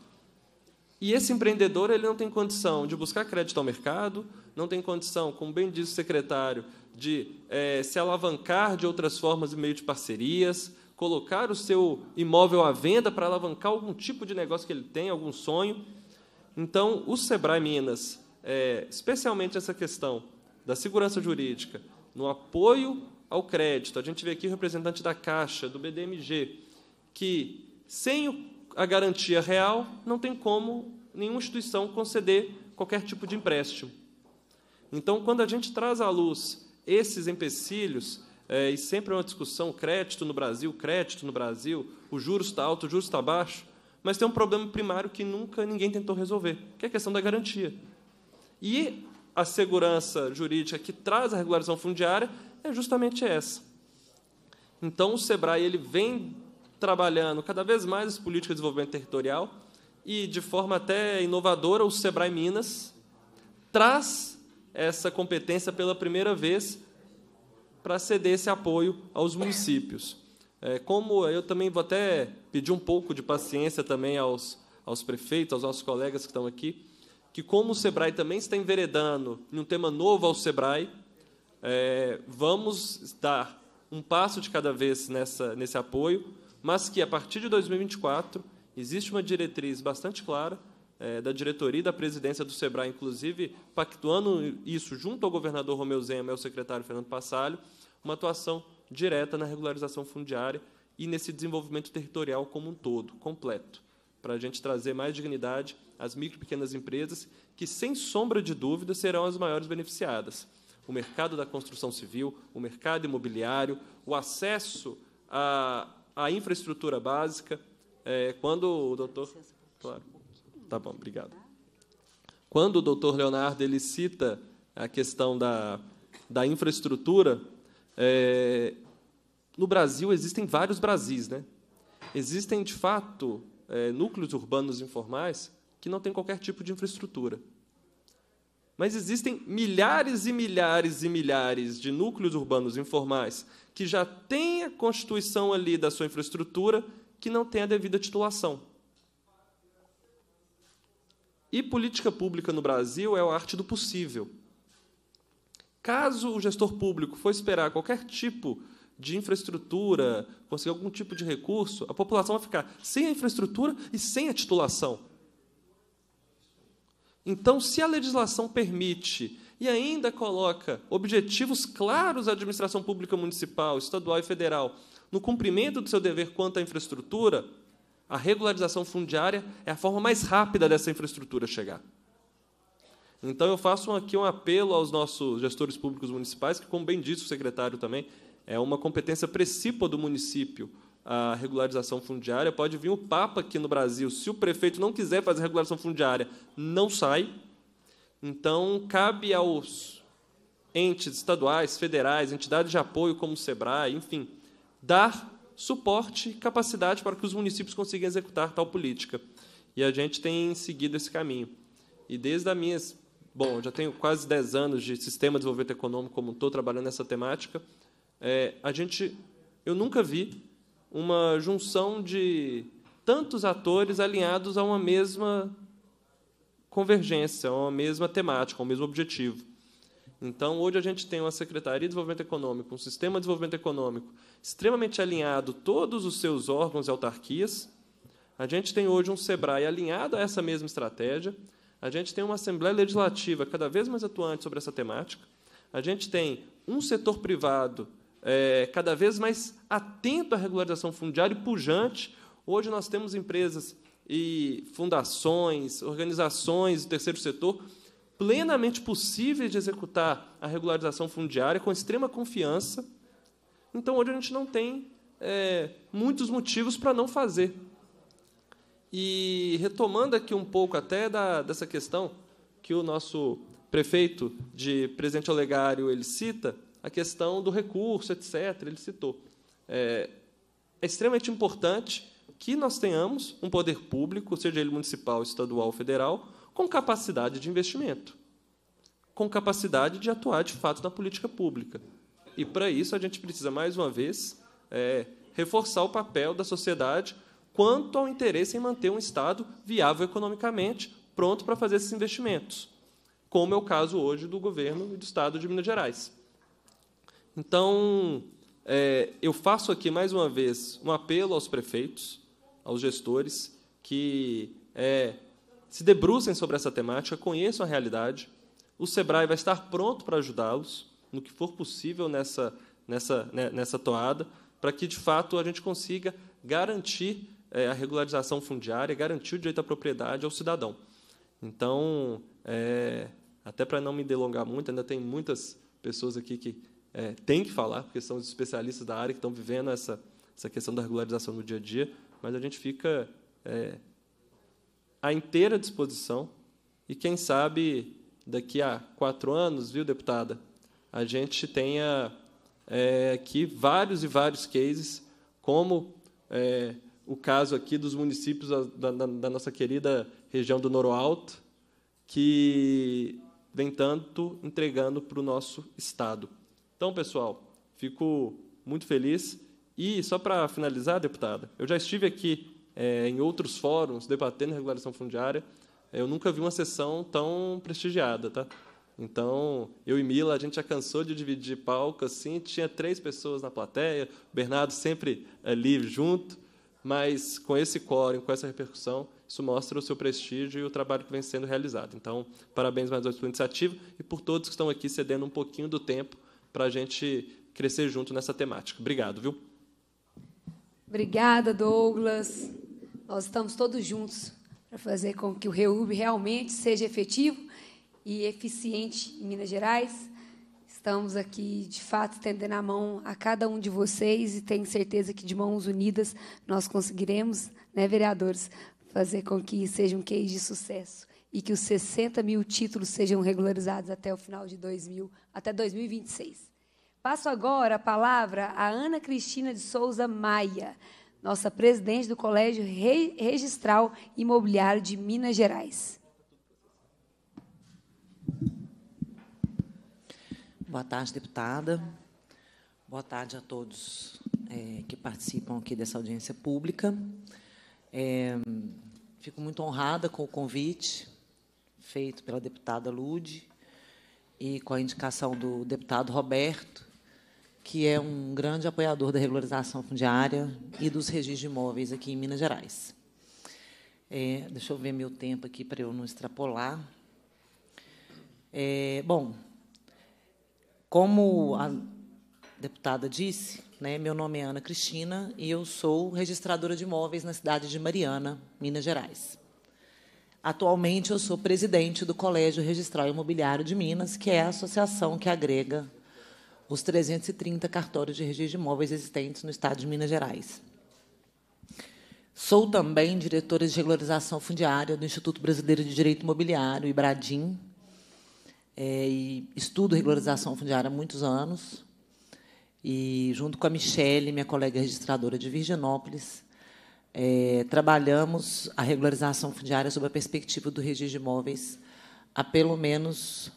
E esse empreendedor ele não tem condição de buscar crédito ao mercado, não tem condição, como bem disse o secretário, de é, se alavancar de outras formas e meio de parcerias, colocar o seu imóvel à venda para alavancar algum tipo de negócio que ele tem, algum sonho. Então, o Sebrae Minas, é, especialmente essa questão da segurança jurídica no apoio ao crédito. A gente vê aqui o representante da Caixa, do BDMG, que sem a garantia real não tem como nenhuma instituição conceder qualquer tipo de empréstimo. Então, quando a gente traz à luz esses empecilhos, é, e sempre é uma discussão, crédito no Brasil, crédito no Brasil, o juros está alto, o juros está baixo, mas tem um problema primário que nunca ninguém tentou resolver, que é a questão da garantia. E a segurança jurídica que traz a regularização fundiária é justamente essa. Então, o SEBRAE ele vem trabalhando cada vez mais as políticas de desenvolvimento territorial e, de forma até inovadora, o SEBRAE Minas traz essa competência pela primeira vez para ceder esse apoio aos municípios. É, como eu também vou até pedir um pouco de paciência também aos, aos prefeitos, aos nossos colegas que estão aqui, que, como o Sebrae também está enveredando em um tema novo ao Sebrae, é, vamos dar um passo de cada vez nessa, nesse apoio, mas que, a partir de 2024, existe uma diretriz bastante clara é, da diretoria e da presidência do SEBRAE, inclusive pactuando isso junto ao governador Romeu Zema e ao secretário Fernando Passalho, uma atuação direta na regularização fundiária e nesse desenvolvimento territorial como um todo, completo, para a gente trazer mais dignidade as micro e pequenas empresas, que, sem sombra de dúvida, serão as maiores beneficiadas. O mercado da construção civil, o mercado imobiliário, o acesso à, à infraestrutura básica. É, quando o doutor. Claro. Tá bom, obrigado. Quando o doutor Leonardo ele cita a questão da, da infraestrutura, é, no Brasil existem vários Brasis. Né? Existem, de fato, é, núcleos urbanos informais que não tem qualquer tipo de infraestrutura. Mas existem milhares e milhares e milhares de núcleos urbanos informais que já têm a constituição ali da sua infraestrutura que não tem a devida titulação. E política pública no Brasil é a arte do possível. Caso o gestor público for esperar qualquer tipo de infraestrutura, conseguir algum tipo de recurso, a população vai ficar sem a infraestrutura e sem a titulação. Então, se a legislação permite e ainda coloca objetivos claros à administração pública municipal, estadual e federal no cumprimento do seu dever quanto à infraestrutura, a regularização fundiária é a forma mais rápida dessa infraestrutura chegar. Então, eu faço aqui um apelo aos nossos gestores públicos municipais, que, como bem disse o secretário também, é uma competência precípua do município a regularização fundiária, pode vir o Papa aqui no Brasil. Se o prefeito não quiser fazer regularização fundiária, não sai. Então, cabe aos entes estaduais, federais, entidades de apoio como o SEBRAE, enfim, dar suporte e capacidade para que os municípios consigam executar tal política. E a gente tem seguido esse caminho. E desde a minha. Bom, já tenho quase 10 anos de sistema de desenvolvimento econômico como estou trabalhando nessa temática. É, a gente, eu nunca vi uma junção de tantos atores alinhados a uma mesma convergência, a uma mesma temática, ao mesmo objetivo. Então, hoje a gente tem uma Secretaria de Desenvolvimento Econômico, um Sistema de Desenvolvimento Econômico extremamente alinhado, todos os seus órgãos e autarquias. A gente tem hoje um SEBRAE alinhado a essa mesma estratégia. A gente tem uma Assembleia Legislativa cada vez mais atuante sobre essa temática. A gente tem um setor privado é, cada vez mais atento à regularização fundiária e pujante. Hoje nós temos empresas e fundações, organizações do terceiro setor plenamente possíveis de executar a regularização fundiária com extrema confiança. Então, hoje a gente não tem é, muitos motivos para não fazer. E retomando aqui um pouco até da, dessa questão que o nosso prefeito de Presidente Olegário ele cita, a questão do recurso, etc. Ele citou. É, é extremamente importante que nós tenhamos um poder público, seja ele municipal, estadual, federal, com capacidade de investimento, com capacidade de atuar de fato na política pública. E para isso a gente precisa mais uma vez é, reforçar o papel da sociedade quanto ao interesse em manter um estado viável economicamente, pronto para fazer esses investimentos, como é o caso hoje do governo e do estado de Minas Gerais. Então, é, eu faço aqui mais uma vez um apelo aos prefeitos, aos gestores, que é, se debrucem sobre essa temática, conheçam a realidade. O SEBRAE vai estar pronto para ajudá-los no que for possível nessa, nessa, né, nessa toada, para que, de fato, a gente consiga garantir é, a regularização fundiária, garantir o direito à propriedade ao cidadão. Então, é, até para não me delongar muito, ainda tem muitas pessoas aqui que é, tem que falar, porque são os especialistas da área que estão vivendo essa, essa questão da regularização no dia a dia, mas a gente fica é, à inteira disposição e, quem sabe, daqui a quatro anos, viu, deputada, a gente tenha é, aqui vários e vários cases, como é, o caso aqui dos municípios da, da, da nossa querida região do Noroalto, que vem tanto entregando para o nosso Estado. Então, pessoal, fico muito feliz. E, só para finalizar, deputada, eu já estive aqui é, em outros fóruns debatendo regulação fundiária. Eu nunca vi uma sessão tão prestigiada, tá? Então, eu e Mila, a gente já cansou de dividir palco assim, tinha três pessoas na plateia, o Bernardo sempre ali é, junto, mas com esse quórum, com essa repercussão, isso mostra o seu prestígio e o trabalho que vem sendo realizado. Então, parabéns mais uma vez pela iniciativa e por todos que estão aqui cedendo um pouquinho do tempo para a gente crescer junto nessa temática. Obrigado, viu? Obrigada, Douglas. Nós estamos todos juntos para fazer com que o REUB realmente seja efetivo e eficiente em Minas Gerais. Estamos aqui, de fato, estendendo a mão a cada um de vocês e tenho certeza que, de mãos unidas, nós conseguiremos, né, vereadores, fazer com que seja um case de sucesso e que os 60 mil títulos sejam regularizados até o final de 2000, até 2026. Passo agora a palavra à Ana Cristina de Souza Maia, nossa presidente do Colégio Registral Imobiliário de Minas Gerais. Boa tarde, deputada. Boa tarde a todos é, que participam aqui dessa audiência pública. É, fico muito honrada com o convite feito pela deputada Lude e com a indicação do deputado Roberto, que é um grande apoiador da regularização fundiária e dos registros de imóveis aqui em Minas Gerais. É, deixa eu ver meu tempo aqui para eu não extrapolar. É, bom, como a deputada disse, né, meu nome é Ana Cristina e eu sou registradora de imóveis na cidade de Mariana, Minas Gerais. Atualmente, eu sou presidente do Colégio Registral Imobiliário de Minas, que é a associação que agrega os 330 cartórios de registro de imóveis existentes no estado de Minas Gerais. Sou também diretora de regularização fundiária do Instituto Brasileiro de Direito Imobiliário, IBRADIM, é, e estudo regularização fundiária há muitos anos. E, junto com a Michele, minha colega registradora de Virginópolis, é, trabalhamos a regularização fundiária sob a perspectiva do registro de imóveis há pelo menos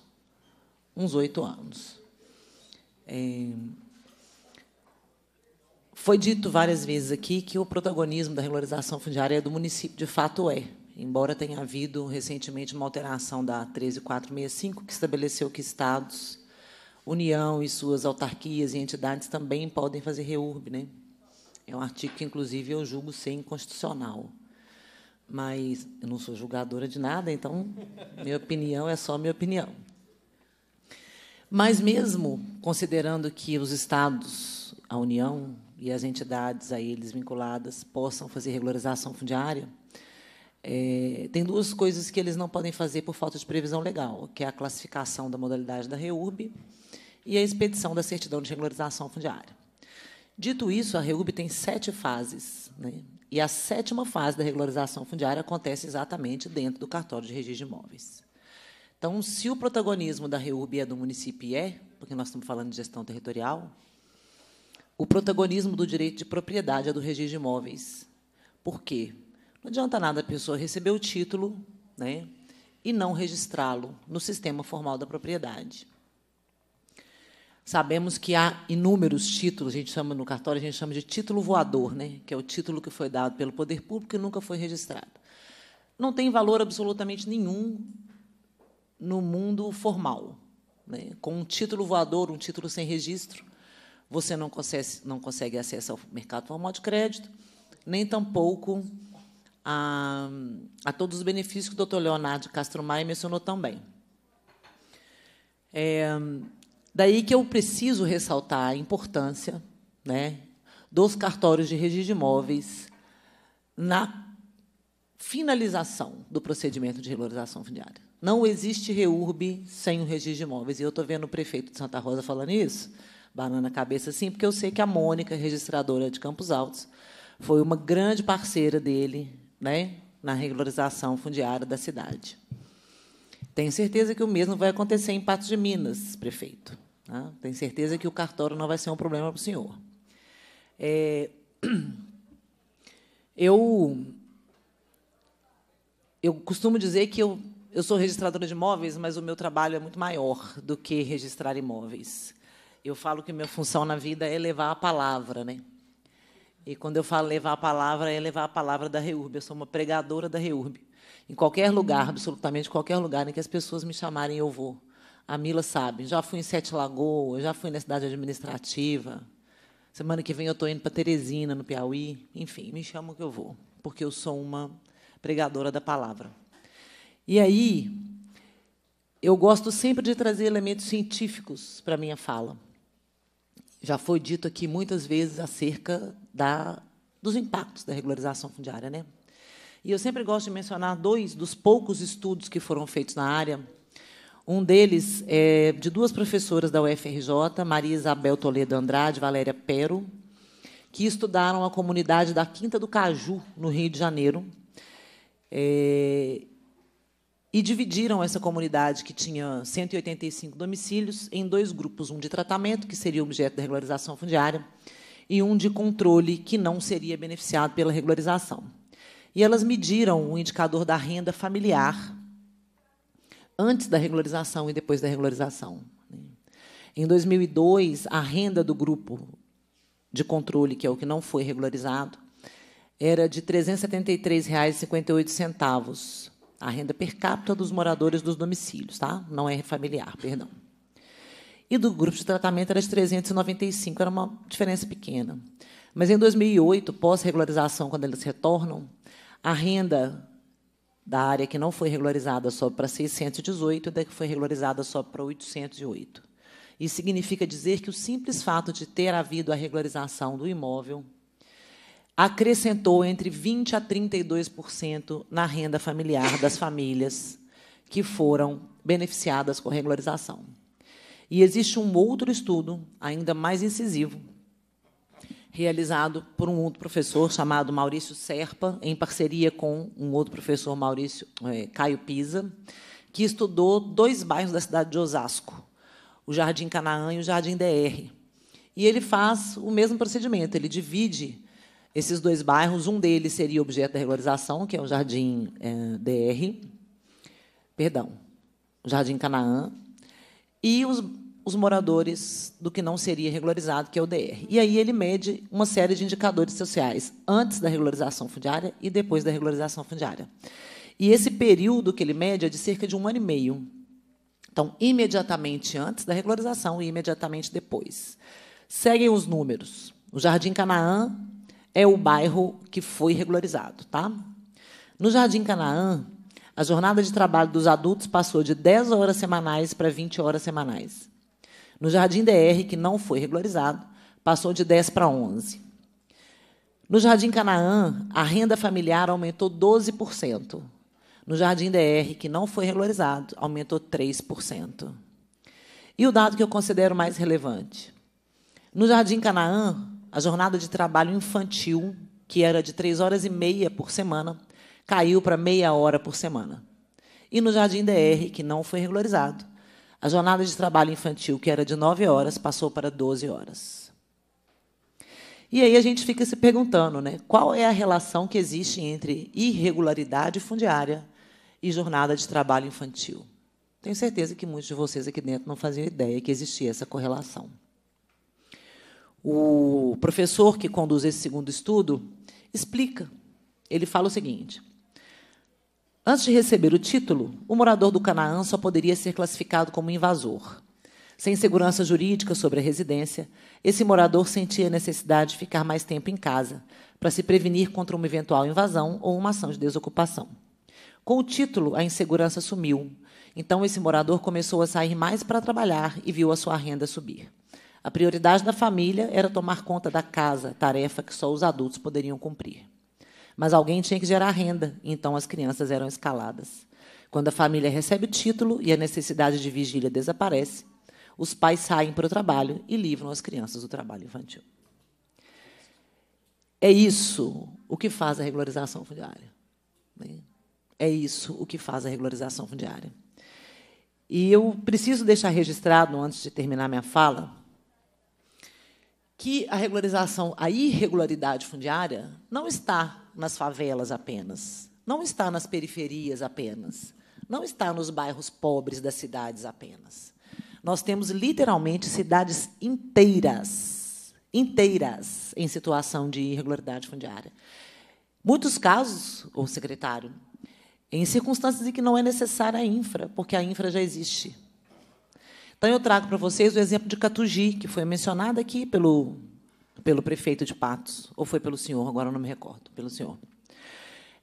uns oito anos. É, foi dito várias vezes aqui que o protagonismo da regularização fundiária é do município, de fato é, embora tenha havido recentemente uma alteração da 13465, que estabeleceu que estados, União e suas autarquias e entidades também podem fazer reúbe, né? É um artigo que, inclusive, eu julgo ser inconstitucional. Mas eu não sou julgadora de nada, então minha opinião é só minha opinião. Mas mesmo considerando que os estados, a União e as entidades a eles vinculadas possam fazer regularização fundiária, é, tem duas coisas que eles não podem fazer por falta de previsão legal, que é a classificação da modalidade da REURB e a expedição da certidão de regularização fundiária. Dito isso, a REUB tem sete fases. Né? E a sétima fase da regularização fundiária acontece exatamente dentro do cartório de registro de imóveis. Então, se o protagonismo da REURB é do município é, porque nós estamos falando de gestão territorial, o protagonismo do direito de propriedade é do registro de imóveis. Por quê? Não adianta nada a pessoa receber o título né, e não registrá-lo no sistema formal da propriedade. Sabemos que há inúmeros títulos, a gente chama no cartório, a gente chama de título voador, né? que é o título que foi dado pelo poder público e nunca foi registrado. Não tem valor absolutamente nenhum no mundo formal. Né? Com um título voador, um título sem registro, você não consegue, não consegue acesso ao mercado formal de crédito, nem tampouco a, a todos os benefícios que o doutor Leonardo Castro Maia mencionou também. É, Daí que eu preciso ressaltar a importância né, dos cartórios de registro de imóveis na finalização do procedimento de regularização fundiária. Não existe reurb sem o registro de imóveis. E eu estou vendo o prefeito de Santa Rosa falando isso, banana cabeça assim, porque eu sei que a Mônica, registradora de Campos Altos, foi uma grande parceira dele né, na regularização fundiária da cidade. Tenho certeza que o mesmo vai acontecer em Patos de Minas, prefeito. Né? Tenho certeza que o cartório não vai ser um problema para o senhor. É, [CLEARS THROAT] eu, eu costumo dizer que eu, eu sou registradora de imóveis, mas o meu trabalho é muito maior do que registrar imóveis. Eu falo que minha função na vida é levar a palavra, né? E quando eu falo levar a palavra, é levar a palavra da Reurb. Eu sou uma pregadora da Reurb. Em qualquer lugar, absolutamente qualquer lugar em que as pessoas me chamarem, eu vou. A Mila sabe, já fui em Sete Lagoas, já fui na cidade administrativa. Semana que vem eu estou indo para Teresina, no Piauí. Enfim, me chamam que eu vou, porque eu sou uma pregadora da palavra. E aí, eu gosto sempre de trazer elementos científicos para a minha fala. Já foi dito aqui muitas vezes acerca da, dos impactos da regularização fundiária. Né? E eu sempre gosto de mencionar dois dos poucos estudos que foram feitos na área um deles é de duas professoras da UFRJ, Maria Isabel Toledo Andrade e Valéria Pero, que estudaram a comunidade da Quinta do Caju, no Rio de Janeiro, é, e dividiram essa comunidade, que tinha 185 domicílios, em dois grupos: um de tratamento, que seria objeto da regularização fundiária, e um de controle, que não seria beneficiado pela regularização. E elas mediram o indicador da renda familiar antes da regularização e depois da regularização. Né? Em 2002, a renda do grupo de controle, que é o que não foi regularizado, era de R$ 373,58, a renda per capita dos moradores dos domicílios, tá? Não é familiar, perdão. E do grupo de tratamento era de 395, era uma diferença pequena. Mas em 2008, pós regularização, quando eles retornam, a renda da área que não foi regularizada só para 618 e da que foi regularizada só para 808. Isso significa dizer que o simples fato de ter havido a regularização do imóvel acrescentou entre 20% a 32% na renda familiar das famílias que foram beneficiadas com regularização. E existe um outro estudo, ainda mais incisivo, realizado por um outro professor chamado Maurício Serpa, em parceria com um outro professor, Maurício é, Caio Pisa, que estudou dois bairros da cidade de Osasco, o Jardim Canaã e o Jardim DR. E ele faz o mesmo procedimento, ele divide esses dois bairros, um deles seria objeto da regularização, que é o Jardim é, eh, DR, perdão, o Jardim Canaã, e os os moradores do que não seria regularizado, que é o DR. E aí ele mede uma série de indicadores sociais antes da regularização fundiária e depois da regularização fundiária. E esse período que ele mede é de cerca de um ano e meio. Então, imediatamente antes da regularização e imediatamente depois. Seguem os números. O Jardim Canaã é o bairro que foi regularizado, tá? No Jardim Canaã, a jornada de trabalho dos adultos passou de 10 horas semanais para 20 horas semanais. No Jardim DR, que não foi regularizado, passou de 10 para 11. No Jardim Canaã, a renda familiar aumentou 12%. No Jardim DR, que não foi regularizado, aumentou 3%. E o dado que eu considero mais relevante: no Jardim Canaã, a jornada de trabalho infantil, que era de 3 horas e meia por semana, caiu para meia hora por semana. E no Jardim DR, que não foi regularizado, a jornada de trabalho infantil, que era de 9 horas, passou para 12 horas. E aí a gente fica se perguntando, né, qual é a relação que existe entre irregularidade fundiária e jornada de trabalho infantil? Tenho certeza que muitos de vocês aqui dentro não faziam ideia que existia essa correlação. O professor que conduz esse segundo estudo explica. Ele fala o seguinte: Antes de receber o título, o morador do Canaã só poderia ser classificado como invasor. Sem segurança jurídica sobre a residência, esse morador sentia a necessidade de ficar mais tempo em casa para se prevenir contra uma eventual invasão ou uma ação de desocupação. Com o título, a insegurança sumiu. Então, esse morador começou a sair mais para trabalhar e viu a sua renda subir. A prioridade da família era tomar conta da casa, tarefa que só os adultos poderiam cumprir. Mas alguém tinha que gerar renda, então as crianças eram escaladas. Quando a família recebe o título e a necessidade de vigília desaparece, os pais saem para o trabalho e livram as crianças do trabalho infantil. É isso o que faz a regularização fundiária. É isso o que faz a regularização fundiária. E eu preciso deixar registrado, antes de terminar minha fala, que a regularização, a irregularidade fundiária, não está nas favelas apenas, não está nas periferias apenas, não está nos bairros pobres das cidades apenas. Nós temos literalmente cidades inteiras, inteiras em situação de irregularidade fundiária. Muitos casos, o secretário, em circunstâncias em que não é necessária a infra, porque a infra já existe. Então, eu trago para vocês o exemplo de Catugi, que foi mencionado aqui pelo, pelo prefeito de Patos, ou foi pelo senhor, agora não me recordo, pelo senhor.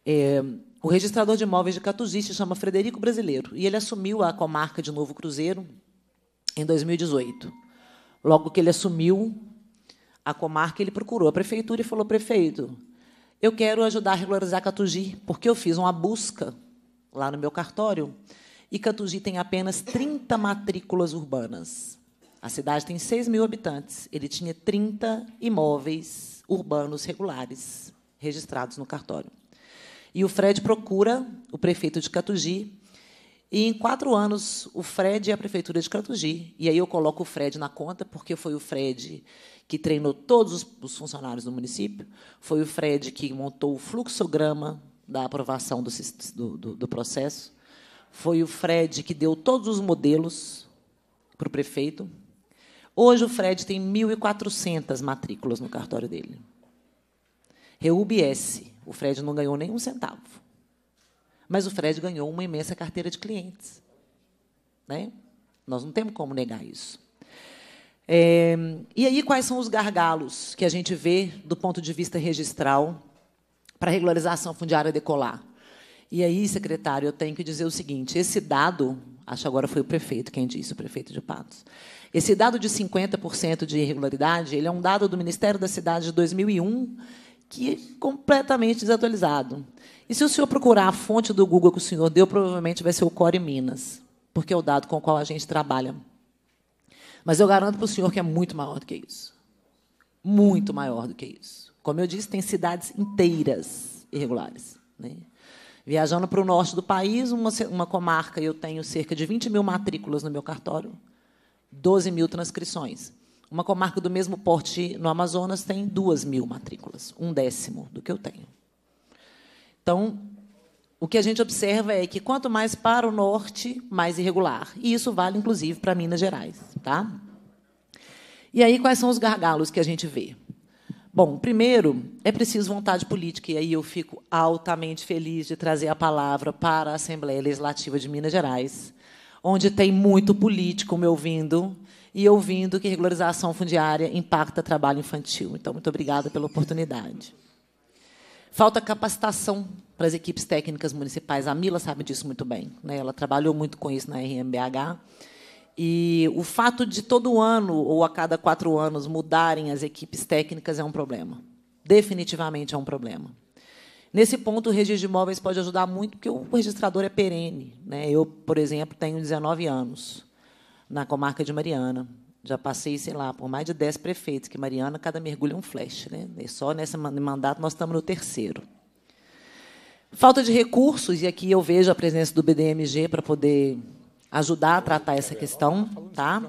É, o registrador de imóveis de Catugi se chama Frederico Brasileiro, e ele assumiu a comarca de Novo Cruzeiro em 2018. Logo que ele assumiu a comarca, ele procurou a prefeitura e falou: prefeito, eu quero ajudar a regularizar Catugi, porque eu fiz uma busca lá no meu cartório e Cantugi tem apenas 30 matrículas urbanas. A cidade tem 6 mil habitantes. Ele tinha 30 imóveis urbanos regulares registrados no cartório. E o Fred procura o prefeito de Cantugi. E em quatro anos, o Fred e a prefeitura de Cantugi. E aí eu coloco o Fred na conta, porque foi o Fred que treinou todos os funcionários do município, foi o Fred que montou o fluxograma da aprovação do, do, do processo, foi o Fred que deu todos os modelos para o prefeito. Hoje o Fred tem 1.400 matrículas no cartório dele. ReUBS, o Fred não ganhou nenhum centavo. Mas o Fred ganhou uma imensa carteira de clientes. Né? Nós não temos como negar isso. É, e aí, quais são os gargalos que a gente vê do ponto de vista registral para a regularização fundiária decolar? E aí, secretário, eu tenho que dizer o seguinte: esse dado, acho agora foi o prefeito quem disse, o prefeito de Patos. Esse dado de 50% de irregularidade, ele é um dado do Ministério da Cidade de 2001 que é completamente desatualizado. E se o senhor procurar a fonte do Google que o senhor deu, provavelmente vai ser o Core Minas, porque é o dado com o qual a gente trabalha. Mas eu garanto para o senhor que é muito maior do que isso. Muito maior do que isso. Como eu disse, tem cidades inteiras irregulares. Né? Viajando para o norte do país, uma, uma comarca, eu tenho cerca de 20 mil matrículas no meu cartório, 12 mil transcrições. Uma comarca do mesmo porte no Amazonas tem 2 mil matrículas, um décimo do que eu tenho. Então, o que a gente observa é que quanto mais para o norte, mais irregular. E isso vale, inclusive, para Minas Gerais. Tá? E aí, quais são os gargalos que a gente vê? Bom, primeiro, é preciso vontade política, e aí eu fico altamente feliz de trazer a palavra para a Assembleia Legislativa de Minas Gerais, onde tem muito político me ouvindo e ouvindo que regularização fundiária impacta trabalho infantil. Então, muito obrigada pela oportunidade. Falta capacitação para as equipes técnicas municipais. A Mila sabe disso muito bem. Né? Ela trabalhou muito com isso na RMBH. E o fato de todo ano ou a cada quatro anos mudarem as equipes técnicas é um problema. Definitivamente é um problema. Nesse ponto, o registro de imóveis pode ajudar muito, porque o registrador é perene. Né? Eu, por exemplo, tenho 19 anos na comarca de Mariana. Já passei, sei lá, por mais de 10 prefeitos, que Mariana, cada mergulho é um flash. Né? E é só nesse mandato nós estamos no terceiro. Falta de recursos, e aqui eu vejo a presença do BDMG para poder ajudar a tratar essa questão, tá?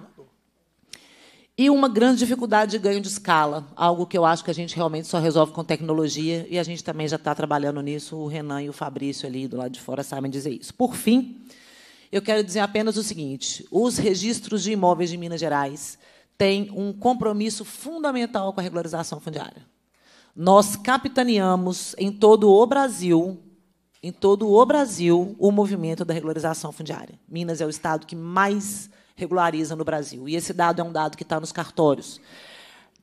E uma grande dificuldade de ganho de escala, algo que eu acho que a gente realmente só resolve com tecnologia, e a gente também já está trabalhando nisso, o Renan e o Fabrício ali do lado de fora sabem dizer isso. Por fim, eu quero dizer apenas o seguinte: os registros de imóveis de Minas Gerais têm um compromisso fundamental com a regularização fundiária. Nós capitaneamos em todo o Brasil em todo o Brasil o movimento da regularização fundiária. Minas é o estado que mais regulariza no Brasil. E esse dado é um dado que está nos cartórios.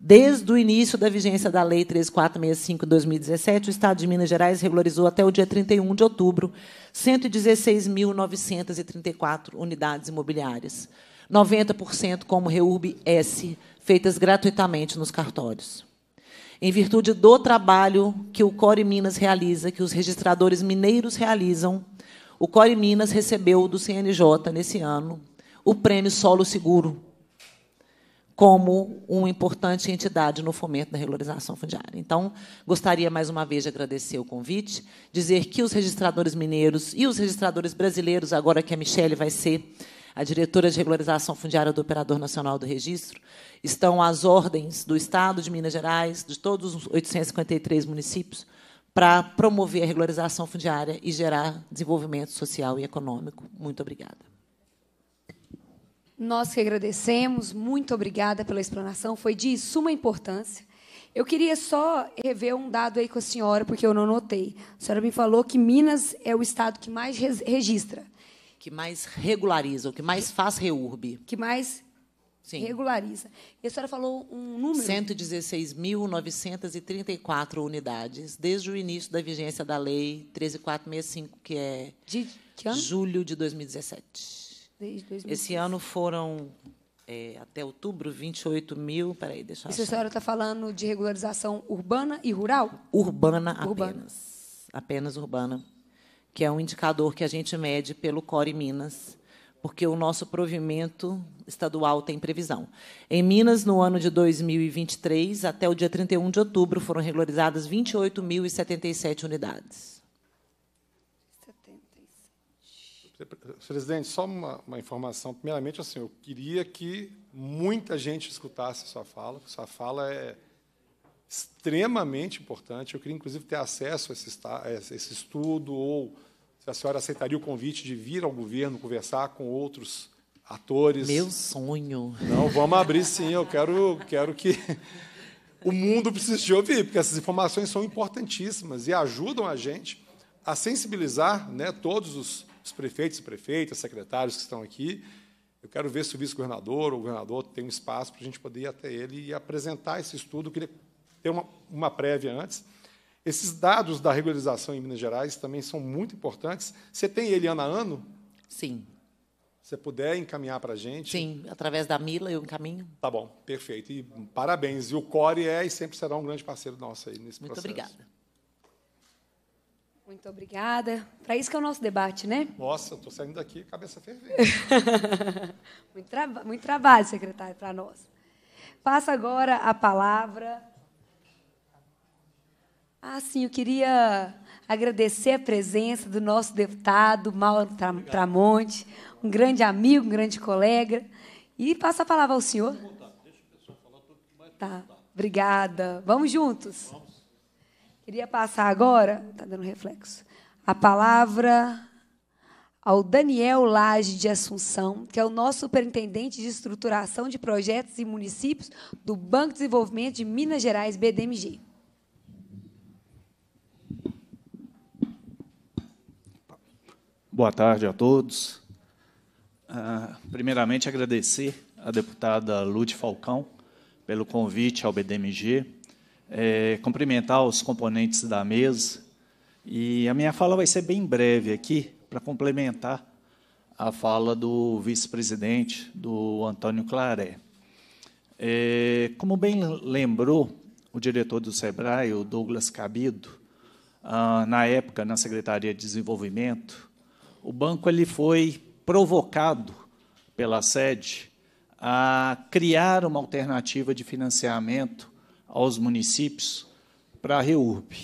Desde o início da vigência da Lei 13465 de 2017, o Estado de Minas Gerais regularizou até o dia 31 de outubro 116.934 unidades imobiliárias, 90% como REURB-S, feitas gratuitamente nos cartórios em virtude do trabalho que o Core Minas realiza, que os registradores mineiros realizam, o Core Minas recebeu do CNJ, nesse ano, o Prêmio Solo Seguro, como uma importante entidade no fomento da regularização fundiária. Então, gostaria mais uma vez de agradecer o convite, dizer que os registradores mineiros e os registradores brasileiros, agora que a Michele vai ser a diretora de regularização fundiária do Operador Nacional do Registro, estão as ordens do Estado de Minas Gerais, de todos os 853 municípios, para promover a regularização fundiária e gerar desenvolvimento social e econômico. Muito obrigada. Nós que agradecemos, muito obrigada pela explanação, foi de suma importância. Eu queria só rever um dado aí com a senhora, porque eu não notei. A senhora me falou que Minas é o estado que mais registra. Que mais regulariza, o que mais faz reurb. Que mais Sim. regulariza. E a senhora falou um número. 116.934 unidades, desde o início da vigência da Lei 13465, que é de, que julho de 2017. Desde 2017. Esse ano foram, é, até outubro, 28 mil. Peraí, deixa eu E a senhora está falando de regularização urbana e rural? Urbana apenas. Urbana. Apenas urbana, que é um indicador que a gente mede pelo Core Minas porque o nosso provimento estadual tem previsão. Em Minas, no ano de 2023, até o dia 31 de outubro, foram regularizadas 28.077 unidades. Presidente, só uma, uma, informação. Primeiramente, assim, eu queria que muita gente escutasse sua fala. Sua fala é extremamente importante. Eu queria, inclusive, ter acesso a esse, a esse estudo ou se a senhora aceitaria o convite de vir ao governo conversar com outros atores. Meu sonho. Não, vamos abrir sim, eu quero, quero que o mundo precise ouvir, porque essas informações são importantíssimas e ajudam a gente a sensibilizar né, todos os, os prefeitos e prefeitas, secretários que estão aqui. Eu quero ver se o vice-governador ou o governador tem um espaço para a gente poder ir até ele e apresentar esse estudo. Eu queria ter uma, uma prévia antes. Esses dados da regularização em Minas Gerais também são muito importantes. Você tem ele ano a ano? Sim. Se puder encaminhar para a gente. Sim, através da Mila eu encaminho. Tá bom, perfeito. E parabéns. E o Core é e sempre será um grande parceiro nosso aí nesse muito processo. Muito obrigada. Muito obrigada. Para isso que é o nosso debate, né? Nossa, estou saindo daqui cabeça fervendo. [LAUGHS] muito, traba muito trabalho, secretário, para nós. Passa agora a palavra ah, sim, eu queria agradecer a presença do nosso deputado Mauro Tramonte, um grande amigo, um grande colega, e passa a palavra ao senhor. Tá, obrigada. Vamos juntos. Queria passar agora, está dando reflexo, a palavra ao Daniel Lage de Assunção, que é o nosso superintendente de estruturação de projetos e municípios do Banco de Desenvolvimento de Minas Gerais, BDMG. Boa tarde a todos. Ah, primeiramente, agradecer à deputada Lude Falcão pelo convite ao BDMG, é, cumprimentar os componentes da mesa. E a minha fala vai ser bem breve aqui, para complementar a fala do vice-presidente, do Antônio Claré. É, como bem lembrou o diretor do SEBRAE, o Douglas Cabido, ah, na época, na Secretaria de Desenvolvimento, o banco ele foi provocado pela sede a criar uma alternativa de financiamento aos municípios para a REURB.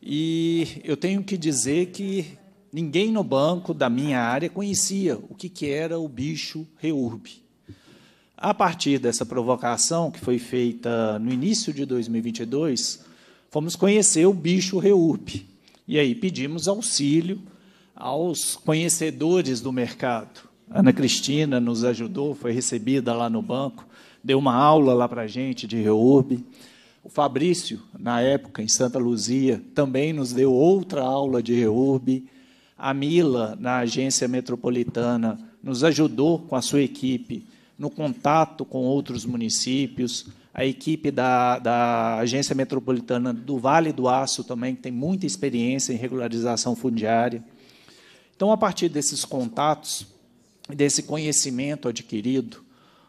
E eu tenho que dizer que ninguém no banco da minha área conhecia o que, que era o bicho REURB. A partir dessa provocação que foi feita no início de 2022, fomos conhecer o bicho REURB. E aí pedimos auxílio aos conhecedores do mercado. Ana Cristina nos ajudou, foi recebida lá no banco, deu uma aula lá para a gente de reurb. O Fabrício, na época, em Santa Luzia, também nos deu outra aula de reurb. A Mila, na agência metropolitana, nos ajudou com a sua equipe no contato com outros municípios. A equipe da, da Agência Metropolitana do Vale do Aço também, que tem muita experiência em regularização fundiária. Então, a partir desses contatos, desse conhecimento adquirido,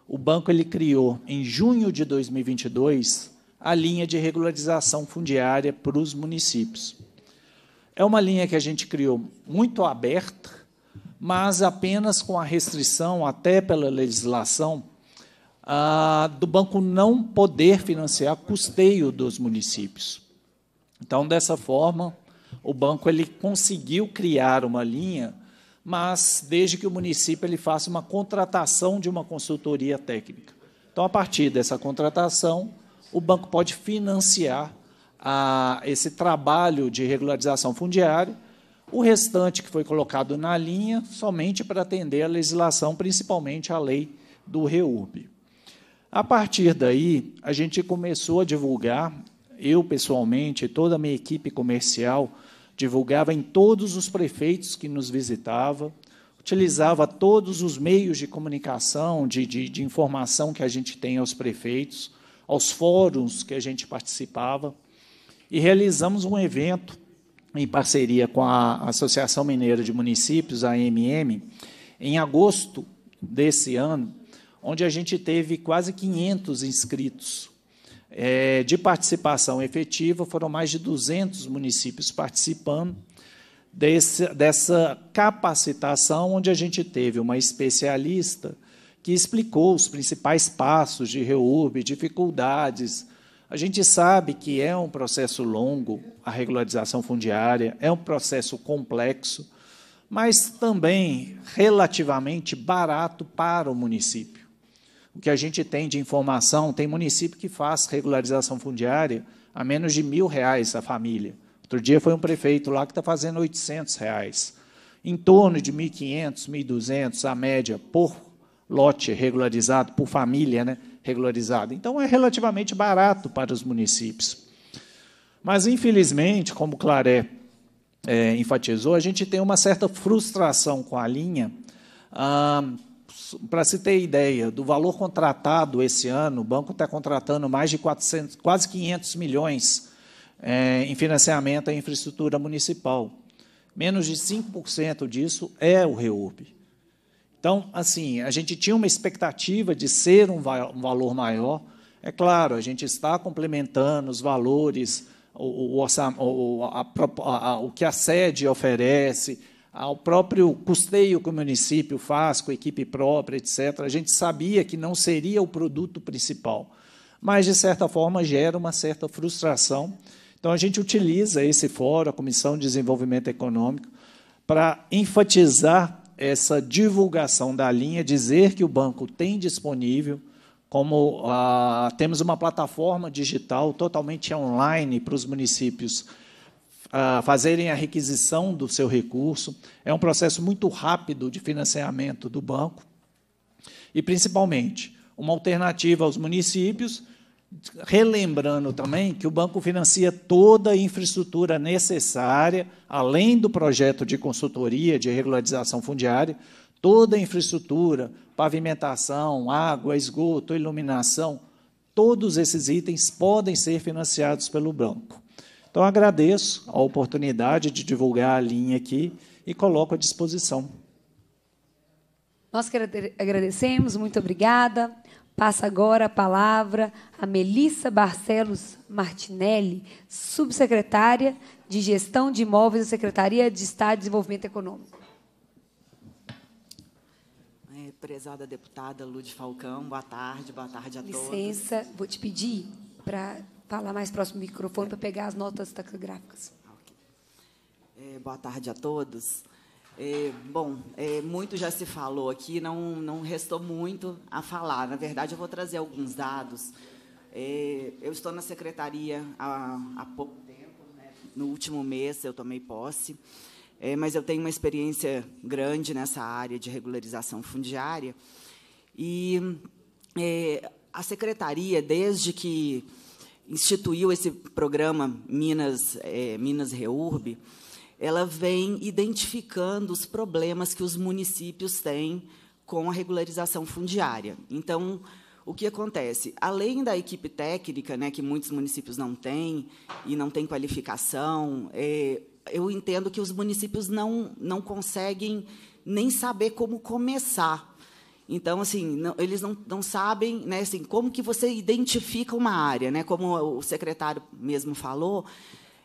o banco ele criou, em junho de 2022, a linha de regularização fundiária para os municípios. É uma linha que a gente criou muito aberta, mas apenas com a restrição, até pela legislação, do banco não poder financiar custeio dos municípios. Então, dessa forma, o banco ele conseguiu criar uma linha, mas desde que o município ele faça uma contratação de uma consultoria técnica. Então, a partir dessa contratação, o banco pode financiar a, esse trabalho de regularização fundiária, o restante que foi colocado na linha somente para atender a legislação, principalmente a lei do REURB. A partir daí, a gente começou a divulgar, eu pessoalmente, toda a minha equipe comercial, divulgava em todos os prefeitos que nos visitava, utilizava todos os meios de comunicação, de, de, de informação que a gente tem aos prefeitos, aos fóruns que a gente participava, e realizamos um evento em parceria com a Associação Mineira de Municípios, a AMM, em agosto desse ano, onde a gente teve quase 500 inscritos é, de participação efetiva, foram mais de 200 municípios participando desse, dessa capacitação, onde a gente teve uma especialista que explicou os principais passos de reurb, dificuldades. A gente sabe que é um processo longo, a regularização fundiária, é um processo complexo, mas também relativamente barato para o município. O que a gente tem de informação, tem município que faz regularização fundiária a menos de mil reais a família. Outro dia foi um prefeito lá que está fazendo 800 reais. Em torno de 1.500, 1.200, a média, por lote regularizado, por família né, regularizada. Então, é relativamente barato para os municípios. Mas, infelizmente, como Claré é, enfatizou, a gente tem uma certa frustração com a linha, ah, para se ter ideia, do valor contratado esse ano, o banco está contratando mais de 400, quase 500 milhões é, em financiamento à infraestrutura municipal. Menos de 5% disso é o REURB. Então, assim, a gente tinha uma expectativa de ser um, va um valor maior. É claro, a gente está complementando os valores, o, o, o, a, a, a, o que a sede oferece, ao próprio custeio que o município faz, com equipe própria, etc., a gente sabia que não seria o produto principal. Mas, de certa forma, gera uma certa frustração. Então, a gente utiliza esse fórum, a Comissão de Desenvolvimento Econômico, para enfatizar essa divulgação da linha, dizer que o banco tem disponível, como ah, temos uma plataforma digital totalmente online para os municípios fazerem a requisição do seu recurso. É um processo muito rápido de financiamento do banco. E, principalmente, uma alternativa aos municípios, relembrando também que o banco financia toda a infraestrutura necessária, além do projeto de consultoria de regularização fundiária, toda a infraestrutura, pavimentação, água, esgoto, iluminação, todos esses itens podem ser financiados pelo banco. Então, agradeço a oportunidade de divulgar a linha aqui e coloco à disposição. Nós que agradecemos, muito obrigada. Passa agora a palavra a Melissa Barcelos Martinelli, subsecretária de Gestão de Imóveis da Secretaria de Estado de Desenvolvimento Econômico. É, prezada deputada Lude Falcão, boa tarde, boa tarde a Licença, todos. Licença, vou te pedir para falar mais próximo do microfone para pegar as notas tacográficas. É, boa tarde a todos. É, bom, é, muito já se falou aqui, não, não restou muito a falar. Na verdade, eu vou trazer alguns dados. É, eu estou na secretaria há, há pouco tempo, né? no último mês eu tomei posse, é, mas eu tenho uma experiência grande nessa área de regularização fundiária. E é, a secretaria, desde que instituiu esse programa Minas, é, Minas Reurb, ela vem identificando os problemas que os municípios têm com a regularização fundiária. Então, o que acontece? Além da equipe técnica, né, que muitos municípios não têm, e não têm qualificação, é, eu entendo que os municípios não, não conseguem nem saber como começar então, assim, não, eles não, não sabem né, assim, como que você identifica uma área. Né? Como o secretário mesmo falou,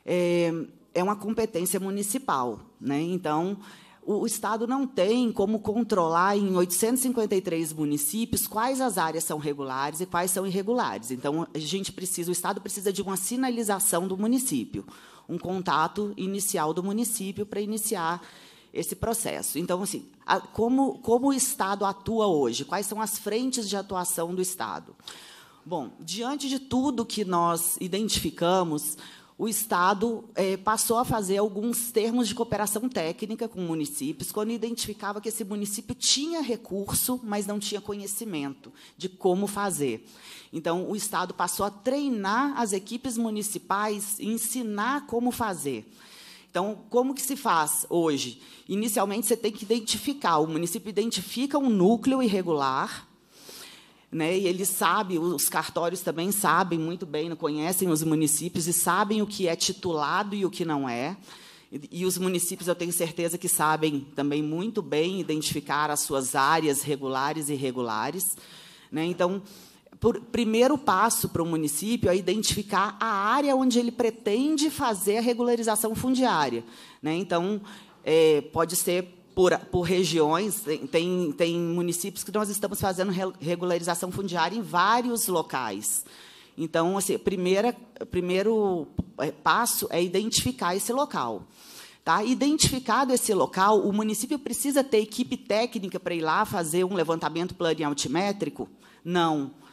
é, é uma competência municipal. Né? Então, o Estado não tem como controlar em 853 municípios quais as áreas são regulares e quais são irregulares. Então, a gente precisa, o Estado precisa de uma sinalização do município, um contato inicial do município para iniciar esse processo. Então, assim, a, como, como o Estado atua hoje? Quais são as frentes de atuação do Estado? Bom, diante de tudo que nós identificamos, o Estado eh, passou a fazer alguns termos de cooperação técnica com municípios, quando identificava que esse município tinha recurso, mas não tinha conhecimento de como fazer. Então, o Estado passou a treinar as equipes municipais, ensinar como fazer. Então, como que se faz hoje? Inicialmente, você tem que identificar. O município identifica um núcleo irregular, né, e ele sabe, os cartórios também sabem muito bem, conhecem os municípios e sabem o que é titulado e o que não é. E, e os municípios, eu tenho certeza que sabem também muito bem identificar as suas áreas regulares e irregulares. Né? Então, por, primeiro passo para o município é identificar a área onde ele pretende fazer a regularização fundiária. Né? Então, é, pode ser por, por regiões, tem, tem municípios que nós estamos fazendo regularização fundiária em vários locais. Então, assim, primeira, primeiro é, passo é identificar esse local. Tá? Identificado esse local, o município precisa ter equipe técnica para ir lá fazer um levantamento plano altimétrico? Não.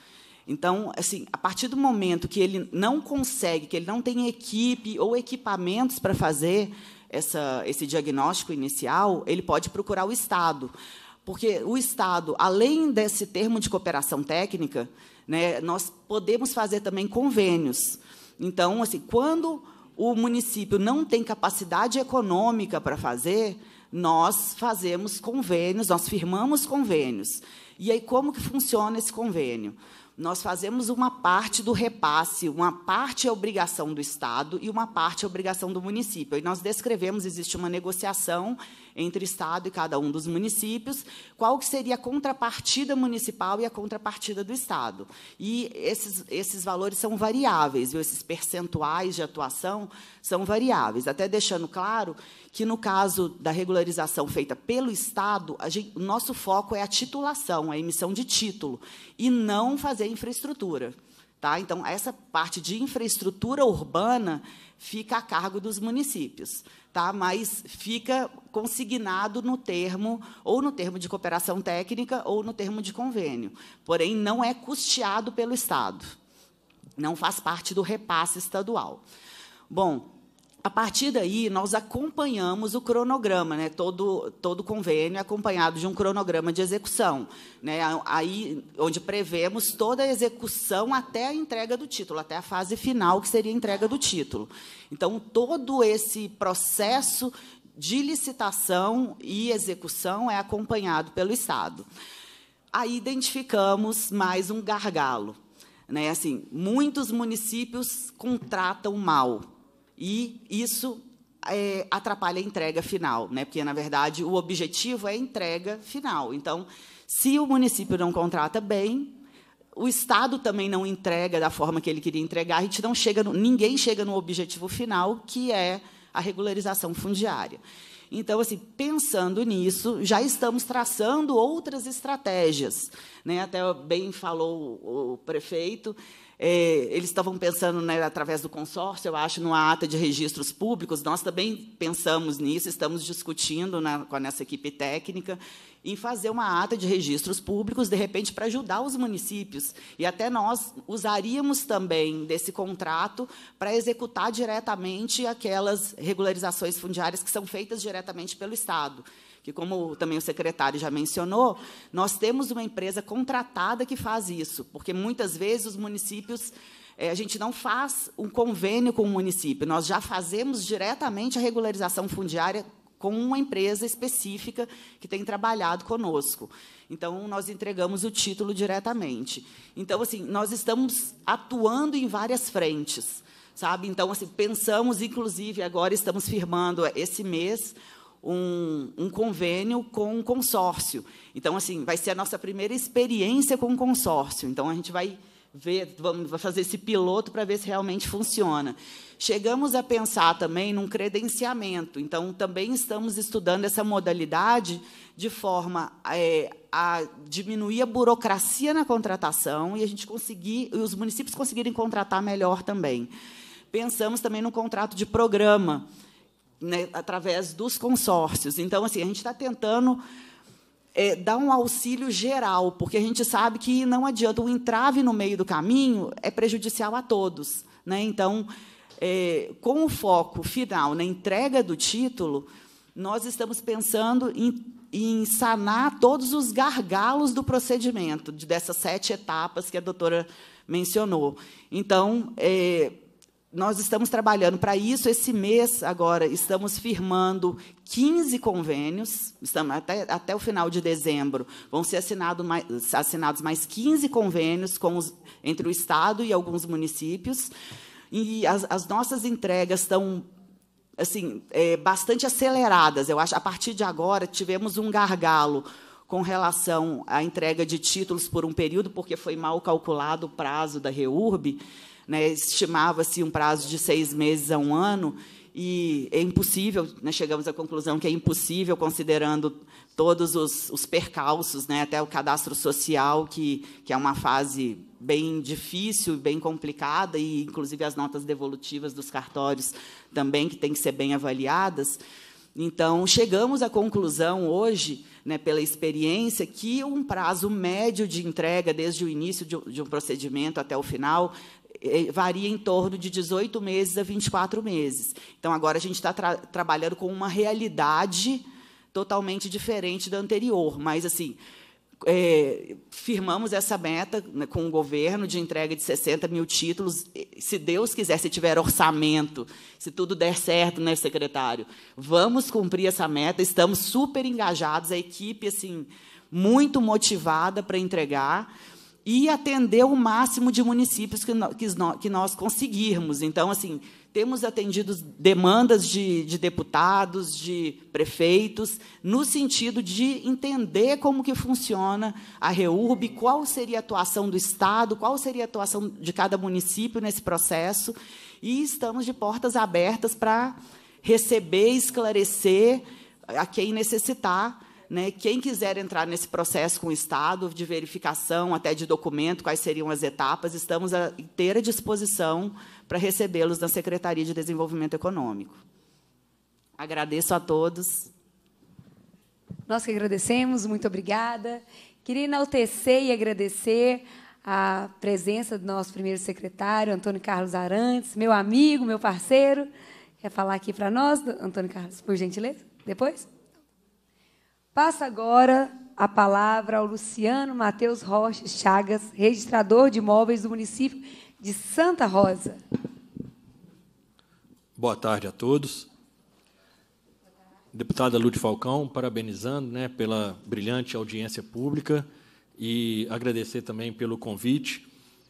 Então, assim, a partir do momento que ele não consegue, que ele não tem equipe ou equipamentos para fazer essa, esse diagnóstico inicial, ele pode procurar o Estado. Porque o Estado, além desse termo de cooperação técnica, né, nós podemos fazer também convênios. Então, assim, quando o município não tem capacidade econômica para fazer, nós fazemos convênios, nós firmamos convênios. E aí, como que funciona esse convênio? Nós fazemos uma parte do repasse, uma parte é obrigação do Estado e uma parte é obrigação do município. E nós descrevemos, existe uma negociação entre Estado e cada um dos municípios, qual que seria a contrapartida municipal e a contrapartida do Estado. E esses, esses valores são variáveis, viu? esses percentuais de atuação são variáveis, até deixando claro que, no caso da regularização feita pelo Estado, gente, o nosso foco é a titulação, a emissão de título, e não fazer infraestrutura. Tá? Então, essa parte de infraestrutura urbana fica a cargo dos municípios tá? mas fica consignado no termo, ou no termo de cooperação técnica, ou no termo de convênio. Porém, não é custeado pelo Estado. Não faz parte do repasse estadual. Bom, a partir daí, nós acompanhamos o cronograma, né? todo, todo convênio é acompanhado de um cronograma de execução, né? aí onde prevemos toda a execução até a entrega do título, até a fase final, que seria a entrega do título. Então, todo esse processo de licitação e execução é acompanhado pelo Estado. Aí identificamos mais um gargalo. Né? Assim, muitos municípios contratam mal e isso é, atrapalha a entrega final, né? porque, na verdade, o objetivo é a entrega final. Então, se o município não contrata bem, o Estado também não entrega da forma que ele queria entregar, a gente não chega no, ninguém chega no objetivo final, que é a regularização fundiária. Então, assim, pensando nisso, já estamos traçando outras estratégias. Né? Até bem falou o prefeito é, eles estavam pensando né, através do consórcio, eu acho, numa ata de registros públicos. Nós também pensamos nisso, estamos discutindo né, com a nossa equipe técnica em fazer uma ata de registros públicos, de repente, para ajudar os municípios. E até nós usaríamos também desse contrato para executar diretamente aquelas regularizações fundiárias que são feitas diretamente pelo Estado que como também o secretário já mencionou, nós temos uma empresa contratada que faz isso, porque muitas vezes os municípios é, a gente não faz um convênio com o município, nós já fazemos diretamente a regularização fundiária com uma empresa específica que tem trabalhado conosco. Então, nós entregamos o título diretamente. Então, assim, nós estamos atuando em várias frentes, sabe? Então, assim, pensamos, inclusive, agora estamos firmando esse mês um, um, convênio com um consórcio. Então, assim, vai ser a nossa primeira experiência com um consórcio. Então, a gente vai ver, vamos fazer esse piloto para ver se realmente funciona. Chegamos a pensar também num credenciamento. Então, também estamos estudando essa modalidade de forma é, a diminuir a burocracia na contratação e a gente conseguir, e os municípios conseguirem contratar melhor também. Pensamos também no contrato de programa né, através dos consórcios. Então, assim, a gente está tentando é, dar um auxílio geral, porque a gente sabe que não adianta, um entrave no meio do caminho é prejudicial a todos. Né? Então, é, com o foco final na entrega do título, nós estamos pensando em, em sanar todos os gargalos do procedimento, dessas sete etapas que a doutora mencionou. Então, é, nós estamos trabalhando para isso. Esse mês, agora, estamos firmando 15 convênios, estamos até, até o final de dezembro, vão ser assinado mais, assinados mais 15 convênios com os, entre o Estado e alguns municípios. E as, as nossas entregas estão assim é, bastante aceleradas. Eu acho a partir de agora tivemos um gargalo com relação à entrega de títulos por um período, porque foi mal calculado o prazo da REURB. Né? Estimava-se um prazo de seis meses a um ano, e é impossível, né? chegamos à conclusão que é impossível, considerando todos os, os percalços, né? até o cadastro social, que, que é uma fase bem difícil, bem complicada, e, inclusive, as notas devolutivas dos cartórios também, que têm que ser bem avaliadas. Então, chegamos à conclusão hoje, né, pela experiência, que um prazo médio de entrega, desde o início de, um procedimento até o final, eh, varia em torno de 18 meses a 24 meses. Então, agora a gente está tra trabalhando com uma realidade totalmente diferente da anterior, mas, assim, é, firmamos essa meta né, com o governo de entrega de 60 mil títulos. Eh, se Deus quiser, se tiver orçamento, se tudo der certo, né, secretário? Vamos cumprir essa meta. Estamos super engajados, a equipe assim muito motivada para entregar e atender o máximo de municípios que, no, que, no, que nós conseguirmos. Então, assim, temos atendido demandas de, de, deputados, de prefeitos, no sentido de entender como que funciona a REURB, qual seria a atuação do Estado, qual seria a atuação de cada município nesse processo, e estamos de portas abertas para receber, esclarecer a quem necessitar né? Quem quiser entrar nesse processo com o Estado, de verificação, até de documento, quais seriam as etapas, estamos à inteira disposição para recebê-los na Secretaria de Desenvolvimento Econômico. Agradeço a todos. Nós que agradecemos, muito obrigada. Queria enaltecer e agradecer a presença do nosso primeiro secretário, Antônio Carlos Arantes, meu amigo, meu parceiro. Quer falar aqui para nós, Antônio Carlos, por gentileza? Depois? Passa agora a palavra ao Luciano Matheus Rocha Chagas, registrador de imóveis do município de Santa Rosa. Boa tarde a todos. Deputada Lúcia Falcão, parabenizando né, pela brilhante audiência pública e agradecer também pelo convite,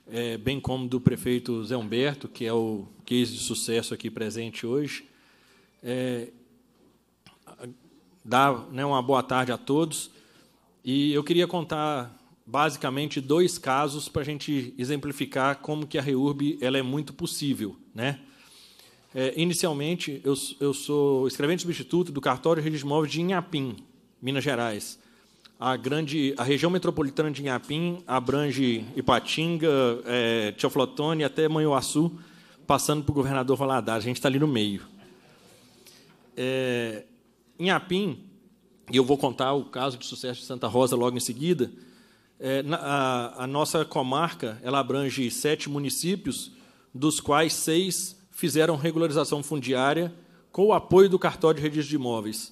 é, bem como do prefeito Zé Humberto, que é o case de sucesso aqui presente hoje. É, dar né, uma boa tarde a todos. E eu queria contar basicamente dois casos para a gente exemplificar como que a reurb ela é muito possível, né? É, inicialmente, eu, eu sou escrevente substituto do cartório de registro móvel de Inhapim, Minas Gerais. A grande, a região metropolitana de Inhapim abrange Ipatinga, é, Teoflotone até Manhuaçu, passando para o governador Valadares. A gente está ali no meio. É, em Apim, e eu vou contar o caso de sucesso de Santa Rosa logo em seguida, é, na, a, a, nossa comarca ela abrange sete municípios, dos quais seis fizeram regularização fundiária com o apoio do cartório de registro de imóveis.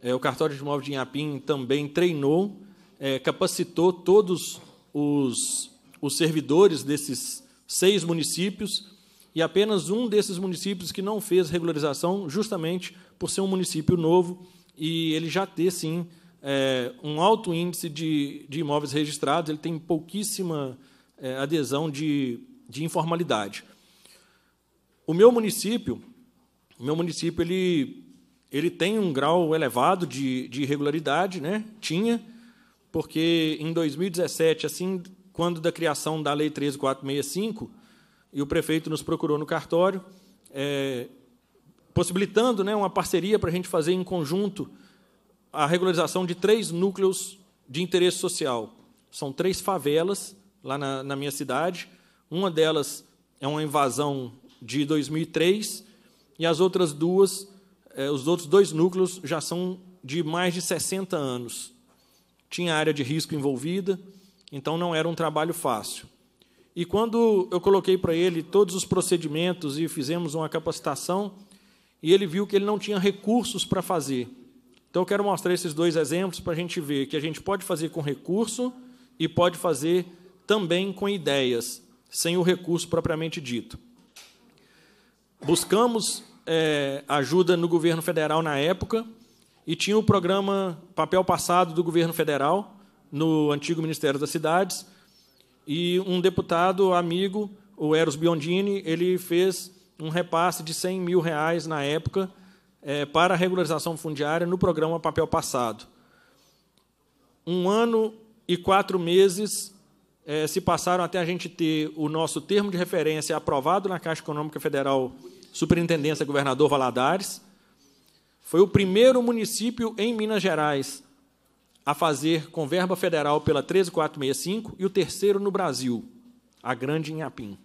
É, o cartório de imóveis de Inhapim também treinou, é, capacitou todos os, os servidores desses seis municípios, e apenas um desses municípios que não fez regularização, justamente por ser um município novo e ele já ter, sim, é, um alto índice de, de, imóveis registrados, ele tem pouquíssima é, adesão de, de, informalidade. O meu município, o meu município ele, ele tem um grau elevado de, de irregularidade, né? tinha, porque em 2017, assim, quando da criação da Lei 13465, e o prefeito nos procurou no cartório, é, possibilitando né, uma parceria para a gente fazer em conjunto a regularização de três núcleos de interesse social. São três favelas lá na, na minha cidade. Uma delas é uma invasão de 2003 e as outras duas, é, os outros dois núcleos já são de mais de 60 anos. Tinha área de risco envolvida, então não era um trabalho fácil. E quando eu coloquei para ele todos os procedimentos e fizemos uma capacitação, e ele viu que ele não tinha recursos para fazer. Então eu quero mostrar esses dois exemplos para a gente ver que a gente pode fazer com recurso e pode fazer também com ideias, sem o recurso propriamente dito. Buscamos é, ajuda no governo federal na época e tinha o programa Papel Passado do governo federal, no antigo Ministério das Cidades, e um deputado amigo, o Eros Biondini, ele fez um repasse de 100 mil reais na época é, para a regularização fundiária no programa Papel Passado. Um ano e quatro meses é, se passaram até a gente ter o nosso termo de referência aprovado na Caixa Econômica Federal, Superintendência Governador Valadares. Foi o primeiro município em Minas Gerais a fazer com verba federal pela 13465 e o terceiro no Brasil, a Grande Inhapim.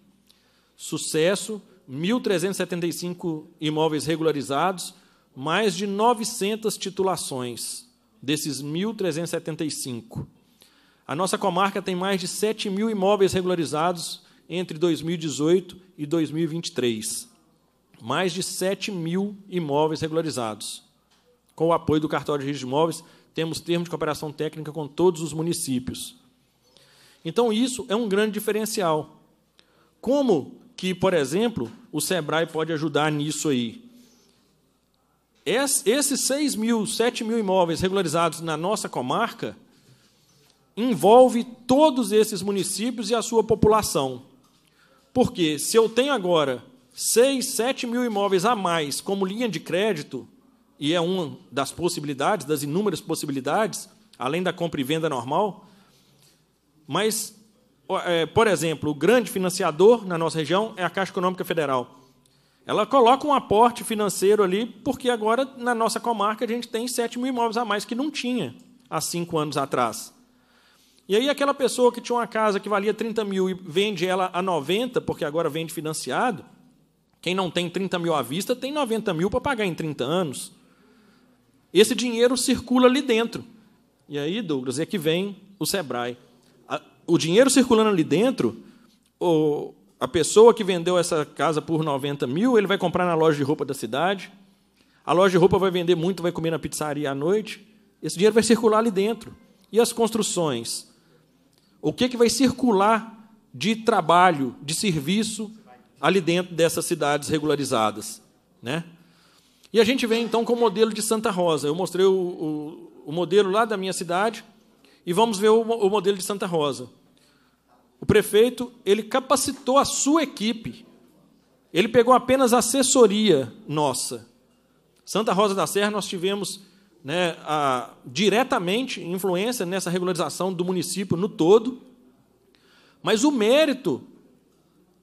Sucesso 1.375 imóveis regularizados, mais de 900 titulações desses 1.375. A nossa comarca tem mais de 7 mil imóveis regularizados entre 2018 e 2023. Mais de 7 mil imóveis regularizados. Com o apoio do cartório de registro de imóveis, temos termos de cooperação técnica com todos os municípios. Então, isso é um grande diferencial. Como que, por exemplo, o Sebrae pode ajudar nisso aí. Esses 6 mil, 7 mil imóveis regularizados na nossa comarca envolve todos esses municípios e a sua população. Porque se eu tenho agora 6, 7 mil imóveis a mais como linha de crédito, e é uma das possibilidades, das inúmeras possibilidades, além da compra e venda normal, mas é, por exemplo, o grande financiador na nossa região é a Caixa Econômica Federal. Ela coloca um aporte financeiro ali, porque agora na nossa comarca a gente tem 7 mil imóveis a mais que não tinha há cinco anos atrás. E aí aquela pessoa que tinha uma casa que valia 30 mil e vende ela a 90, porque agora vende financiado, quem não tem 30 mil à vista tem 90 mil para pagar em 30 anos. Esse dinheiro circula ali dentro. E aí, Douglas, é que vem o Sebrae o dinheiro circulando ali dentro, o, a pessoa que vendeu essa casa por 90 mil, ele vai comprar na loja de roupa da cidade, a loja de roupa vai vender muito, vai comer na pizzaria à noite, esse dinheiro vai circular ali dentro. E as construções? O que, é que vai circular de trabalho, de serviço ali dentro dessas cidades regularizadas? Né? E a gente vem então com o modelo de Santa Rosa. Eu mostrei o, o, o modelo lá da minha cidade, e vamos ver o, o modelo de Santa Rosa. O prefeito, ele capacitou a sua equipe. Ele pegou apenas assessoria nossa. Santa Rosa da Serra, nós tivemos né, a, diretamente influência nessa regularização do município no todo. Mas o mérito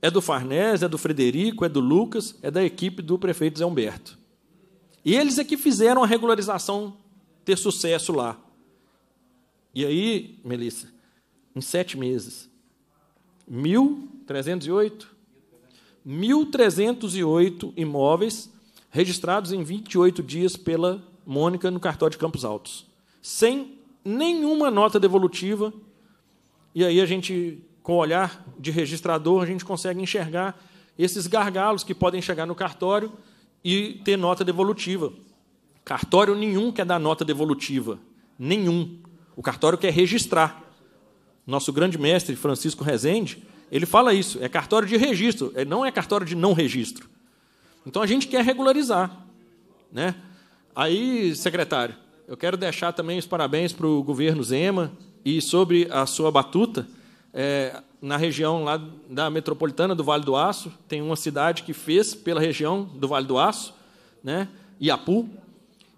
é do Farnese, é do Frederico, é do Lucas, é da equipe do prefeito Zé Humberto. E eles é que fizeram a regularização ter sucesso lá. E aí, Melissa, em sete meses, 1.308? 1.308 imóveis registrados em 28 dias pela Mônica no cartório de Campos Altos, sem nenhuma nota devolutiva. E aí a gente, com o olhar de registrador, a gente consegue enxergar esses gargalos que podem chegar no cartório e ter nota devolutiva. Cartório nenhum quer dar nota devolutiva, nenhum. O cartório quer registrar. Nosso grande mestre, Francisco Rezende, ele fala isso: é cartório de registro, é, não é cartório de não registro. Então a gente quer regularizar. Né? Aí, secretário, eu quero deixar também os parabéns para o governo Zema e sobre a sua batuta. É, na região lá da metropolitana do Vale do Aço, tem uma cidade que fez pela região do Vale do Aço, né? Iapu,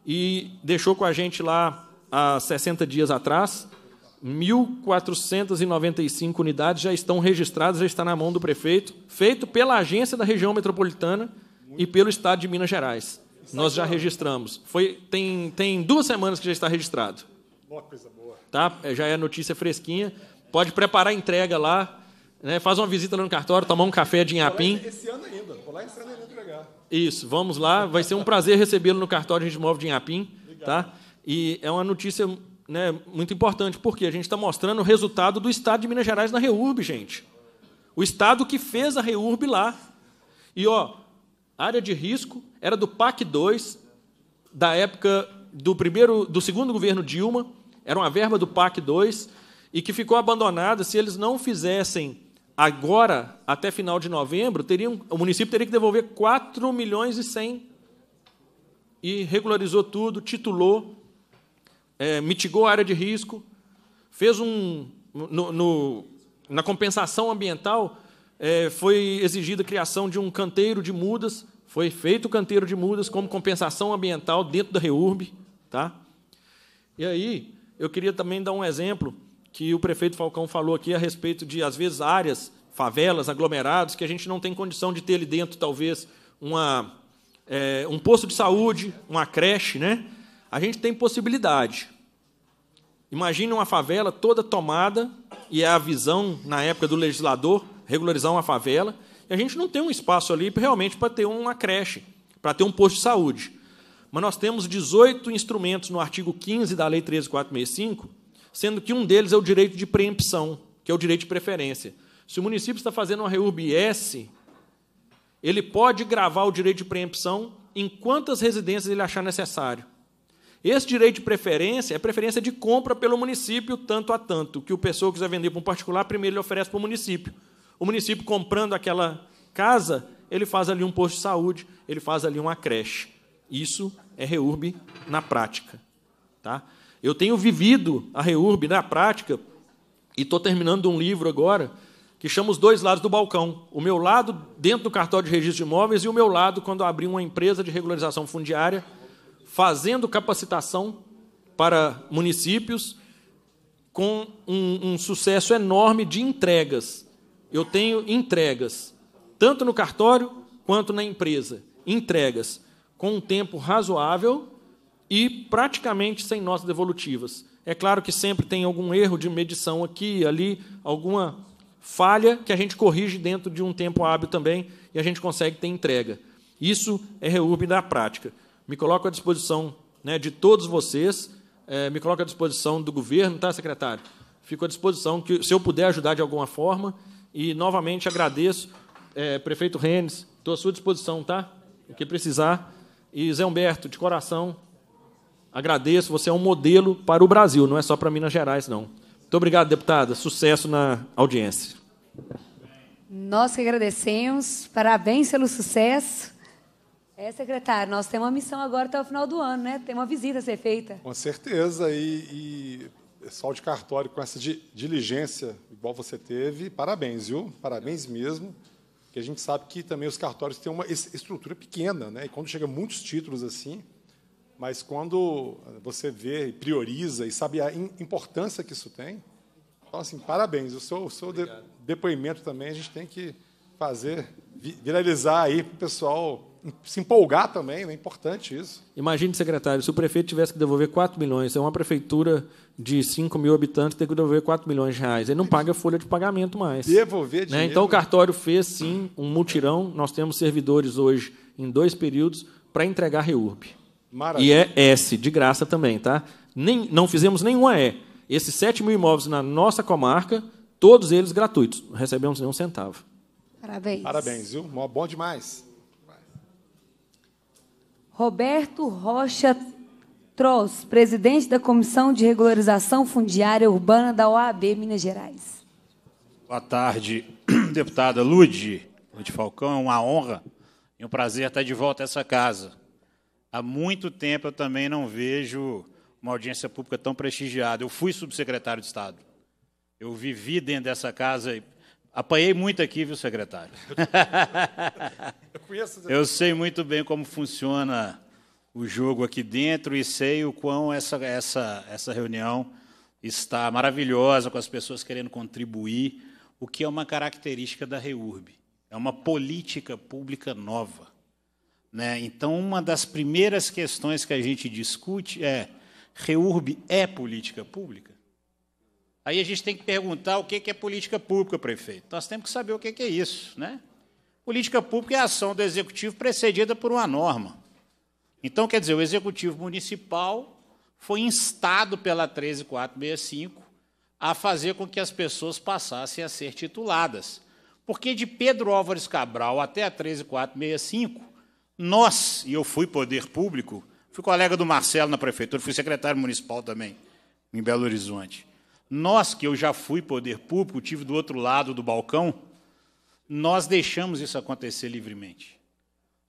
e deixou com a gente lá há 60 dias atrás, 1.495 unidades já estão registradas, já está na mão do prefeito, feito pela agência da região metropolitana e pelo estado de Minas Gerais. Nós já registramos. Foi tem, tem duas semanas que já está registrado. Boa coisa boa. Tá? É, já é notícia fresquinha. Pode preparar a entrega lá. Né? Faz uma visita lá no cartório, tomar um café de Inhapim. Esse ano ainda. Vou lá esse ano ainda entregar. Isso, vamos lá. Vai ser um prazer recebê-lo no cartório de imóvel de Inhapim. Tá? Obrigado. Tá? E é uma notícia né, muito importante, porque a gente está mostrando o resultado do Estado de Minas Gerais na REURB, gente. O Estado que fez a REURB lá. E, ó, área de risco era do PAC 2, da época do primeiro, do segundo governo Dilma, era uma verba do PAC 2, e que ficou abandonada. Se eles não fizessem agora, até final de novembro, teriam, o município teria que devolver 4 milhões e 100. E regularizou tudo, titulou, é, mitigou a área de risco, fez um. No, no, na compensação ambiental, é, foi exigida a criação de um canteiro de mudas, foi feito o canteiro de mudas como compensação ambiental dentro da REURB. Tá? E aí, eu queria também dar um exemplo que o prefeito Falcão falou aqui a respeito de, às vezes, áreas, favelas, aglomerados, que a gente não tem condição de ter ali dentro, talvez, uma, é, um posto de saúde, uma creche, né? a gente tem possibilidade. Imagine uma favela toda tomada, e é a visão, na época do legislador, regularizar uma favela, e a gente não tem um espaço ali realmente para ter uma creche, para ter um posto de saúde. Mas nós temos 18 instrumentos no artigo 15 da Lei 13465, sendo que um deles é o direito de preempção, que é o direito de preferência. Se o município está fazendo uma REURB-S, ele pode gravar o direito de preempção em quantas residências ele achar necessário. Esse direito de preferência é preferência de compra pelo município, tanto a tanto, que o pessoa quiser vender para um particular, primeiro ele oferece para o município. O município, comprando aquela casa, ele faz ali um posto de saúde, ele faz ali uma creche. Isso é REURB na prática. Tá? Eu tenho vivido a REURB na prática, e estou terminando um livro agora, que chama Os Dois Lados do Balcão. O meu lado dentro do cartório de registro de imóveis e o meu lado quando abri uma empresa de regularização fundiária fazendo capacitação para municípios com um, um sucesso enorme de entregas. Eu tenho entregas, tanto no cartório quanto na empresa. Entregas com um tempo razoável e praticamente sem notas devolutivas. É claro que sempre tem algum erro de medição aqui, ali, alguma falha que a gente corrige dentro de um tempo hábil também e a gente consegue ter entrega. Isso é reúbe da prática me coloco à disposição né, de todos vocês, é, me coloco à disposição do governo, tá, secretário? Fico à disposição, que se eu puder ajudar de alguma forma, e novamente agradeço, é, prefeito Renes, estou à sua disposição, tá? O que precisar. E Zé Humberto, de coração, agradeço, você é um modelo para o Brasil, não é só para Minas Gerais, não. Muito obrigado, deputada, sucesso na audiência. Nós que agradecemos, parabéns pelo sucesso. É, secretário, nós temos uma missão agora até o final do ano, né? Tem uma visita a ser feita. Com certeza, e, e pessoal de cartório, com essa di, diligência igual você teve, parabéns, viu? Parabéns mesmo, que a gente sabe que também os cartórios têm uma estrutura pequena, né? E quando chega muitos títulos assim, mas quando você vê e prioriza e sabe a importância que isso tem, então, assim, parabéns. O seu, o seu de, depoimento também a gente tem que fazer, viralizar aí para o pessoal se empolgar também, é importante isso. Imagine, secretário, se o prefeito tivesse que devolver 4 milhões, é uma prefeitura de 5 mil habitantes ter que devolver 4 milhões de reais. Ele não paga folha de pagamento mais. Devolver né? dinheiro. Né? Então o cartório fez sim um mutirão. Nós temos servidores hoje em dois períodos para entregar REURB. Maravilha. E é S, de graça também, tá? Nem, não fizemos nenhuma E. Esses 7 mil imóveis na nossa comarca, todos eles gratuitos. Não recebemos nenhum centavo. Parabéns. Parabéns, viu? Bom demais. Roberto Rocha Troz, presidente da Comissão de Regularização Fundiária Urbana da OAB Minas Gerais. Boa tarde, [CLEARS THROAT] deputada Lude, Lude Falcão. É uma honra e um prazer estar de volta a essa casa. Há muito tempo eu também não vejo uma audiência pública tão prestigiada. Eu fui subsecretário de Estado. Eu vivi dentro dessa casa Apanhei muito aqui, viu, secretário? Eu, conheço... [LAUGHS] Eu sei muito bem como funciona o jogo aqui dentro e sei o quão essa, essa, essa reunião está maravilhosa, com as pessoas querendo contribuir, o que é uma característica da REURB. É uma política pública nova. Né? Então, uma das primeiras questões que a gente discute é: REURB é política pública? Aí a gente tem que perguntar o que é política pública, prefeito. Nós temos que saber o que é isso. Né? Política pública é a ação do executivo precedida por uma norma. Então, quer dizer, o executivo municipal foi instado pela 13465 a fazer com que as pessoas passassem a ser tituladas. Porque de Pedro Álvares Cabral até a 13465, nós, e eu fui poder público, fui colega do Marcelo na prefeitura, fui secretário municipal também, em Belo Horizonte. Nós, que eu já fui poder público, tive do outro lado do balcão, nós deixamos isso acontecer livremente.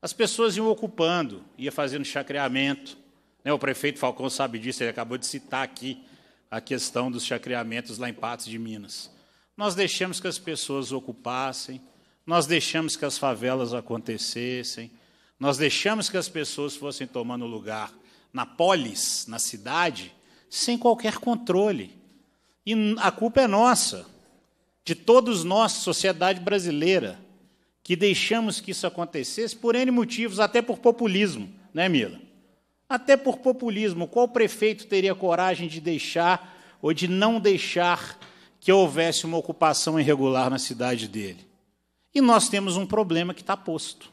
As pessoas iam ocupando, ia fazendo chacreamento. Né? O prefeito Falcão sabe disso, ele acabou de citar aqui a questão dos chacreamentos lá em Patos de Minas. Nós deixamos que as pessoas ocupassem, nós deixamos que as favelas acontecessem, nós deixamos que as pessoas fossem tomando lugar na polis, na cidade, sem qualquer controle. E a culpa é nossa, de todos nós, sociedade brasileira, que deixamos que isso acontecesse por N motivos, até por populismo, né, Mila? Até por populismo. Qual prefeito teria coragem de deixar ou de não deixar que houvesse uma ocupação irregular na cidade dele? E nós temos um problema que está posto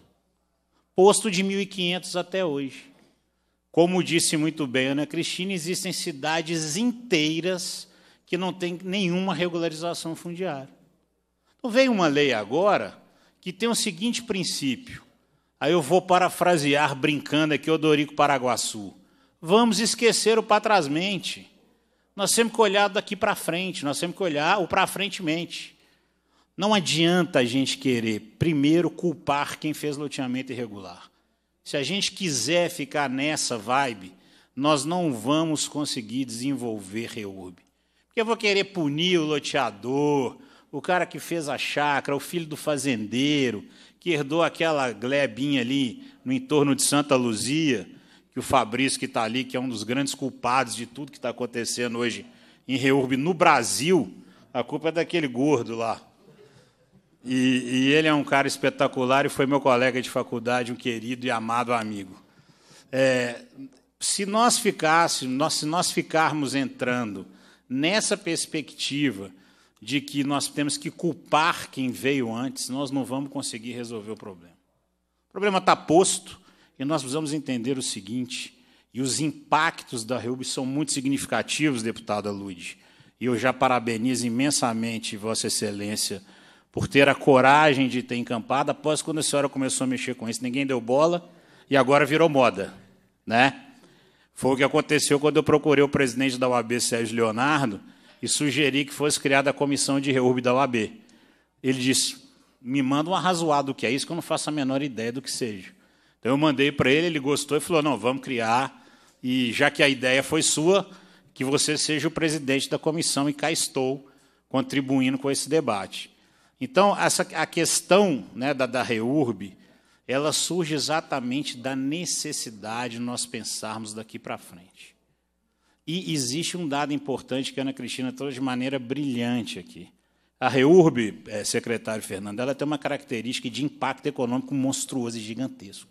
posto de 1500 até hoje. Como disse muito bem Ana Cristina, existem cidades inteiras que não tem nenhuma regularização fundiária. Então, veio uma lei agora que tem o seguinte princípio. Aí eu vou parafrasear, brincando aqui, Odorico Paraguaçu. Vamos esquecer o patrasmente. Nós temos que olhar daqui para frente, nós temos que olhar o para frente mente. Não adianta a gente querer, primeiro, culpar quem fez loteamento irregular. Se a gente quiser ficar nessa vibe, nós não vamos conseguir desenvolver reúbe. Porque eu vou querer punir o loteador, o cara que fez a chácara, o filho do fazendeiro, que herdou aquela glebinha ali no entorno de Santa Luzia, que o Fabrício que está ali, que é um dos grandes culpados de tudo que está acontecendo hoje em Reurb no Brasil, a culpa é daquele gordo lá. E, e, ele é um cara espetacular e foi meu colega de faculdade, um querido e amado amigo. É, se nós ficássemos, nós, se nós ficarmos entrando nessa perspectiva de que nós temos que culpar quem veio antes, nós não vamos conseguir resolver o problema. O problema está posto e nós precisamos entender o seguinte, e os impactos da reúbe são muito significativos, deputada Lude, e eu já parabenizo imensamente Vossa Excelência por ter a coragem de ter encampado, após quando a senhora começou a mexer com isso, ninguém deu bola e agora virou moda. Né? Foi o que aconteceu quando eu procurei o presidente da UAB, Sérgio Leonardo, e sugeri que fosse criada a comissão de reúbe da UAB. Ele disse: me manda um arrazoado do que é isso, que eu não faço a menor ideia do que seja. Então eu mandei para ele, ele gostou e falou: não, vamos criar. E já que a ideia foi sua, que você seja o presidente da comissão, e cá estou contribuindo com esse debate. Então, essa, a questão né, da, da REURB, ela surge exatamente da necessidade de nós pensarmos daqui para frente. E existe um dado importante que a Ana Cristina trouxe de maneira brilhante aqui. A REURB, é, secretário Fernando, ela tem uma característica de impacto econômico monstruoso e gigantesco.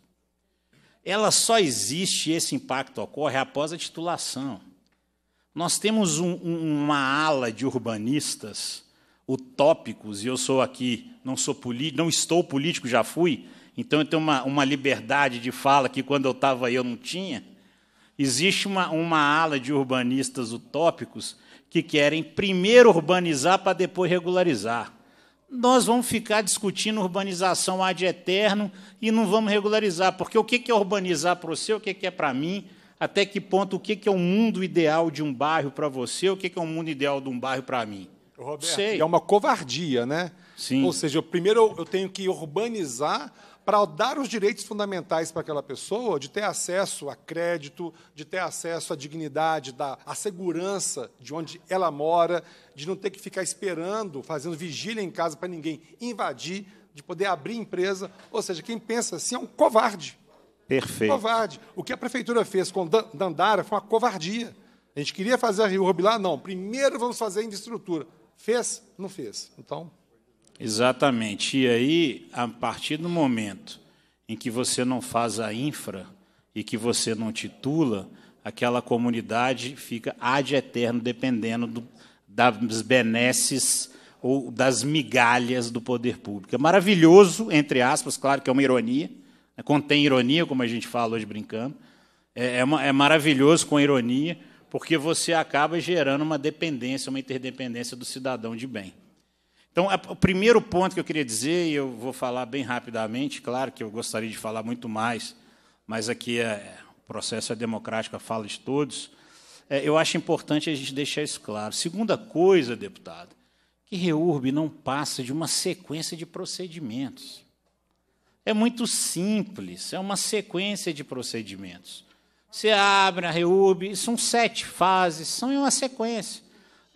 Ela só existe, esse impacto ocorre após a titulação. Nós temos um, uma ala de urbanistas utópicos, e eu sou aqui, não sou político, não estou político, já fui, então eu tenho uma, uma liberdade de fala que quando eu estava aí eu não tinha. Existe uma, uma ala de urbanistas utópicos que querem primeiro urbanizar para depois regularizar. Nós vamos ficar discutindo urbanização ad eterno e não vamos regularizar, porque o que é urbanizar para você, o que é para mim, até que ponto, o que é o mundo ideal de um bairro para você, o que é o mundo ideal de um bairro para mim. Roberto, Sei. é uma covardia, né? Sim. Ou seja, primeiro eu tenho que urbanizar para dar os direitos fundamentais para aquela pessoa, de ter acesso a crédito, de ter acesso à dignidade, da, à segurança de onde ela mora, de não ter que ficar esperando, fazendo vigília em casa para ninguém invadir, de poder abrir empresa. Ou seja, quem pensa assim é um covarde. Perfeito. covarde. O que a prefeitura fez com Dandara foi uma covardia. A gente queria fazer a Rio Rubilá, não. Primeiro vamos fazer a infraestrutura. Fez? Não fez. Então, Exatamente. E aí, a partir do momento em que você não faz a infra e que você não titula, aquela comunidade fica ad eterno dependendo do, das benesses ou das migalhas do poder público. É maravilhoso, entre aspas, claro que é uma ironia, né? contém ironia, como a gente fala hoje brincando, é, é, é maravilhoso com ironia, porque você acaba gerando uma dependência, uma interdependência do cidadão de bem. Então, o primeiro ponto que eu queria dizer, e eu vou falar bem rapidamente, claro que eu gostaria de falar muito mais, mas aqui é, o processo é democrático, a fala de todos. É, eu acho importante a gente deixar isso claro. Segunda coisa, deputado, que REURB não passa de uma sequência de procedimentos. É muito simples, é uma sequência de procedimentos. Você abre a REURB, são sete fases, são uma sequência.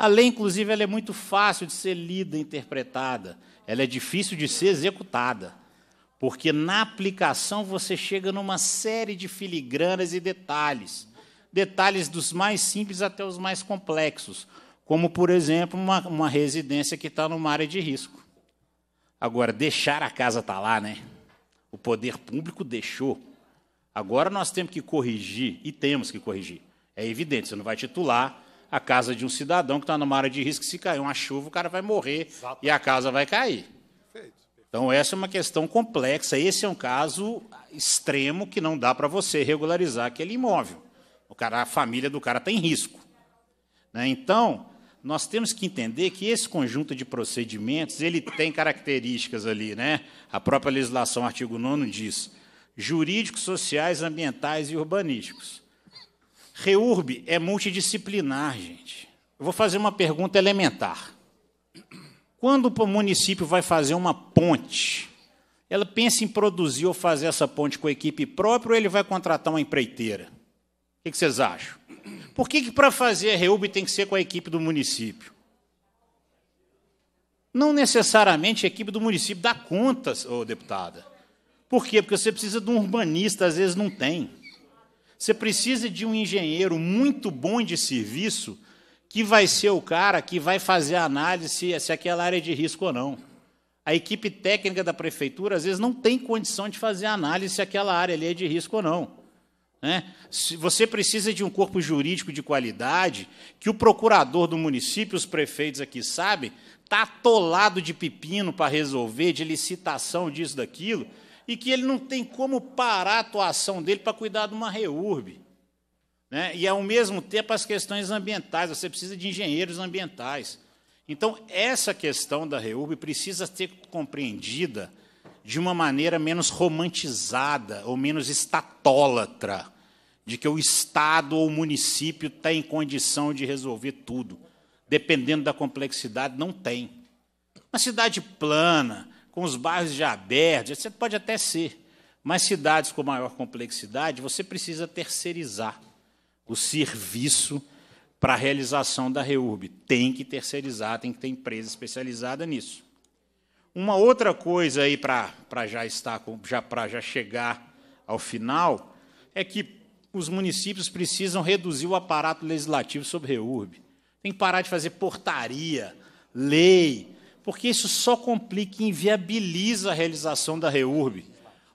A lei, inclusive, ela é muito fácil de ser lida, interpretada. Ela é difícil de ser executada, porque na aplicação você chega numa série de filigranas e detalhes, detalhes dos mais simples até os mais complexos, como, por exemplo, uma, uma residência que está numa área de risco. Agora, deixar a casa estar tá lá, né? O poder público deixou. Agora nós temos que corrigir, e temos que corrigir. É evidente, você não vai titular a casa de um cidadão que está numa área de risco, se cair uma chuva, o cara vai morrer Exatamente. e a casa vai cair. Então, essa é uma questão complexa. Esse é um caso extremo que não dá para você regularizar aquele imóvel. O cara, a família do cara está em risco. Né? Então, nós temos que entender que esse conjunto de procedimentos ele tem características ali, né? A própria legislação, artigo 9 diz: jurídicos, sociais, ambientais e urbanísticos. Reurb é multidisciplinar, gente. Eu vou fazer uma pergunta elementar. Quando o município vai fazer uma ponte, ela pensa em produzir ou fazer essa ponte com a equipe própria ou ele vai contratar uma empreiteira? O que vocês acham? Por que, que para fazer a Reúbe tem que ser com a equipe do município? Não necessariamente a equipe do município dá contas, ô deputada. Por quê? Porque você precisa de um urbanista, às vezes não tem. Você precisa de um engenheiro muito bom de serviço que vai ser o cara que vai fazer a análise se aquela área é de risco ou não. A equipe técnica da prefeitura, às vezes, não tem condição de fazer a análise se aquela área ali é de risco ou não. Né? Você precisa de um corpo jurídico de qualidade, que o procurador do município, os prefeitos aqui sabem, está atolado de pepino para resolver, de licitação disso, daquilo e que ele não tem como parar a atuação dele para cuidar de uma reurb. Né? E, ao mesmo tempo, as questões ambientais, você precisa de engenheiros ambientais. Então, essa questão da reurb precisa ser compreendida de uma maneira menos romantizada ou menos estatólatra, de que o Estado ou o município está em condição de resolver tudo. Dependendo da complexidade, não tem. Uma cidade plana, com os bairros já abertos, você pode até ser. Mas cidades com maior complexidade, você precisa terceirizar o serviço para a realização da REURB. Tem que terceirizar, tem que ter empresa especializada nisso. Uma outra coisa aí para já estar já para já chegar ao final é que os municípios precisam reduzir o aparato legislativo sobre REURB. Tem que parar de fazer portaria, lei, porque isso só complica e inviabiliza a realização da REURB.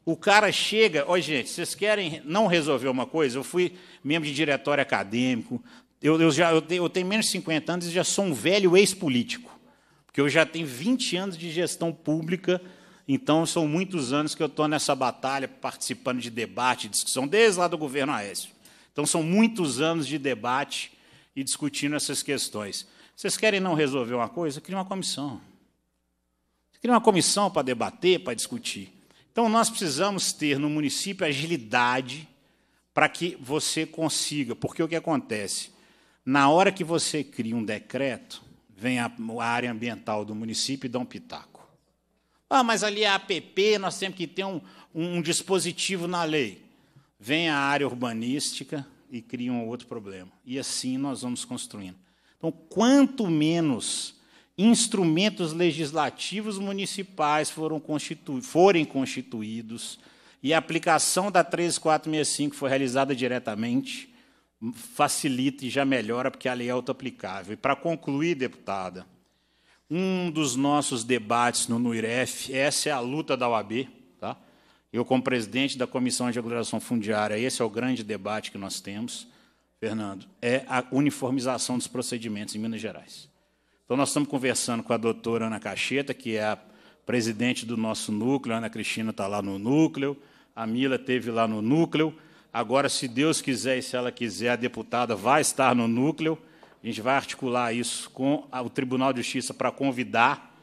O cara chega, ó, gente, vocês querem não resolver uma coisa? Eu fui membro de diretório acadêmico, eu, eu já, eu tenho, eu tenho menos de 50 anos e já sou um velho ex-político, porque eu já tenho 20 anos de gestão pública, então são muitos anos que eu estou nessa batalha, participando de debate, e discussão, desde lá do governo Aécio. Então são muitos anos de debate e discutindo essas questões. Vocês querem não resolver uma coisa? Cria uma comissão. Cria uma comissão para debater, para discutir. Então, nós precisamos ter no município agilidade para que você consiga, porque o que acontece? Na hora que você cria um decreto, vem a, área ambiental do município e dá um pitaco. Ah, mas ali é a APP, nós temos que ter um, um dispositivo na lei. Vem a área urbanística e cria um outro problema. E assim nós vamos construindo. Então, quanto menos instrumentos legislativos municipais foram constitu forem constituídos e a aplicação da 13465 foi realizada diretamente, facilita e já melhora, porque a lei é autoaplicável. E, para concluir, deputada, um dos nossos debates no NUIREF, essa é a luta da OAB, tá? eu, como presidente da Comissão de Aglomeração Fundiária, esse é o grande debate que nós temos, Fernando, é a uniformização dos procedimentos em Minas Gerais. Então, nós estamos conversando com a doutora Ana Cacheta, que é a presidente do nosso núcleo, a Ana Cristina está lá no núcleo, a Mila teve lá no núcleo. Agora, se Deus quiser e se ela quiser, a deputada vai estar no núcleo. A gente vai articular isso com o Tribunal de Justiça para convidar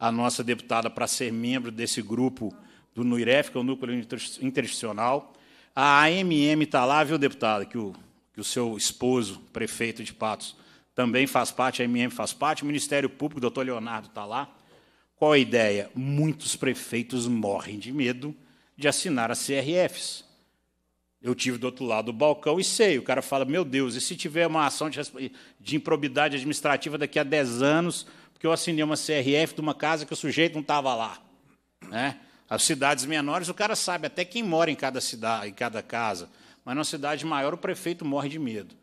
a nossa deputada para ser membro desse grupo do NUIREF, que é o Núcleo Interinstitucional. A AMM está lá, viu, deputada, que o, que o seu esposo, prefeito de Patos, também faz parte, a MM faz parte, o Ministério Público, o doutor Leonardo está lá. Qual a ideia? Muitos prefeitos morrem de medo de assinar as CRFs. Eu tive do outro lado do balcão e sei, o cara fala, meu Deus, e se tiver uma ação de, de improbidade administrativa daqui a 10 anos, porque eu assinei uma CRF de uma casa que o sujeito não estava lá. Né? As cidades menores, o cara sabe até quem mora em cada cidade, em cada casa. Mas na cidade maior, o prefeito morre de medo.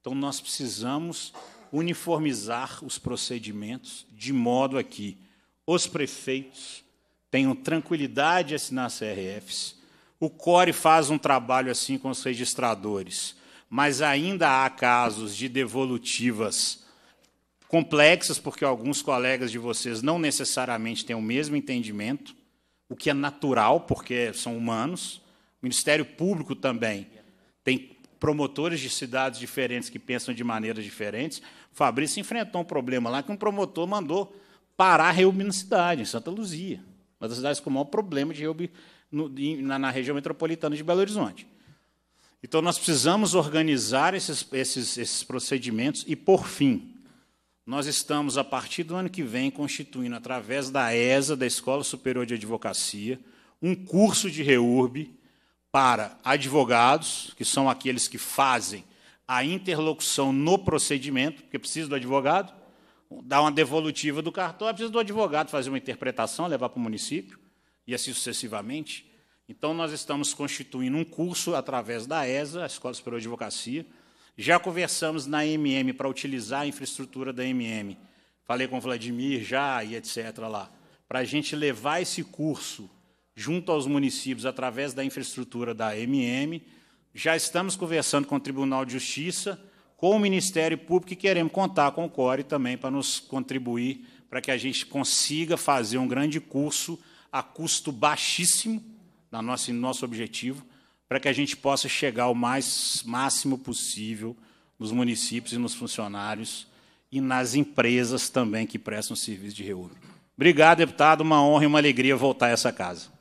Então nós precisamos uniformizar os procedimentos de modo a que os prefeitos tenham tranquilidade em assinar CRFs. O CORE faz um trabalho assim com os registradores, mas ainda há casos de devolutivas complexas, porque alguns colegas de vocês não necessariamente têm o mesmo entendimento, o que é natural, porque são humanos. O Ministério Público também tem promotores de cidades diferentes que pensam de maneiras diferentes. Fabrício enfrentou um problema lá que um promotor mandou parar a cidade, em Santa Luzia, uma das cidades com o maior problema de reub... na, região metropolitana de Belo Horizonte. Então, nós precisamos organizar esses, esses, esses procedimentos e, por fim, nós estamos, a partir do ano que vem, constituindo, através da ESA, da Escola Superior de Advocacia, um curso de REURB para advogados, que são aqueles que fazem a interlocução no procedimento, porque precisa do advogado, dar uma devolutiva do cartório, ah, precisa do advogado fazer uma interpretação, levar para o município, e assim sucessivamente. Então, nós estamos constituindo um curso através da ESA, a Escola Superior de Advocacia. Já conversamos na MM para utilizar a infraestrutura da MM. Falei com o Vladimir já e etc. lá, para a gente levar esse curso junto aos municípios, através da infraestrutura da MM. Já estamos conversando com o Tribunal de Justiça, com o Ministério Público, e queremos contar com o CORE também para nos contribuir, para que a gente consiga fazer um grande curso a custo baixíssimo, na nossa, nosso objetivo, para que a gente possa chegar o mais máximo possível nos municípios e nos funcionários e nas empresas também que prestam serviço de reúne. Obrigado, deputado. Uma honra e uma alegria voltar a essa casa.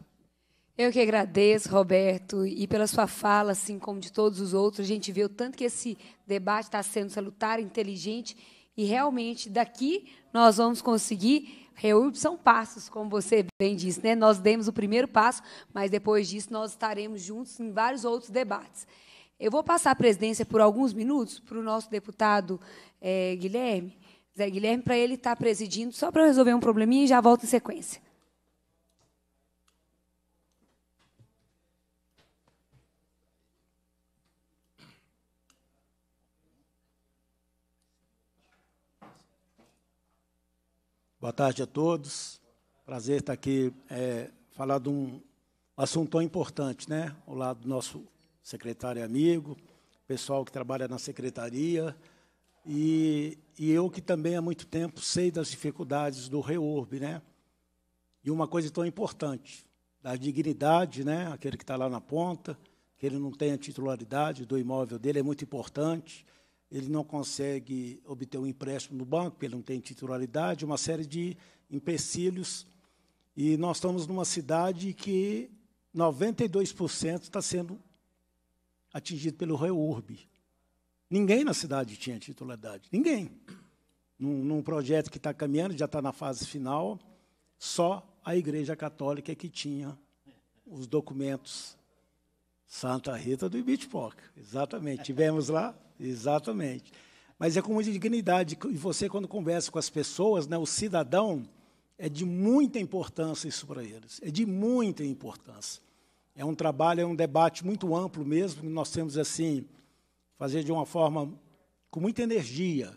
Eu que agradeço, Roberto, e pela sua fala, assim como de todos os outros. A gente vê o tanto que esse debate está sendo salutar, inteligente, e realmente daqui nós vamos conseguir. Reúbe são passos, como você bem disse, né? Nós demos o primeiro passo, mas depois disso nós estaremos juntos em vários outros debates. Eu vou passar a presidência por alguns minutos para o nosso deputado é, Guilherme, Zé Guilherme, para ele estar tá presidindo, só para resolver um probleminha e já volto em sequência. Boa tarde a todos. Prazer estar aqui é, falar de um assunto tão importante, né? Ao lado do nosso secretário amigo, pessoal que trabalha na secretaria e, e eu que também há muito tempo sei das dificuldades do reurb, né? E uma coisa tão importante, da dignidade, né? Aquele que está lá na ponta, que ele não tem a titularidade do imóvel dele é muito importante ele não consegue obter um empréstimo no banco, porque ele não tem titularidade, uma série de empecilhos. E nós estamos numa cidade que 92% está sendo atingido pelo REURB. Ninguém na cidade tinha titularidade, ninguém. Num, num projeto que está caminhando, já está na fase final, só a Igreja Católica é que tinha os documentos Santa Rita do Ibitipoca, exatamente. Tivemos lá Exatamente. Mas é com muita dignidade. E você, quando conversa com as pessoas, né, o cidadão, é de muita importância isso para eles. É de muita importância. É um trabalho, é um debate muito amplo mesmo. Nós temos assim fazer de uma forma com muita energia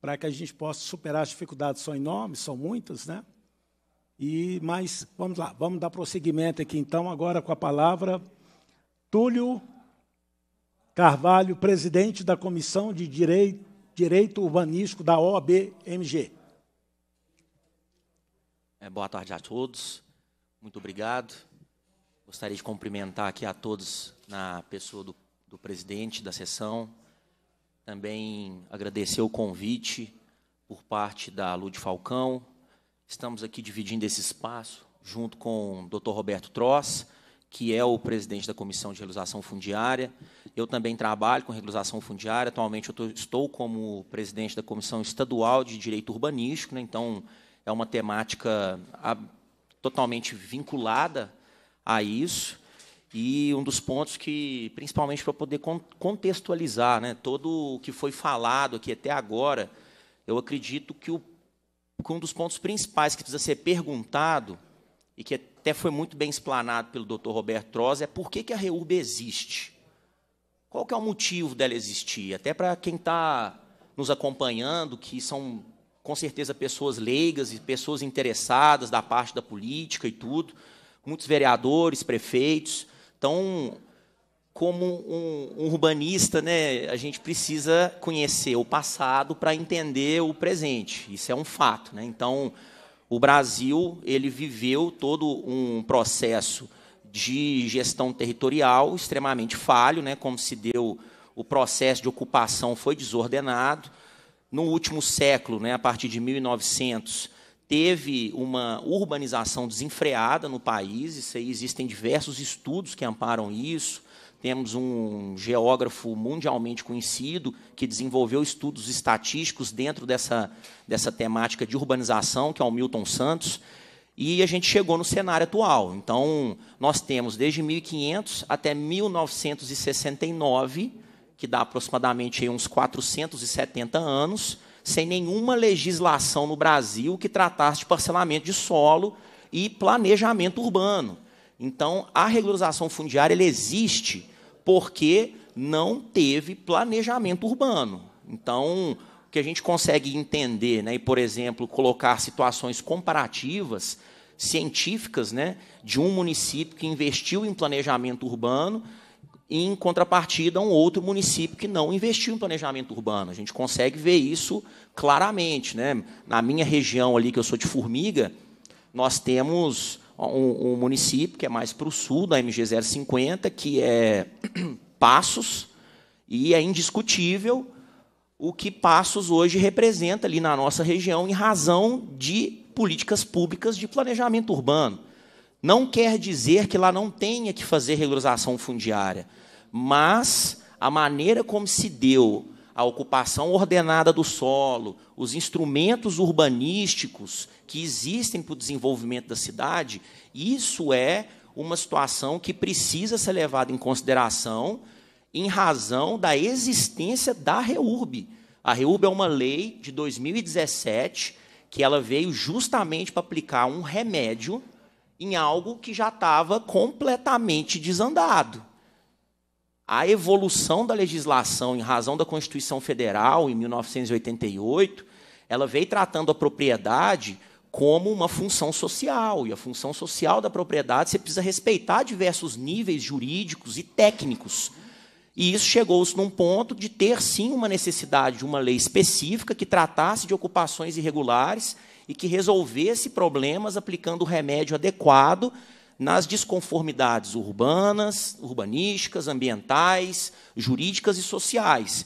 para que a gente possa superar as dificuldades. São enormes, são muitas, né? E mas vamos lá, vamos dar prosseguimento aqui então agora com a palavra Túlio Carvalho, presidente da Comissão de Direito, Urbanístico da OABMG. É, boa tarde a todos. Muito obrigado. Gostaria de cumprimentar aqui a todos na pessoa do, do presidente da sessão. Também agradecer o convite por parte da Lud Falcão. Estamos aqui dividindo esse espaço junto com o Dr. Roberto Tross que é o presidente da Comissão de Realização Fundiária. Eu também trabalho com realização fundiária. Atualmente, eu estou como presidente da Comissão Estadual de Direito Urbanístico, né? então, é uma temática totalmente vinculada a isso. E um dos pontos que, principalmente para poder contextualizar né, todo o que foi falado aqui até agora, eu acredito que, o, que um dos pontos principais que precisa ser perguntado e que é até foi muito bem explanado pelo Dr. Roberto Troz, é por que, que a REURB existe. Qual que é o motivo dela existir? Até para quem está nos acompanhando, que são com certeza pessoas leigas e pessoas interessadas da parte da política e tudo, muitos vereadores, prefeitos. Então, como um, um urbanista, né, a gente precisa conhecer o passado para entender o presente. Isso é um fato. Né? Então, o Brasil ele viveu todo um processo de gestão territorial extremamente falho, né? Como se deu o processo de ocupação foi desordenado. No último século, né, a partir de 1900, teve uma urbanização desenfreada no país. Isso aí existem diversos estudos que amparam isso. Temos um geógrafo mundialmente conhecido que desenvolveu estudos estatísticos dentro dessa, dessa temática de urbanização, que é o Milton Santos, e a gente chegou no cenário atual. Então, nós temos desde 1500 até 1969, que dá aproximadamente uns 470 anos, sem nenhuma legislação no Brasil que tratasse de parcelamento de solo e planejamento urbano. Então, a regularização fundiária existe porque não teve planejamento urbano. Então, o que a gente consegue entender, né, e, por exemplo, colocar situações comparativas científicas né, de um município que investiu em planejamento urbano em contrapartida a um outro município que não investiu em planejamento urbano. A gente consegue ver isso claramente. Né? Na minha região ali, que eu sou de Formiga, nós temos um, um município que é mais para o sul da MG 050, que é [CLEARS THROAT] Passos, e é indiscutível o que Passos hoje representa ali na nossa região em razão de políticas públicas de planejamento urbano. Não quer dizer que lá não tenha que fazer regularização fundiária, mas a maneira como se deu a ocupação ordenada do solo, os instrumentos urbanísticos que existem para o desenvolvimento da cidade, isso é uma situação que precisa ser levada em consideração em razão da existência da REURB. A REURB é uma lei de 2017 que ela veio justamente para aplicar um remédio em algo que já estava completamente desandado a evolução da legislação em razão da Constituição Federal em 1988, ela veio tratando a propriedade como uma função social, e a função social da propriedade você precisa respeitar diversos níveis jurídicos e técnicos. E isso chegou-se num ponto de ter sim uma necessidade de uma lei específica que tratasse de ocupações irregulares e que resolvesse problemas aplicando o remédio adequado nas desconformidades urbanas, urbanísticas, ambientais, jurídicas e sociais.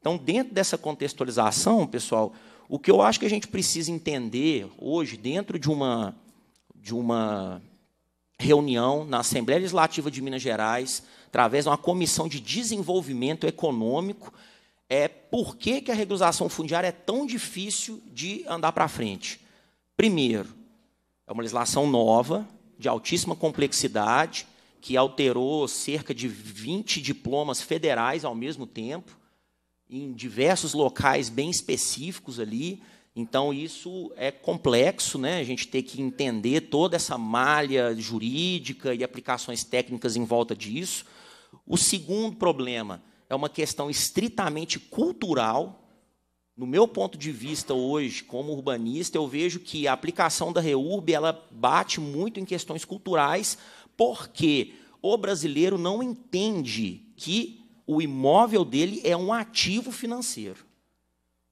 Então, dentro dessa contextualização, pessoal, o que eu acho que a gente precisa entender hoje, dentro de uma, de uma reunião na Assembleia Legislativa de Minas Gerais, através de uma comissão de desenvolvimento econômico, é por que, que a regularização fundiária é tão difícil de andar para frente. Primeiro, é uma legislação nova, de altíssima complexidade, que alterou cerca de 20 diplomas federais ao mesmo tempo, em diversos locais bem específicos ali. Então, isso é complexo, né? a gente tem que entender toda essa malha jurídica e aplicações técnicas em volta disso. O segundo problema é uma questão estritamente cultural, no meu ponto de vista hoje, como urbanista, eu vejo que a aplicação da REURB ela bate muito em questões culturais, porque o brasileiro não entende que o imóvel dele é um ativo financeiro.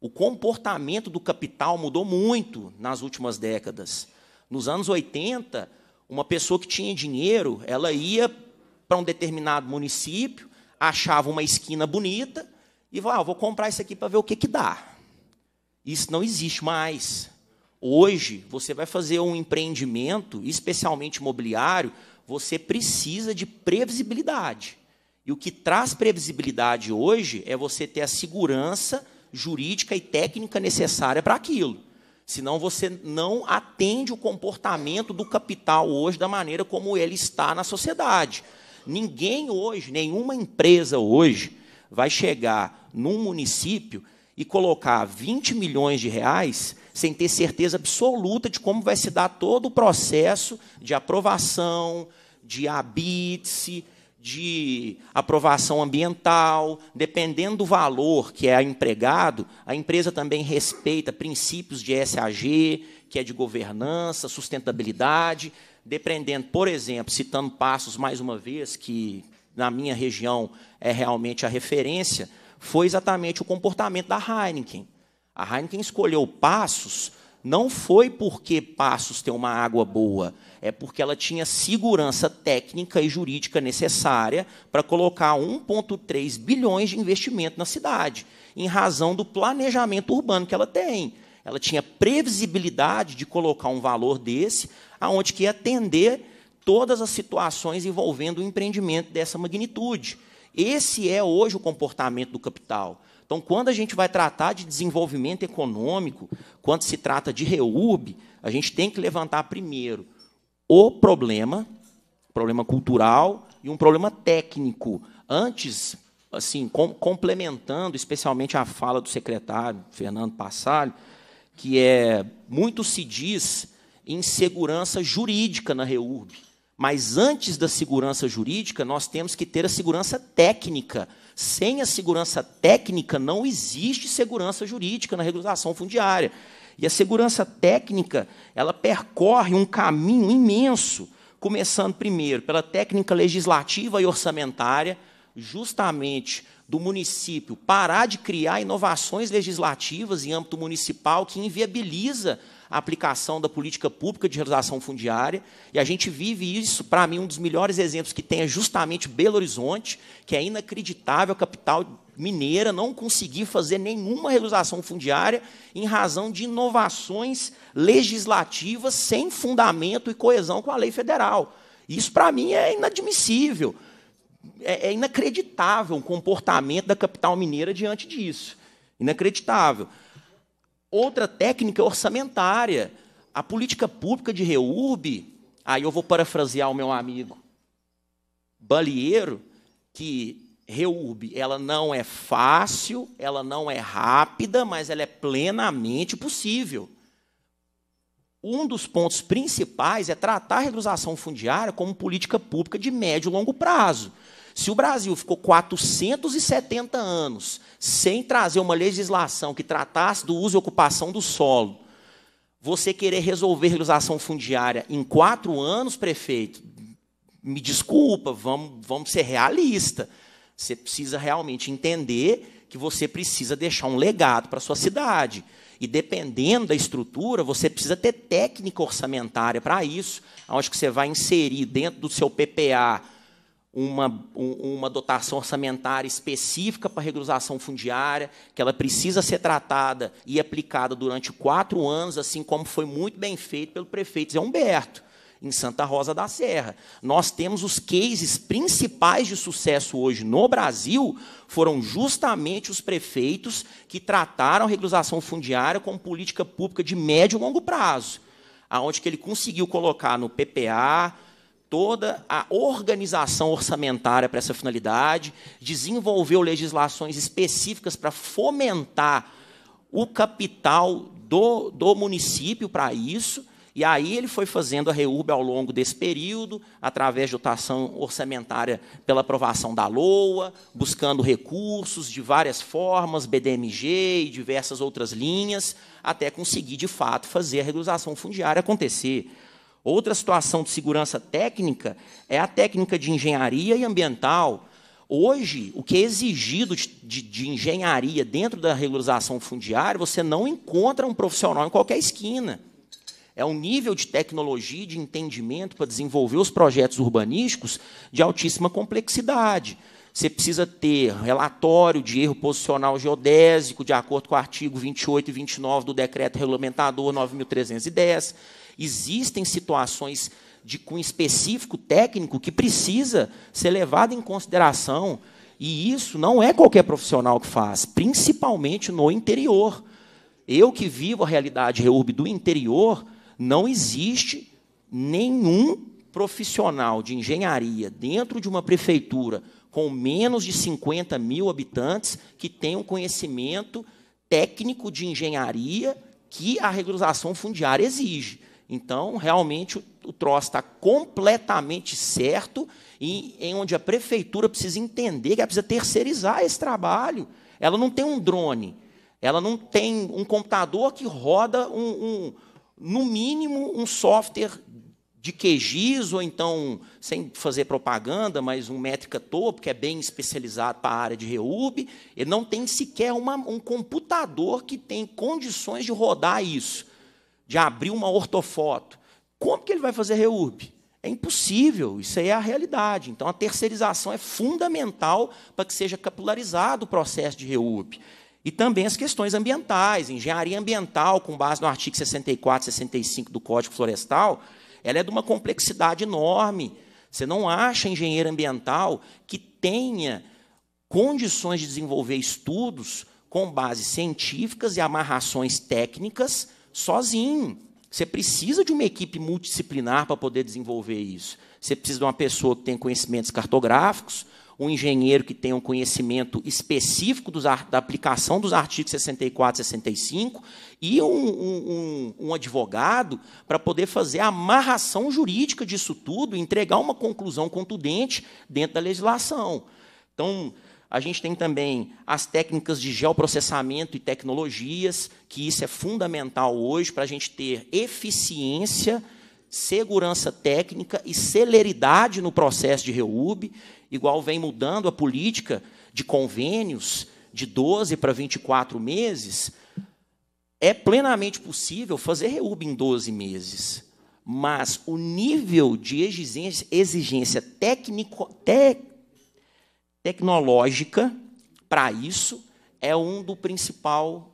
O comportamento do capital mudou muito nas últimas décadas. Nos anos 80, uma pessoa que tinha dinheiro, ela ia para um determinado município, achava uma esquina bonita e falava, ah, vou comprar isso aqui para ver o que, que dá. Isso não existe mais. Hoje, você vai fazer um empreendimento, especialmente imobiliário, você precisa de previsibilidade. E o que traz previsibilidade hoje é você ter a segurança jurídica e técnica necessária para aquilo. Senão você não atende o comportamento do capital hoje da maneira como ele está na sociedade. Ninguém hoje, nenhuma empresa hoje, vai chegar num município e colocar 20 milhões de reais sem ter certeza absoluta de como vai se dar todo o processo de aprovação, de habite de aprovação ambiental, dependendo do valor que é empregado, a empresa também respeita princípios de SAG, que é de governança, sustentabilidade, dependendo, por exemplo, citando Passos mais uma vez, que na minha região é realmente a referência, foi exatamente o comportamento da Heineken. A Heineken escolheu Passos não foi porque Passos tem uma água boa, é porque ela tinha segurança técnica e jurídica necessária para colocar 1,3 bilhões de investimento na cidade, em razão do planejamento urbano que ela tem. Ela tinha previsibilidade de colocar um valor desse, aonde que ia atender todas as situações envolvendo o empreendimento dessa magnitude. Esse é hoje o comportamento do capital. Então, quando a gente vai tratar de desenvolvimento econômico, quando se trata de reúbe, a gente tem que levantar primeiro o problema, problema cultural e um problema técnico. Antes, assim, com, complementando especialmente a fala do secretário Fernando Passalho, que é muito se diz insegurança jurídica na reúbe. Mas antes da segurança jurídica, nós temos que ter a segurança técnica. Sem a segurança técnica, não existe segurança jurídica na regulação fundiária. E a segurança técnica, ela percorre um caminho imenso, começando primeiro pela técnica legislativa e orçamentária, justamente do município parar de criar inovações legislativas em âmbito municipal que inviabiliza a aplicação da política pública de realização fundiária. E a gente vive isso, para mim, um dos melhores exemplos que tem é justamente Belo Horizonte, que é inacreditável a capital mineira não conseguir fazer nenhuma realização fundiária em razão de inovações legislativas sem fundamento e coesão com a lei federal. Isso, para mim, é inadmissível. É, é inacreditável o comportamento da capital mineira diante disso. Inacreditável. Outra técnica orçamentária, a política pública de reurb, aí eu vou parafrasear o meu amigo Balieiro, que reurb, ela não é fácil, ela não é rápida, mas ela é plenamente possível. Um dos pontos principais é tratar a regularização fundiária como política pública de médio e longo prazo. Se o Brasil ficou 470 anos sem trazer uma legislação que tratasse do uso e ocupação do solo, você querer resolver a legislação fundiária em quatro anos, prefeito, me desculpa, vamos, vamos ser realista. Você precisa realmente entender que você precisa deixar um legado para a sua cidade. E dependendo da estrutura, você precisa ter técnica orçamentária para isso, onde que você vai inserir dentro do seu PPA uma, uma dotação orçamentária específica para regularização fundiária, que ela precisa ser tratada e aplicada durante quatro anos, assim como foi muito bem feito pelo prefeito Zé Humberto, em Santa Rosa da Serra. Nós temos os cases principais de sucesso hoje no Brasil, foram justamente os prefeitos que trataram a regularização fundiária como política pública de médio e longo prazo, aonde que ele conseguiu colocar no PPA, toda a organização orçamentária para essa finalidade, desenvolveu legislações específicas para fomentar o capital do, do município para isso. E aí ele foi fazendo a reúbe ao longo desse período, através de dotação orçamentária pela aprovação da LOA, buscando recursos de várias formas, BDMG e diversas outras linhas, até conseguir, de fato, fazer a regularização fundiária acontecer. Outra situação de segurança técnica é a técnica de engenharia e ambiental. Hoje, o que é exigido de, de, de engenharia dentro da regularização fundiária, você não encontra um profissional em qualquer esquina. É um nível de tecnologia, de entendimento para desenvolver os projetos urbanísticos de altíssima complexidade. Você precisa ter relatório de erro posicional geodésico, de acordo com o artigo 28 e 29 do Decreto Regulamentador 9.310. Existem situações de cunho específico, técnico, que precisa ser levado em consideração. E isso não é qualquer profissional que faz, principalmente no interior. Eu que vivo a realidade reúbe do interior, não existe nenhum profissional de engenharia dentro de uma prefeitura com menos de 50 mil habitantes que tenha um conhecimento técnico de engenharia que a regularização fundiária exige. Então, realmente, o, troço está completamente certo e em onde a prefeitura precisa entender que ela precisa terceirizar esse trabalho. Ela não tem um drone, ela não tem um computador que roda, um, um no mínimo, um software de QGIS, ou então, sem fazer propaganda, mas um métrica topo, que é bem especializado para a área de reúbe, ele não tem sequer uma, um computador que tem condições de rodar isso de abrir uma ortofoto. Como que ele vai fazer reurb? É impossível, isso aí é a realidade. Então, a terceirização é fundamental para que seja capilarizado o processo de reurb. E também as questões ambientais, engenharia ambiental, com base no artigo 64 e 65 do Código Florestal, ela é de uma complexidade enorme. Você não acha engenheiro ambiental que tenha condições de desenvolver estudos com bases científicas e amarrações técnicas sozinho. Você precisa de uma equipe multidisciplinar para poder desenvolver isso. Você precisa de uma pessoa que tenha conhecimentos cartográficos, um engenheiro que tenha um conhecimento específico dos, da aplicação dos artigos 64 e 65 e um, um, um, um advogado para poder fazer a amarração jurídica disso tudo, entregar uma conclusão contundente dentro da legislação. Então, a gente tem também as técnicas de geoprocessamento e tecnologias, que isso é fundamental hoje para a gente ter eficiência, segurança técnica e celeridade no processo de reúbe, igual vem mudando a política de convênios de 12 para 24 meses. É plenamente possível fazer reúbe em 12 meses, mas o nível de exigência, exigência técnico, tecnológica para isso é um do principal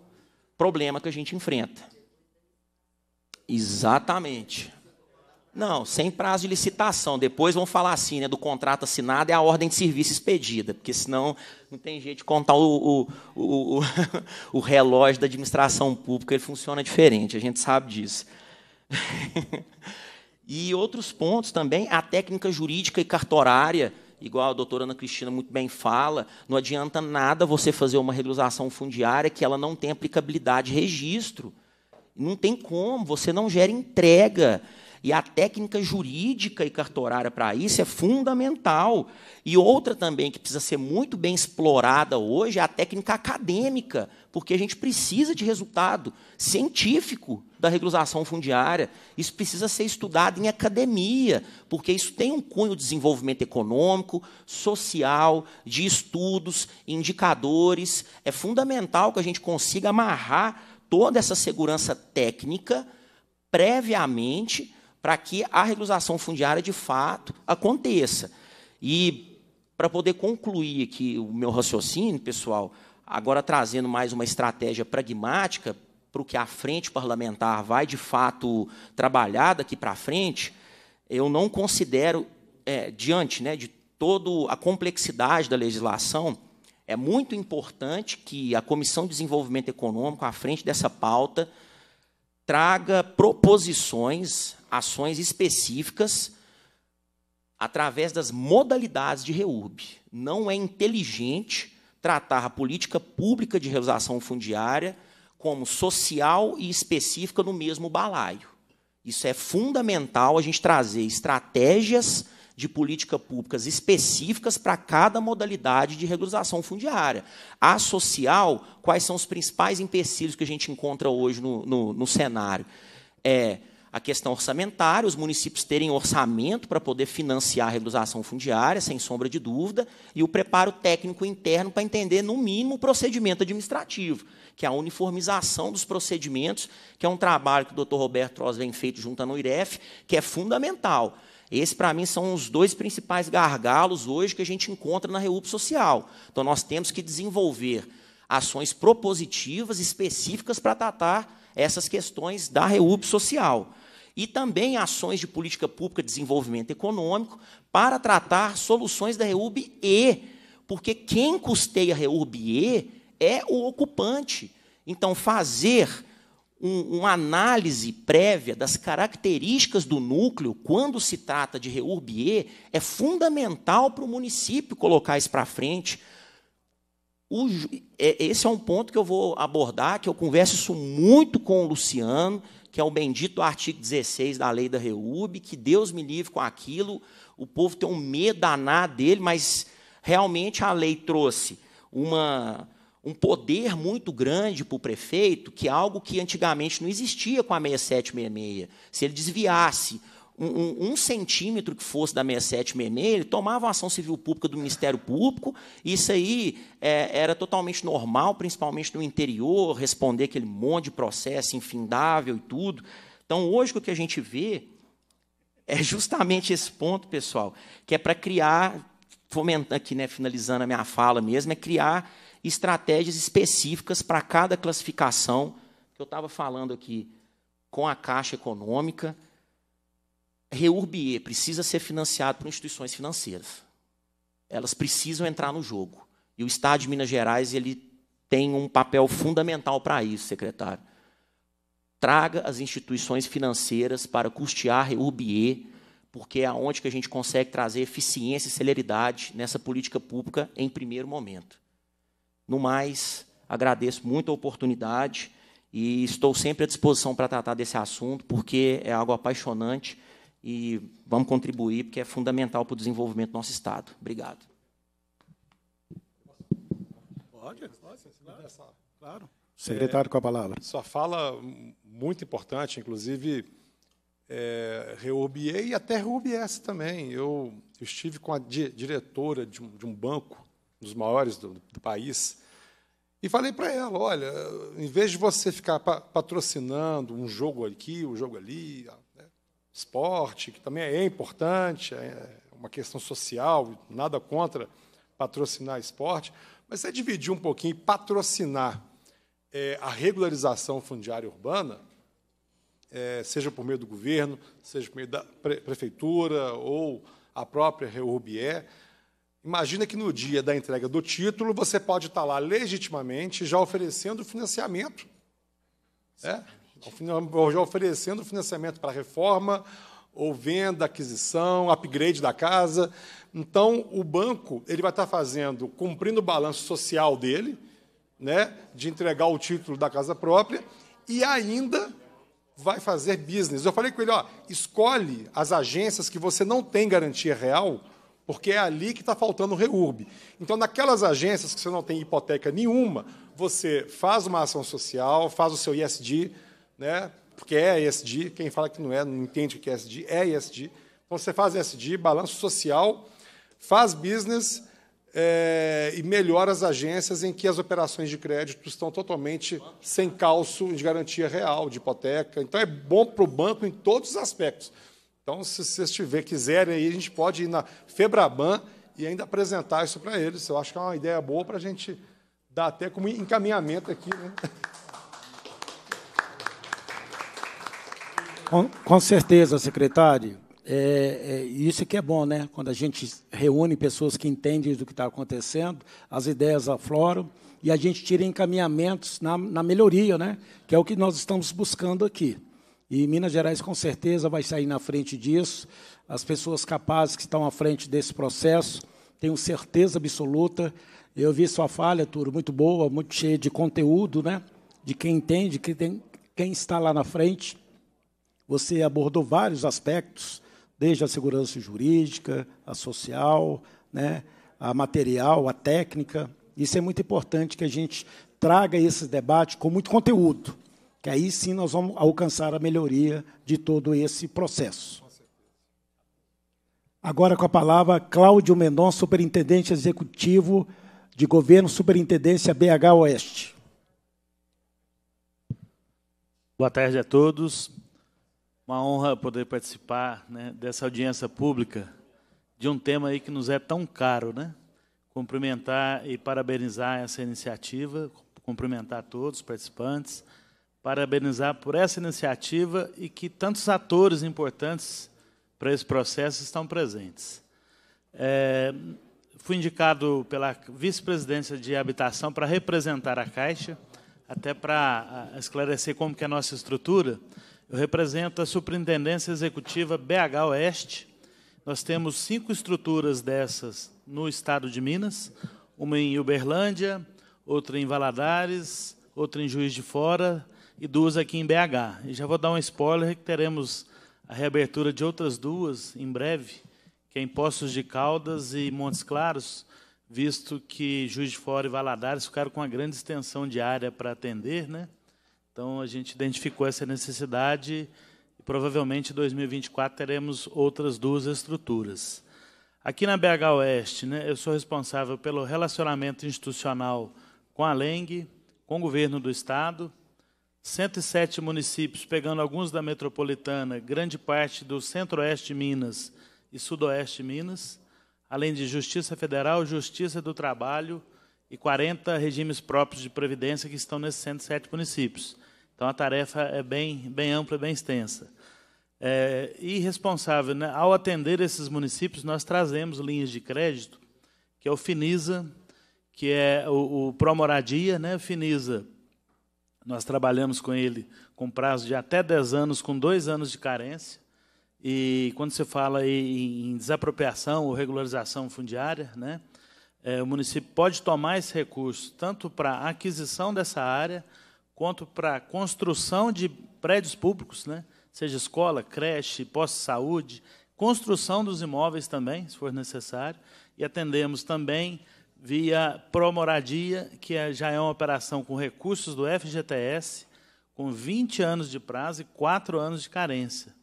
problema que a gente enfrenta. Exatamente. Não, sem prazo de licitação. Depois vão falar assim, né, do contrato assinado é a ordem de serviço expedida, porque senão não tem jeito de contar o, o, o, o [LAUGHS] relógio da administração pública, ele funciona diferente, a gente sabe disso. [LAUGHS] e outros pontos também, a técnica jurídica e cartorária, igual a doutora Ana Cristina muito bem fala, não adianta nada você fazer uma regularização fundiária que ela não tem aplicabilidade registro. Não tem como, você não gera entrega. E a técnica jurídica e cartorária para isso é fundamental. E outra também que precisa ser muito bem explorada hoje é a técnica acadêmica, porque a gente precisa de resultado científico da regularização fundiária. Isso precisa ser estudado em academia, porque isso tem um cunho de desenvolvimento econômico, social, de estudos, indicadores. É fundamental que a gente consiga amarrar toda essa segurança técnica previamente para que a regularização fundiária de fato aconteça. E para poder concluir aqui o meu raciocínio, pessoal, agora trazendo mais uma estratégia pragmática para o que a frente parlamentar vai de fato trabalhar daqui para frente, eu não considero, é, diante né, de toda a complexidade da legislação, é muito importante que a Comissão de Desenvolvimento Econômico, à frente dessa pauta, traga proposições ações específicas através das modalidades de REURB. Não é inteligente tratar a política pública de realização fundiária como social e específica no mesmo balaio. Isso é fundamental a gente trazer estratégias de política públicas específicas para cada modalidade de regularização fundiária. A social, quais são os principais empecilhos que a gente encontra hoje no, no, no cenário? É, a questão orçamentária, os municípios terem orçamento para poder financiar a regularização fundiária, sem sombra de dúvida, e o preparo técnico interno para entender, no mínimo, o procedimento administrativo, que é a uniformização dos procedimentos, que é um trabalho que o doutor Roberto Troz vem feito junto à NUIREF, que é fundamental. Esses, para mim, são os dois principais gargalos hoje que a gente encontra na REUP social. Então, nós temos que desenvolver ações propositivas específicas para tratar essas questões da REUP social e também ações de política pública de desenvolvimento econômico para tratar soluções da REURB E, porque quem custeia a REURB E é o ocupante. Então, fazer um, uma análise prévia das características do núcleo quando se trata de REURB E é fundamental para o município colocar isso para frente. O, é, esse é um ponto que eu vou abordar, que eu converso isso muito com o Luciano, que é o bendito artigo 16 da lei da Reúbe que Deus me livre com aquilo, o povo tem um medo danado dele, mas realmente a lei trouxe uma, um poder muito grande para o prefeito, que é algo que antigamente não existia com a 6766. Se ele desviasse um, um, um, centímetro que fosse da 6766, ele tomava uma ação civil pública do Ministério Público, e isso aí é, era totalmente normal, principalmente no interior, responder aquele monte de processo infindável e tudo. Então, hoje, o que a gente vê é justamente esse ponto, pessoal, que é para criar, fomentando aqui, né, finalizando a minha fala mesmo, é criar estratégias específicas para cada classificação que eu estava falando aqui com a Caixa Econômica, Reurbier precisa ser financiado por instituições financeiras. Elas precisam entrar no jogo. E o Estado de Minas Gerais ele tem um papel fundamental para isso, secretário. Traga as instituições financeiras para custear Reurbier, porque é onde que a gente consegue trazer eficiência e celeridade nessa política pública em primeiro momento. No mais, agradeço muito a oportunidade e estou sempre à disposição para tratar desse assunto, porque é algo apaixonante e vamos contribuir, porque é fundamental para o desenvolvimento do nosso Estado. Obrigado. Pode, pode, claro. claro. Secretário, é, com a palavra. É, sua fala muito importante, inclusive é, reurbiei e até reurbiesse também. Eu, eu estive com a di diretora de um, de um, banco, um dos maiores do, do país, e falei para ela: olha, em vez de você ficar pa patrocinando um jogo aqui, um jogo ali, esporte, que também é importante, é uma questão social, nada contra patrocinar esporte, mas você é dividir um pouquinho, patrocinar é, a regularização fundiária urbana, é, seja por meio do governo, seja por meio da pre prefeitura ou a própria Reurbier. Imagina que no dia da entrega do título você pode estar lá legitimamente já oferecendo financiamento. Sim. É? Né? oferecendo financiamento para reforma, ou venda, aquisição, upgrade da casa. Então, o banco ele vai estar fazendo, cumprindo o balanço social dele, né, de entregar o título da casa própria, e ainda vai fazer business. Eu falei com ele, ó, escolhe as agências que você não tem garantia real, porque é ali que está faltando o reurb. Então, naquelas agências que você não tem hipoteca nenhuma, você faz uma ação social, faz o seu ISD, né? porque é ESG, quem fala que não é, não entende o que é ESG, é ESG. Então, você faz ESG, balanço social, faz business é, e melhora as agências em que as operações de crédito estão totalmente sem calço de garantia real, de hipoteca. Então, é bom para o banco em todos os aspectos. Então, se vocês tiver, quiserem, aí, a gente pode ir na Febraban e ainda apresentar isso para eles. Eu acho que é uma ideia boa para a gente dar até como encaminhamento aqui. Né? [LAUGHS] Com, com certeza, secretário. É, é, isso que é bom, né? Quando a gente reúne pessoas que entendem do que está acontecendo, as ideias afloram e a gente tira encaminhamentos na, na melhoria, né? Que é o que nós estamos buscando aqui. E Minas Gerais, com certeza, vai sair na frente disso. As pessoas capazes que estão à frente desse processo, tenho certeza absoluta. Eu vi sua falha, Turo, muito boa, muito cheia de conteúdo, né? de quem entende, que tem, quem está lá na frente. Você abordou vários aspectos, desde a segurança jurídica, a social, né, a material, a técnica. Isso é muito importante que a gente traga esse debate com muito conteúdo, que aí sim nós vamos alcançar a melhoria de todo esse processo. Agora com a palavra Cláudio Mendonça, Superintendente Executivo de Governo, Superintendência BH Oeste. Boa tarde a todos uma honra poder participar né, dessa audiência pública de um tema aí que nos é tão caro, né? Cumprimentar e parabenizar essa iniciativa, cumprimentar todos os participantes, parabenizar por essa iniciativa e que tantos atores importantes para esse processo estão presentes. É, fui indicado pela vice-presidência de habitação para representar a Caixa, até para ah, esclarecer como que é a nossa estrutura. Eu represento a Superintendência Executiva BH Oeste. Nós temos cinco estruturas dessas no estado de Minas, uma em Uberlândia, outra em Valadares, outra em Juiz de Fora e duas aqui em BH. E já vou dar um spoiler que teremos a reabertura de outras duas em breve, que é em Poços de Caldas e Montes Claros, visto que Juiz de Fora e Valadares ficaram com uma grande extensão de área para atender, né? Então, a gente identificou essa necessidade e provavelmente em 2024 teremos outras duas estruturas. Aqui na BH Oeste, né, eu sou responsável pelo relacionamento institucional com a Leng, com o governo do Estado, 107 municípios, pegando alguns da metropolitana, grande parte do centro-oeste de Minas e sudoeste de Minas, além de Justiça Federal, Justiça do Trabalho e 40 regimes próprios de previdência que estão nesses 107 municípios. Então a tarefa é bem, bem ampla, bem extensa. É, e responsável, né? ao atender esses municípios, nós trazemos linhas de crédito, que é o Finisa, que é o, o Promoradia, né? Finisa, nós trabalhamos com ele com prazo de até 10 anos, com dois anos de carência. E quando se fala em desapropriação ou regularização fundiária, né, é, o município pode tomar esse recurso tanto para aquisição dessa área, quanto para a construção de prédios públicos, né? seja escola, creche, pós-saúde, construção dos imóveis também, se for necessário, e atendemos também via Promoradia, que é, já é uma operação com recursos do FGTS, com 20 anos de prazo e 4 anos de carência.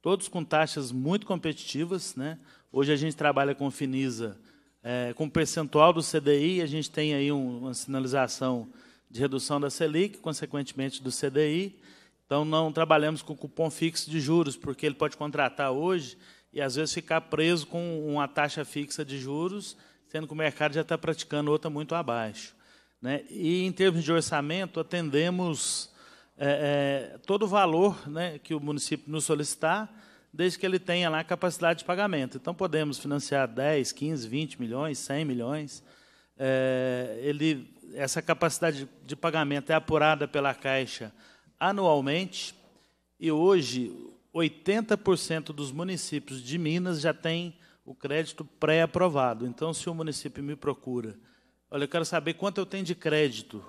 Todos com taxas muito competitivas. Né? Hoje a gente trabalha com Finisa é, com percentual do CDI, a gente tem aí um, uma sinalização de redução da Selic, consequentemente do CDI. Então, não trabalhamos com cupom fixo de juros, porque ele pode contratar hoje e, às vezes, ficar preso com uma taxa fixa de juros, sendo que o mercado já está praticando outra muito abaixo. Né? E, em termos de orçamento, atendemos é, é, todo o valor né, que o município nos solicitar, desde que ele tenha lá capacidade de pagamento. Então, podemos financiar 10, 15, 20 milhões, 100 milhões. É, ele essa capacidade de pagamento é apurada pela Caixa anualmente e hoje 80% dos municípios de Minas já tem o crédito pré-aprovado. Então, se o município me procura, olha, eu quero saber quanto eu tenho de crédito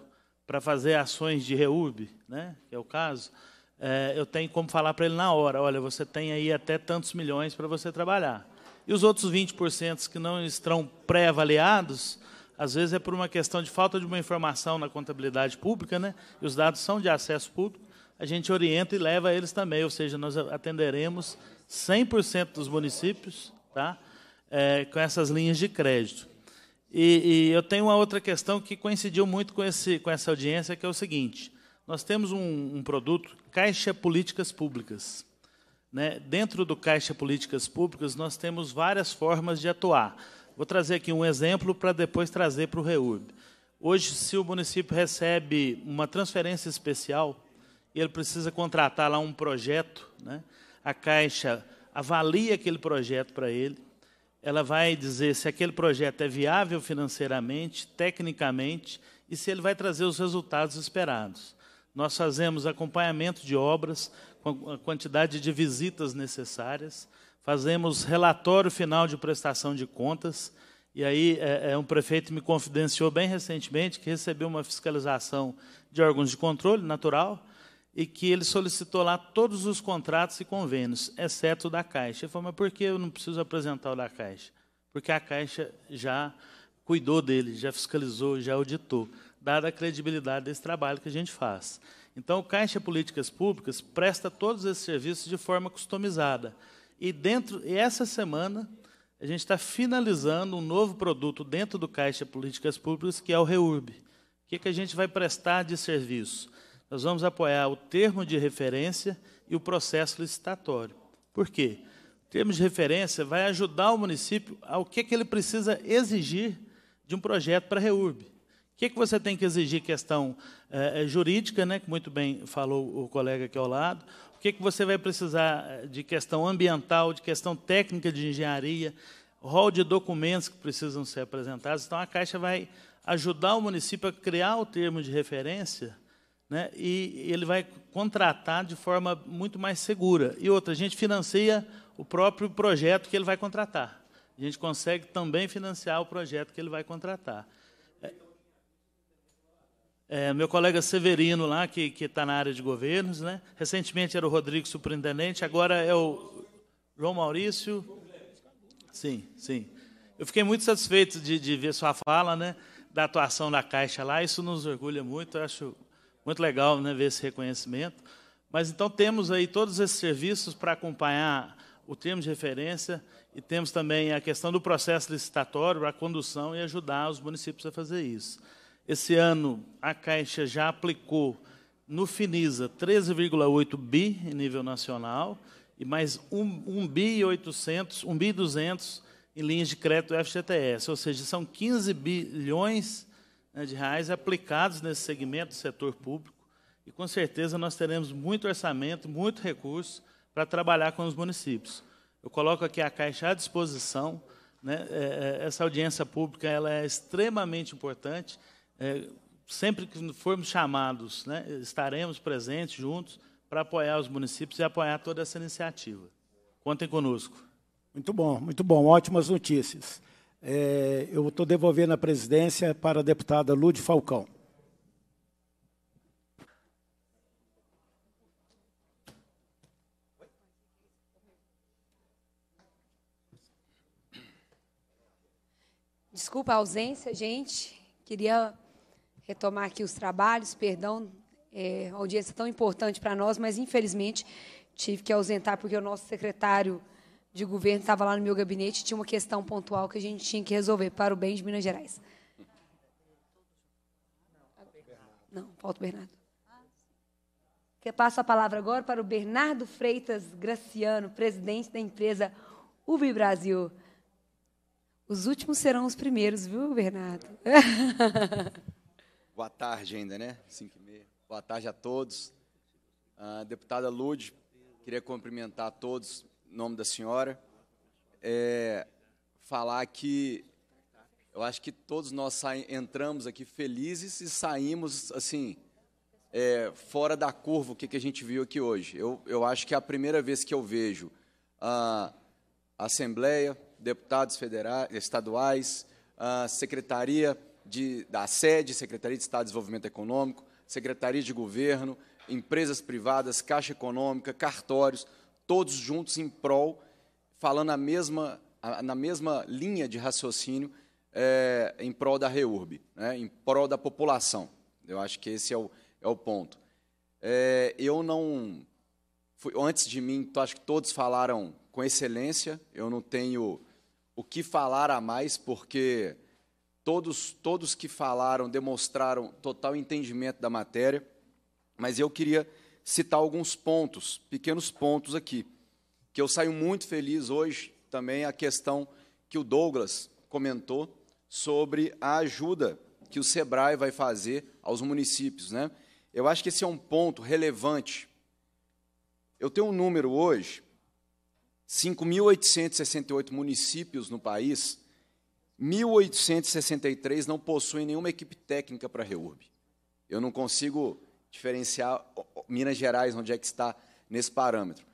para fazer ações de reúbe, né, que é o caso, é, eu tenho como falar para ele na hora, olha, você tem aí até tantos milhões para você trabalhar. E os outros 20% que não estão pré-avaliados, às vezes é por uma questão de falta de uma informação na contabilidade pública, né? e os dados são de acesso público, a gente orienta e leva eles também, ou seja, nós atenderemos 100% dos municípios tá? É, com essas linhas de crédito. E, e, eu tenho uma outra questão que coincidiu muito com, esse, com essa audiência, que é o seguinte, nós temos um, um produto, Caixa Políticas Públicas, né? Dentro do Caixa Políticas Públicas, nós temos várias formas de atuar. Vou trazer aqui um exemplo para depois trazer para o REURB. Hoje, se o município recebe uma transferência especial e ele precisa contratar lá um projeto, né? a Caixa avalia aquele projeto para ele, ela vai dizer se aquele projeto é viável financeiramente, tecnicamente e se ele vai trazer os resultados esperados. Nós fazemos acompanhamento de obras, com a quantidade de visitas necessárias, fazemos relatório final de prestação de contas. E aí, é, é, um prefeito me confidenciou bem recentemente que recebeu uma fiscalização de órgãos de controle natural e que ele solicitou lá todos os contratos e convênios, exceto o da Caixa. Ele falou, mas por que eu não preciso apresentar o da Caixa? Porque a Caixa já cuidou dele, já fiscalizou, já auditou, dada a credibilidade desse trabalho que a gente faz. Então, o Caixa Políticas Públicas presta todos esses serviços de forma customizada. E dentro e essa semana a gente está finalizando um novo produto dentro do Caixa Políticas Públicas, que é o REURB. O que, é que a gente vai prestar de serviço? Nós vamos apoiar o termo de referência e o processo licitatório. Por quê? O termo de referência vai ajudar o município ao que, é que ele precisa exigir de um projeto para REURB. O que, é que você tem que exigir questão eh, eh, jurídica, né, que muito bem falou o colega aqui ao lado, o que, que você vai precisar eh, de questão ambiental, de questão técnica de engenharia, rol de documentos que precisam ser apresentados. Então, a Caixa vai ajudar o município a criar o termo de referência né, e ele vai contratar de forma muito mais segura. E outra, a gente financia o próprio projeto que ele vai contratar. A gente consegue também financiar o projeto que ele vai contratar. É, meu colega Severino lá, que está na área de governos, né? recentemente era o Rodrigo Superintendente, agora é o João Maurício. Sim, sim. Eu fiquei muito satisfeito de, de ver sua fala, né? da atuação da Caixa lá, isso nos orgulha muito, eu acho muito legal né, ver esse reconhecimento. Mas então temos aí todos esses serviços para acompanhar o termo de referência e temos também a questão do processo licitatório, a condução e ajudar os municípios a fazer isso. Esse ano, a Caixa já aplicou no Finisa 13,8 bi em nível nacional e mais 1, bi 800, 1 bi 200 em linhas de crédito FGTS, ou seja, são 15 bilhões né, de reais aplicados nesse segmento do setor público e com certeza nós teremos muito orçamento, muito recurso para trabalhar com os municípios. Eu coloco aqui a Caixa à disposição. Né? É, é, essa audiência pública ela é extremamente importante é, sempre que formos chamados, né, estaremos presentes juntos para apoiar os municípios e apoiar toda essa iniciativa. Contem conosco. Muito bom, muito bom, ótimas notícias. É, eu estou devolvendo a presidência para a deputada Lude Falcão. Desculpa a ausência, gente. Queria retomar aqui os trabalhos, perdão, é, audiência tão importante para nós, mas infelizmente tive que ausentar porque o nosso secretário de governo estava lá no meu gabinete e tinha uma questão pontual que a gente tinha que resolver para o bem de Minas Gerais. Não, falta o Bernardo. Que passo a palavra agora para o Bernardo Freitas Graciano, presidente da empresa Ubi Brasil. Os últimos serão os primeiros, viu, Bernardo? [LAUGHS] Boa tarde ainda, né? cinco e meia. Boa tarde a todos. Uh, deputada Lude, queria cumprimentar a todos em nome da senhora. É, falar que eu acho que todos nós entramos aqui felizes e saímos, assim, é, fora da curva o que, que a gente viu aqui hoje. Eu, eu acho que é a primeira vez que eu vejo ah, a Assembleia, deputados federais, estaduais, a ah, Secretaria de, da sede, Secretaria de Estado de Desenvolvimento Econômico, Secretaria de Governo, empresas privadas, Caixa Econômica, cartórios, todos juntos em prol, falando a mesma, a, na mesma linha de raciocínio é, em prol da REURB, né, em prol da população. Eu acho que esse é o, é o ponto. É, eu não. Fui, antes de mim, acho que todos falaram com excelência, eu não tenho o que falar a mais, porque Todos, todos que falaram demonstraram total entendimento da matéria, mas eu queria citar alguns pontos, pequenos pontos aqui, que eu saio muito feliz hoje também a questão que o Douglas comentou sobre a ajuda que o Sebrae vai fazer aos municípios, né? Eu acho que esse é um ponto relevante. Eu tenho um número hoje, 5.868 municípios no país 1863 não possui nenhuma equipe técnica para a REURB. Eu não consigo diferenciar Minas Gerais, onde é que está nesse parâmetro.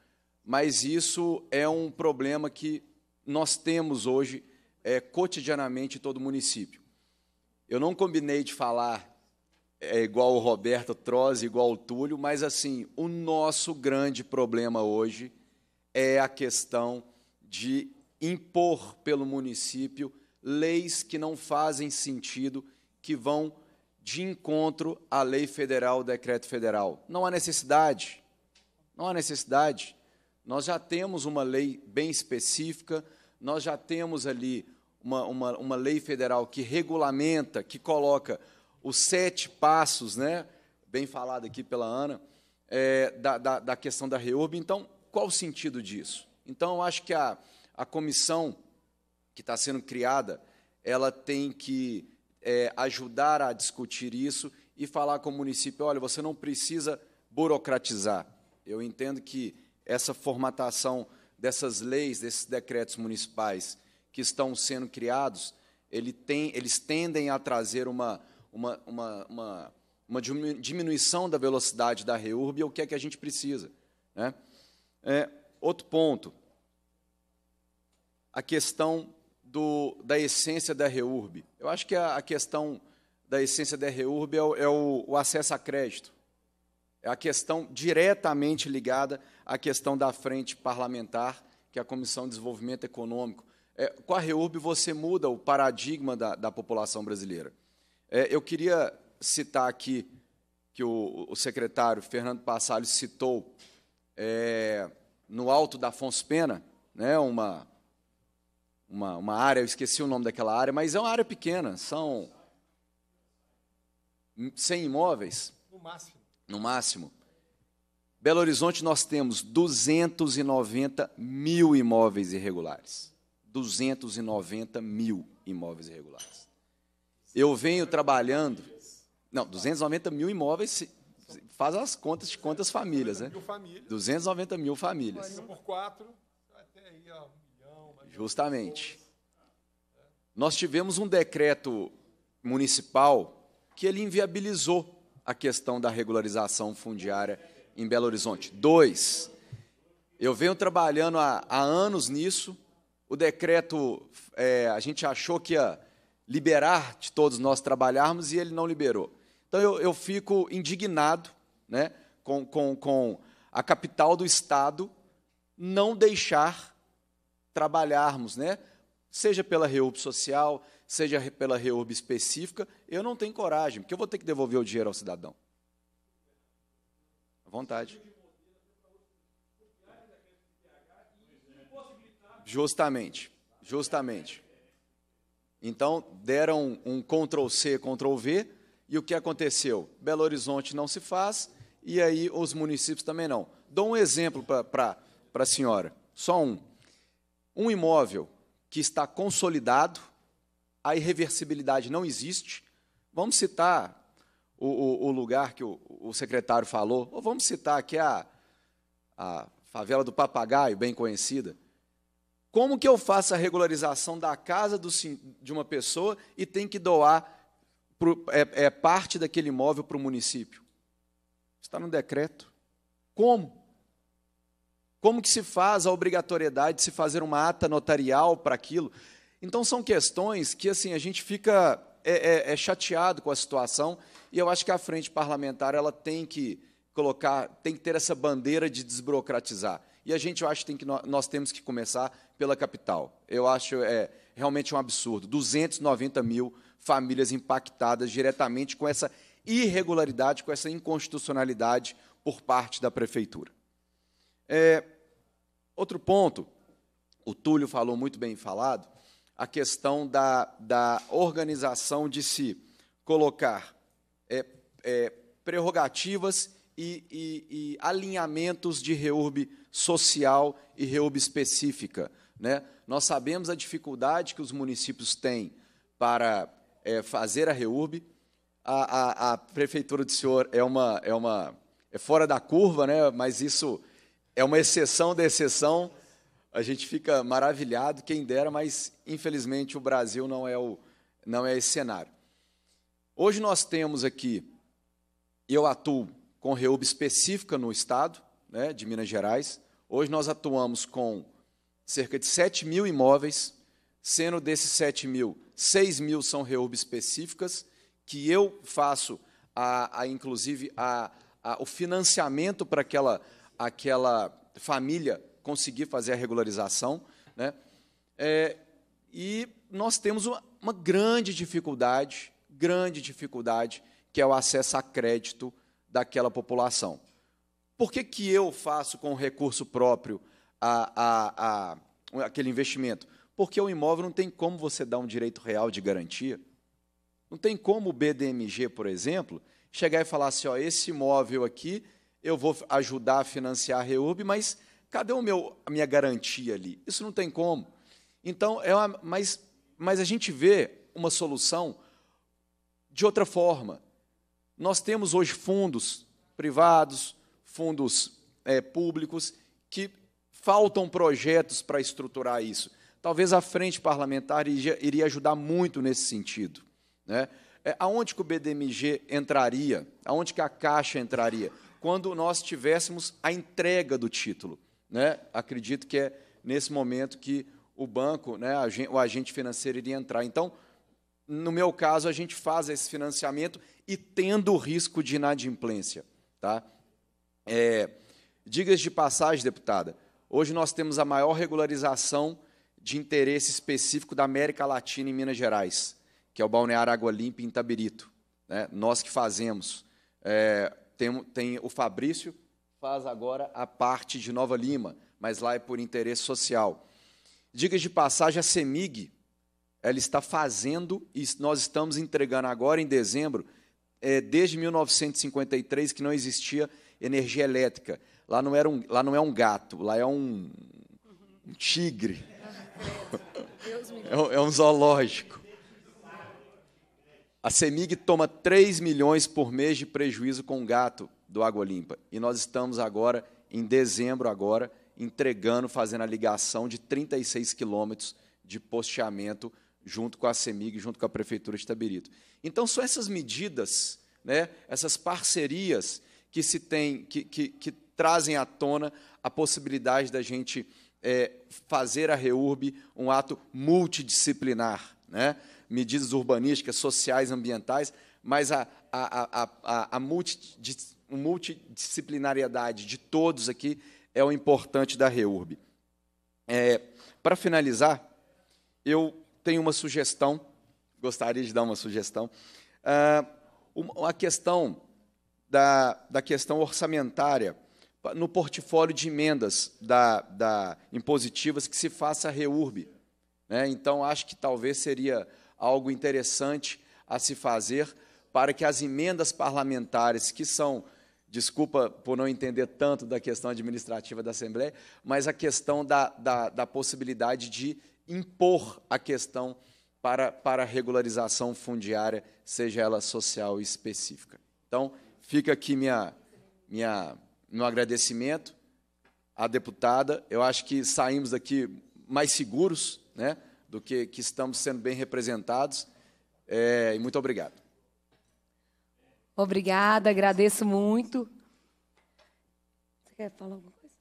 Mas isso é um problema que nós temos hoje é, cotidianamente em todo o município. Eu não combinei de falar é, igual o Roberto Trozzi, igual o Túlio, mas assim, o nosso grande problema hoje é a questão de impor pelo município leis que não fazem sentido, que vão de encontro à lei federal, ao decreto federal. Não há necessidade. Não há necessidade. Nós já temos uma lei bem específica, nós já temos ali uma, uma, uma lei federal que regulamenta, que coloca os sete passos, né, bem falado aqui pela Ana, é, da, da, da, questão da reurb. Então, qual o sentido disso? Então, eu acho que a, a comissão que está sendo criada, ela tem que é, ajudar a discutir isso e falar com o município: olha, você não precisa burocratizar. Eu entendo que essa formatação dessas leis, desses decretos municipais que estão sendo criados, ele tem, eles tendem a trazer uma, uma, uma, uma, uma diminuição da velocidade da reurb, o que é que a gente precisa. Né? É, outro ponto, a questão do, da essência da REURB. Eu acho que a, a questão da essência da REURB é, o, é o, o, acesso a crédito. É a questão diretamente ligada à questão da frente parlamentar, que é a Comissão de Desenvolvimento Econômico. É, com a REURB você muda o paradigma da, da população brasileira. É, eu queria citar aqui que o, o secretário Fernando Passalho citou é, no alto da Afonso Pena, né, uma, uma, uma área, eu esqueci o nome daquela área, mas é uma área pequena, são 100 imóveis. No máximo. No máximo. Belo Horizonte nós temos 290 mil imóveis irregulares. 290 mil imóveis irregulares. Eu venho trabalhando. Não, 290 mil imóveis, faz as contas de quantas famílias, né? 290 mil famílias. 290 mil famílias. Por quatro, até aí, ó. Justamente. Nós tivemos um decreto municipal que ele inviabilizou a questão da regularização fundiária em Belo Horizonte. Dois, eu venho trabalhando há, há anos nisso. O decreto, é, a gente achou que ia liberar de todos nós trabalharmos e ele não liberou. Então eu, eu fico indignado né, com, com, com a capital do Estado não deixar trabalharmos, né? Seja pela reúb social, seja pela reúb específica, eu não tenho coragem, porque eu vou ter que devolver o dinheiro ao cidadão. À vontade. Justamente, justamente. Então, deram um Ctrl C, Ctrl V, e o que aconteceu? Belo Horizonte não se faz, e aí os municípios também não. Dou um exemplo para a senhora, só um. Um imóvel que está consolidado, a irreversibilidade não existe. Vamos citar o, o, o lugar que o, o, secretário falou, ou vamos citar aqui é a, a favela do Papagaio, bem conhecida. Como que eu faço a regularização da casa do, de uma pessoa e tem que doar pro, é, é parte daquele imóvel para o município? Está no decreto. Como? Como que se faz a obrigatoriedade de se fazer uma ata notarial para aquilo? Então são questões que assim a gente fica é, é, é chateado com a situação e eu acho que a frente parlamentar ela tem que colocar, tem que ter essa bandeira de desburocratizar. E a gente eu acho que, tem que nós temos que começar pela capital. Eu acho é realmente um absurdo. 290 mil famílias impactadas diretamente com essa irregularidade, com essa inconstitucionalidade por parte da prefeitura. É, Outro ponto, o Túlio falou muito bem falado, a questão da, da organização de se colocar é, é, prerrogativas e, e, e, alinhamentos de reúbe social e reúbe específica. Né? Nós sabemos a dificuldade que os municípios têm para é, fazer a reúbe. A, a, a prefeitura do senhor é uma, é uma é fora da curva, né? mas isso é uma exceção da exceção. A gente fica maravilhado, quem dera, mas infelizmente o Brasil não é, o, não é esse cenário. Hoje nós temos aqui, eu atuo com reúb específica no estado né, de Minas Gerais. Hoje nós atuamos com cerca de 7 mil imóveis, sendo desses 7 mil, 6 mil são reúb específicas, que eu faço, a, a inclusive, a, a, o financiamento para aquela aquela família conseguir fazer a regularização. Né? É, e nós temos uma, uma grande dificuldade, grande dificuldade, que é o acesso a crédito daquela população. Por que, que eu faço com recurso próprio a, a, a, aquele investimento? Porque o imóvel não tem como você dar um direito real de garantia. Não tem como o BDMG, por exemplo, chegar e falar assim: ó, esse imóvel aqui eu vou ajudar a financiar a Reurb, mas cadê o meu, a minha garantia ali? Isso não tem como. Então, é uma, mas, mas a gente vê uma solução de outra forma. Nós temos hoje fundos privados, fundos é, públicos, que faltam projetos para estruturar isso. Talvez a frente parlamentar iria ajudar muito nesse sentido. Né? É, aonde que o BDMG entraria? Aonde que a Caixa entraria? quando nós tivéssemos a entrega do título. Né? Acredito que é nesse momento que o banco, né, o agente financeiro iria entrar. Então, no meu caso, a gente faz esse financiamento e tendo o risco de inadimplência. Tá? É, de passagem, deputada, hoje nós temos a maior regularização de interesse específico da América Latina em Minas Gerais, que é o Balneário Água Limpa em Itabirito. Né? Nós que fazemos. É, tem, tem o Fabrício faz agora a parte de Nova Lima, mas lá é por interesse social. Dicas de passagem, a Semig ela está fazendo, e nós estamos entregando agora em dezembro, é, desde 1953 que não existia energia elétrica. Lá não, era um, lá não é um gato, lá é um, um tigre. É, é um zoológico. A CEMIG toma 3 milhões por mês de prejuízo com o gato do Água Limpa. E nós estamos agora, em dezembro agora, entregando, fazendo a ligação de 36 quilômetros de posteamento junto com a CEMIG, junto com a Prefeitura de Itabirito. Então, são essas medidas, né, essas parcerias que se tem, que, que, que trazem à tona a possibilidade da gente é, fazer a REURB um ato multidisciplinar. Né? medidas urbanísticas, sociais, ambientais, mas a, a, a, a, a multidisciplinariedade de todos aqui é o importante da REURB. É, Para finalizar, eu tenho uma sugestão, gostaria de dar uma sugestão. Ah, uma, a questão da, da questão orçamentária no portfólio de emendas da, da impositivas que se faça a REURB. Né? Então, acho que talvez seria algo interessante a se fazer para que as emendas parlamentares, que são, desculpa por não entender tanto da questão administrativa da Assembleia, mas a questão da, da, da possibilidade de impor a questão para, para regularização fundiária, seja ela social específica. Então, fica aqui minha, minha, meu agradecimento à deputada. Eu acho que saímos daqui mais seguros, né? do que, que estamos sendo bem representados. É, e muito obrigado. Obrigada, agradeço muito. Você quer falar alguma coisa?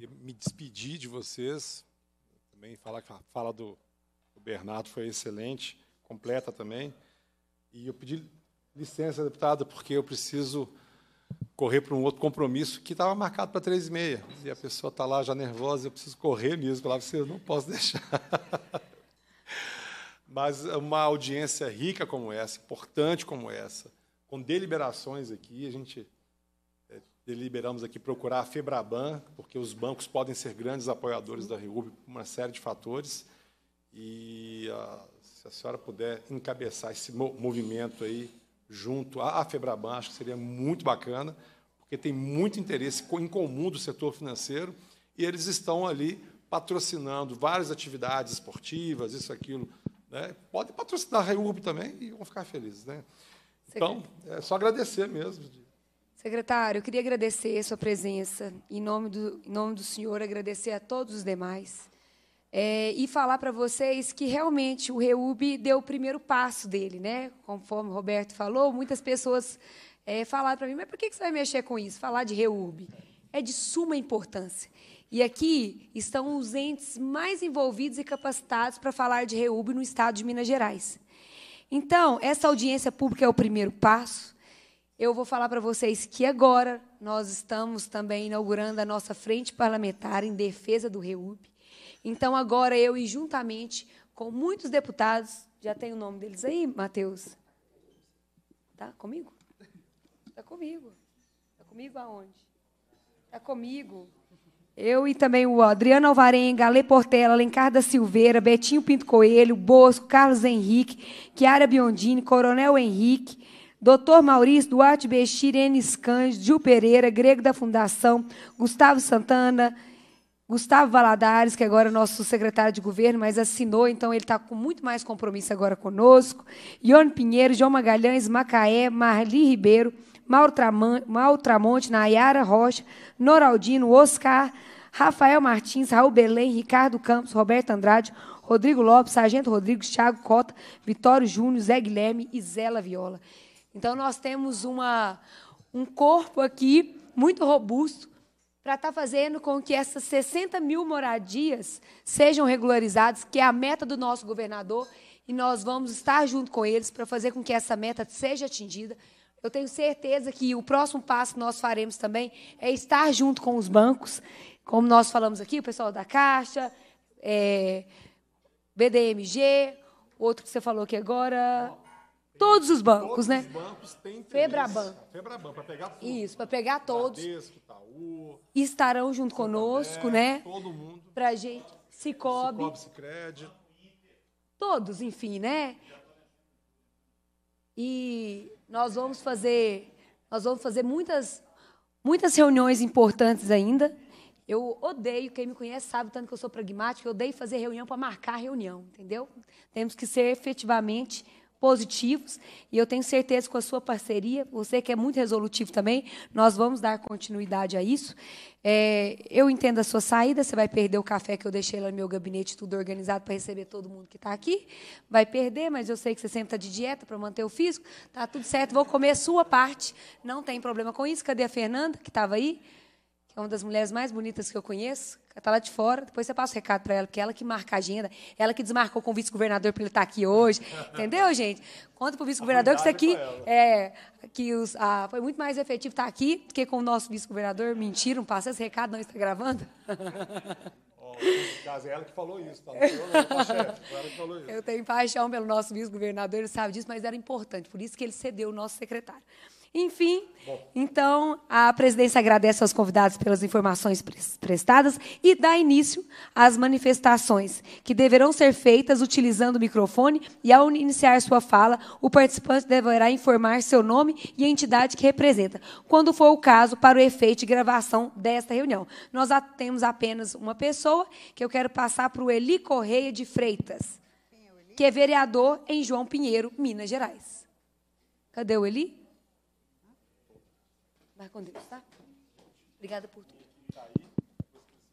Eu me despedir de vocês, também falar que a fala do, do Bernardo foi excelente, completa também. E eu pedi licença, deputada, porque eu preciso correr para um outro compromisso que estava marcado para três e meia. E a pessoa está lá já nervosa, eu preciso correr mesmo. Lá você assim, não posso [LAUGHS] deixar. Mas uma audiência rica como essa, importante como essa, com deliberações aqui, a gente é, deliberamos aqui procurar a Febraban, porque os bancos podem ser grandes apoiadores da Reúb por uma série de fatores. E a, ah, se a senhora puder encabeçar esse movimento aí, junto à Febraban, acho que seria muito bacana, porque tem muito interesse em comum do setor financeiro, e eles estão ali patrocinando várias atividades esportivas, isso, aquilo. Né? Podem patrocinar a Reurb também e vão ficar felizes. Né? Então, é só agradecer mesmo. Secretário, eu queria agradecer a sua presença. Em nome, do, em nome do senhor, agradecer a todos os demais é, e falar para vocês que realmente o Reub deu o primeiro passo dele, né? Conforme o Roberto falou, muitas pessoas é, falaram para mim, mas por que, que você vai mexer com isso? Falar de Reub é de suma importância. E aqui estão os entes mais envolvidos e capacitados para falar de Reub no estado de Minas Gerais. Então, essa audiência pública é o primeiro passo. Eu vou falar para vocês que agora nós estamos também inaugurando a nossa frente parlamentar em defesa do REUB. Então, agora eu e juntamente com muitos deputados, já tem o nome deles aí, Matheus? Tá comigo? Tá comigo. Tá comigo aonde? Tá comigo. Eu e também o Adriano Alvarenga, Ale Portela, Alencar da Silveira, Betinho Pinto Coelho, Bosco, Carlos Henrique, Chiara Biondini, Coronel Henrique, Doutor Maurício Duarte Bechir, Enes Cândido, Gil Pereira, Grego da Fundação, Gustavo Santana, Gustavo Valadares, que agora é nosso secretário de governo, mas assinou, então ele está com muito mais compromisso agora conosco. Ione Pinheiro, João Magalhães, Macaé, Marli Ribeiro, Mauro Tramonte, Nayara Rocha, Noraldino, Oscar, Rafael Martins, Raul Belém, Ricardo Campos, Roberto Andrade, Rodrigo Lopes, Sargento Rodrigues, Thiago Cota, Vitório Júnior, Zé Guilherme e Zela Viola. Então, nós temos uma, um corpo aqui muito robusto para estar tá fazendo com que essas 60 mil moradias sejam regularizadas, que é a meta do nosso governador, e nós vamos estar junto com eles para fazer com que essa meta seja atingida. Eu tenho certeza que o próximo passo que nós faremos também é estar junto com os bancos, como nós falamos aqui, o pessoal da Caixa, é, BDMG, outro que você falou aqui agora, Todos os bancos, todos né? Os bancos têm Febraban. Febraban, para pegar tudo. Isso, para pegar todos. Bradesco, Itaú, estarão junto Santander, conosco, né? Todo mundo. Para gente. Cicobi. Cicobi, Cicred. Todos, enfim, né? E nós vamos fazer, nós vamos fazer muitas, muitas reuniões importantes ainda. Eu odeio, quem me conhece sabe tanto que eu sou pragmática, eu odeio fazer reunião para marcar reunião, entendeu? Temos que ser efetivamente positivos e eu tenho certeza que com a sua parceria, você que é muito resolutivo também, nós vamos dar continuidade a isso. É, eu entendo a sua saída, você vai perder o café que eu deixei lá no meu gabinete, tudo organizado para receber todo mundo que está aqui. Vai perder, mas eu sei que você sempre está de dieta para manter o físico. Tá tudo certo, vou comer a sua parte, não tem problema com isso. Cadê a Fernanda, que estava aí? é uma das mulheres mais bonitas que eu conheço, está lá de fora, depois você passa o recado para ela, porque ela que marca a agenda, ela que desmarcou com o vice-governador para ele estar tá aqui hoje, [LAUGHS] entendeu, gente? Conta para o vice-governador que isso aqui é, que os, foi muito mais efetivo estar tá aqui do que com o nosso vice-governador. Mentira, não passa esse recado, não está gravando? [LAUGHS] caso, é ela que falou isso, tá? tá ela que falou isso. Eu tenho paixão pelo nosso vice-governador, ele sabe disso, mas era importante, por isso que ele cedeu o nosso secretário. Enfim, então a presidência agradece aos convidados pelas informações prestadas e dá início às manifestações, que deverão ser feitas utilizando o microfone e, ao iniciar sua fala, o participante deverá informar seu nome e a entidade que representa, quando for o caso, para o efeito de gravação desta reunião. Nós temos apenas uma pessoa, que eu quero passar para o Eli Correia de Freitas, é que é vereador em João Pinheiro, Minas Gerais. Cadê o Eli? Vai com Deus, tá? Obrigada por tudo.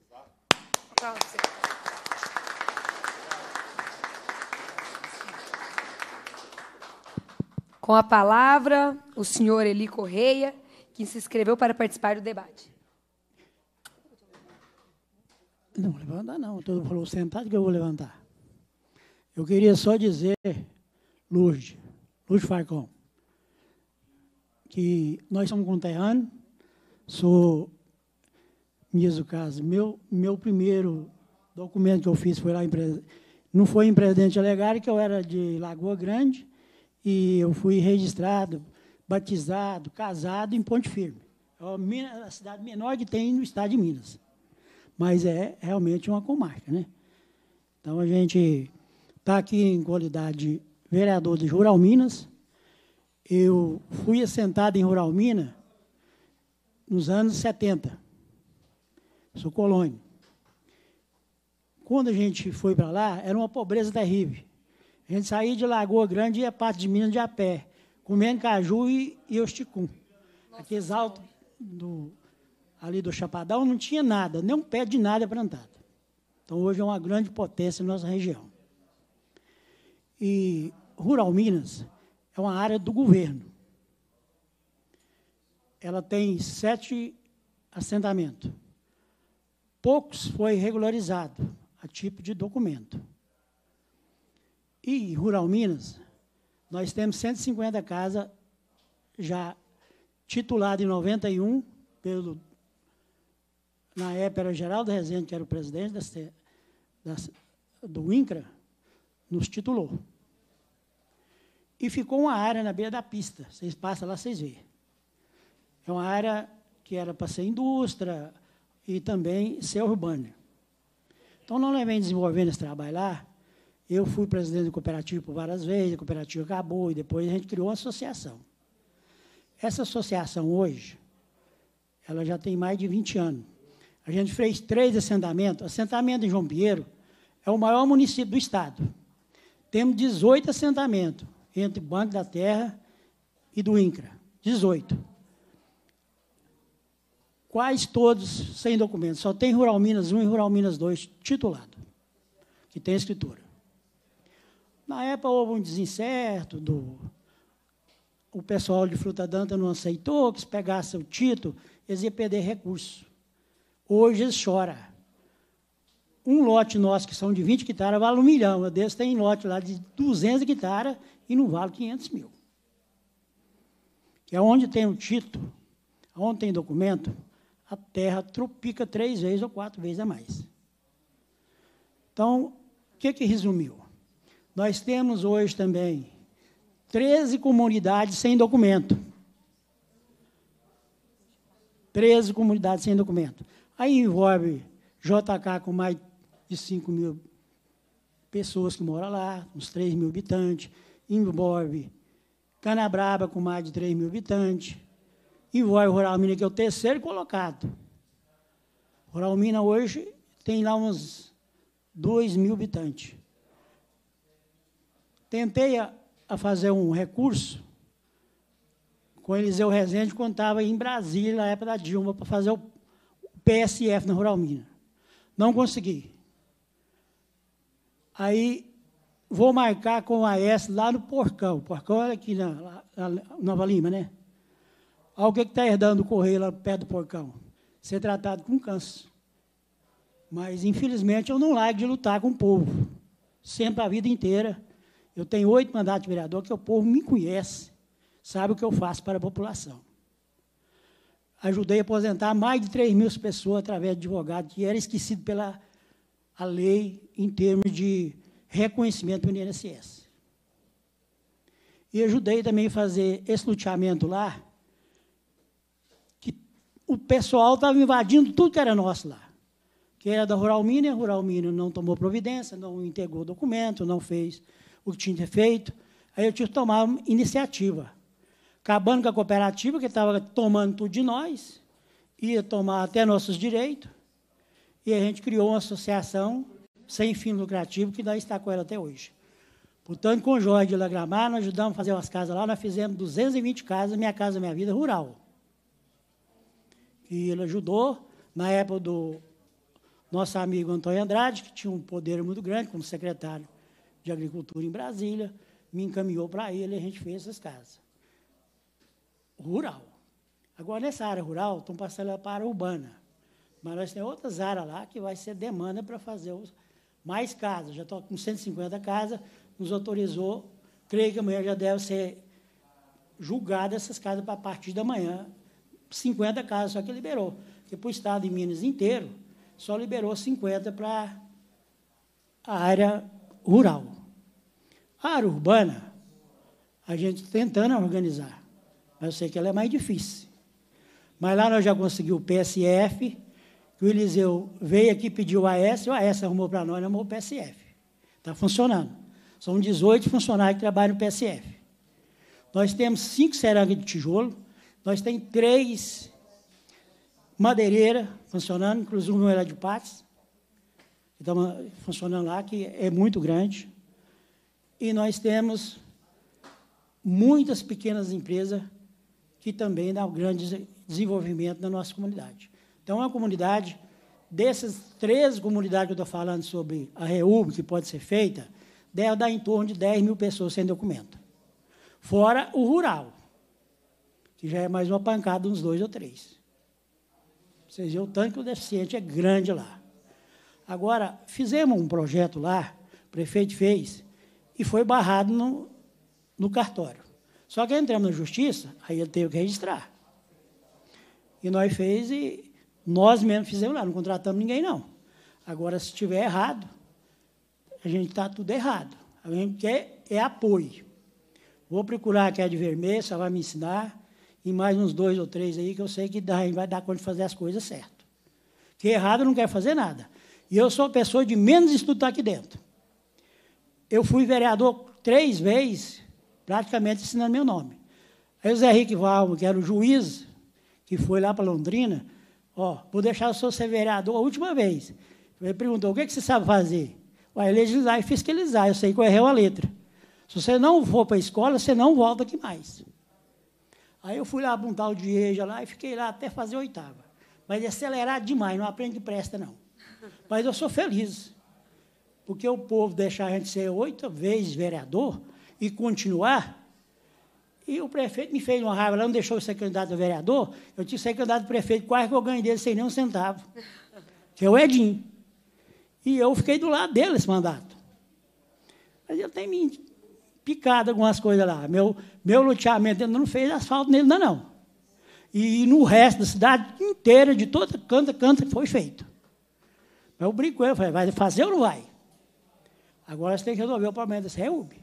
Tá com a palavra, o senhor Eli Correia, que se inscreveu para participar do debate. Não, levantar não. Todo falou sentado que eu vou levantar. Eu queria só dizer, Lourdes, Lourdes Falcão, que nós somos conterrâneos. Sou mesmo caso. Meu, meu primeiro documento que eu fiz foi lá em não foi em Presidente Alegre, que eu era de Lagoa Grande, e eu fui registrado, batizado, casado em Ponte Firme. É a cidade menor que tem no estado de Minas. Mas é realmente uma comarca. Né? Então, a gente está aqui em qualidade de vereador de Rural Minas, eu fui assentado em Ruralmina nos anos 70. Sou colônia. Quando a gente foi para lá, era uma pobreza terrível. A gente saía de Lagoa Grande e ia parte de Minas de a pé, comendo caju e, e osticum. Aqueles altos do, ali do Chapadão não tinha nada, nem um pé de nada plantado. Então hoje é uma grande potência na nossa região. E Rural Minas é uma área do governo. Ela tem sete assentamentos. Poucos foi regularizado a tipo de documento. E em Rural Minas, nós temos 150 casas já tituladas em 91 pelo na época era Geraldo Rezende, que era o presidente do INCRA, nos titulou. E ficou uma área na beira da pista. Vocês passam lá, vocês veem. É uma área que era para ser indústria e também ser urbana. Então, nós vem desenvolvendo esse trabalho lá. Eu fui presidente da cooperativa por várias vezes, a cooperativa acabou, e depois a gente criou uma associação. Essa associação hoje, ela já tem mais de 20 anos. A gente fez três assentamentos. Assentamento em João Pinheiro é o maior município do estado. Temos 18 assentamentos entre o Banco da Terra e do INCRA. 18. Quais todos sem documento? Só tem Rural Minas 1 e Rural Minas 2 titulado, que tem escritura. Na época houve um desincerto do o pessoal de Fruta Danta não aceitou que se pegasse o título, eles iam perder recurso. Hoje eles choram. Um lote nosso, que são de 20 hectares, vale um milhão. Desse tem lote lá de 200 hectares e não vale 500 mil. Que é onde tem o título, onde tem documento, a terra tropica três vezes ou quatro vezes a mais. Então, o que, que resumiu? Nós temos hoje também 13 comunidades sem documento. 13 comunidades sem documento. Aí envolve JK com mais de 5 mil pessoas que moram lá, uns 3 mil habitantes, envolve Canabraba, com mais de 3 mil habitantes, envolve Rural Minas, que é o terceiro colocado. Rural hoje tem lá uns 2 mil habitantes. Tentei a, a fazer um recurso com Eliseu Rezende, quando estava em Brasília, na época da Dilma, para fazer o PSF na Rural Não consegui. Aí vou marcar com o S lá no Porcão. O Porcão era é aqui na, na, na Nova Lima, né? Alguém que está herdando o correio lá perto do Porcão. Ser tratado com câncer. Mas, infelizmente, eu não largo de lutar com o povo. Sempre, a vida inteira. Eu tenho oito mandatos de vereador que o povo me conhece, sabe o que eu faço para a população. Ajudei a aposentar mais de 3 mil pessoas através de advogado, que era esquecido pela a lei em termos de reconhecimento do INSS. E ajudei também a fazer esse luteamento lá, que o pessoal estava invadindo tudo que era nosso lá. Que era da Rural Mini, a Rural Mini não tomou providência, não entregou o documento, não fez o que tinha feito. Aí eu tive que tomar iniciativa. Acabando com a cooperativa, que estava tomando tudo de nós, ia tomar até nossos direitos, e a gente criou uma associação sem fim lucrativo, que nós está com ela até hoje. Portanto, com o Jorge de Lagramar, nós ajudamos a fazer umas casas lá, nós fizemos 220 casas, Minha Casa Minha Vida Rural. E ele ajudou, na época do nosso amigo Antônio Andrade, que tinha um poder muito grande como secretário de Agricultura em Brasília, me encaminhou para ele e a gente fez essas casas. Rural. Agora, nessa área rural, estão passando para a urbana. Mas nós temos outras áreas lá que vai ser demanda para fazer os, mais casas, já estou com 150 casas, nos autorizou, creio que amanhã já deve ser julgada essas casas para a partir da manhã, 50 casas só que liberou, porque para o estado de Minas inteiro, só liberou 50 para a área rural. A área urbana, a gente tentando organizar, mas eu sei que ela é mais difícil. Mas lá nós já conseguimos o PSF, o Eliseu veio aqui, pediu o AS, o AS arrumou para nós, arrumou o PSF. Está funcionando. São 18 funcionários que trabalham no PSF. Nós temos cinco serangas de tijolo, nós temos três madeireiras funcionando, inclusive uma era de Pates, que está funcionando lá, que é muito grande. E nós temos muitas pequenas empresas que também dão grande desenvolvimento na nossa comunidade. Então, é uma comunidade, dessas 13 comunidades que eu estou falando sobre a reúbe que pode ser feita, deve dar em torno de 10 mil pessoas sem documento. Fora o rural, que já é mais uma pancada, uns dois ou três. Vocês veem o tanto que o deficiente é grande lá. Agora, fizemos um projeto lá, o prefeito fez, e foi barrado no, no cartório. Só que entramos na justiça, aí ele teve que registrar. E nós fez e nós mesmo fizemos lá, não contratamos ninguém, não. Agora, se estiver errado, a gente está tudo errado. A gente quer é apoio. Vou procurar aqui a é de vermelho, ela vai me ensinar, e mais uns dois ou três aí, que eu sei que dá, vai dar conta de fazer as coisas certo. Que é errado não quer fazer nada. E eu sou a pessoa de menos estudo tá aqui dentro. Eu fui vereador três vezes, praticamente ensinando meu nome. Aí o Zé Henrique Valma, que era o juiz, que foi lá para Londrina, Ó, vou deixar o senhor ser vereador a última vez. Ele perguntou: o que, é que você sabe fazer? Vai legislar e fiscalizar. Eu sei que é errei uma letra. Se você não for para a escola, você não volta aqui mais. Aí eu fui lá apontar o Dieja lá e fiquei lá até fazer oitava. Mas é acelerado demais, não aprende presta, não. Mas eu sou feliz. Porque o povo deixar a gente ser oito vezes vereador e continuar e o prefeito me fez uma raiva ele não deixou eu ser candidato a vereador. Eu tinha que ser é candidato a prefeito, quase que eu ganhei dele sem nem um centavo. [LAUGHS] Que é o Edinho. E eu fiquei do lado dele esse mandato. Mas eu tenho me picado algumas coisas lá. Meu, meu luteamento ainda não fez asfalto nele, ainda não. E no resto da cidade inteira, de toda canta, canta, foi feito. Mas eu brinco, ele, falei, vai fazer ou não vai? Agora você tem que resolver o problema dessa reúbe.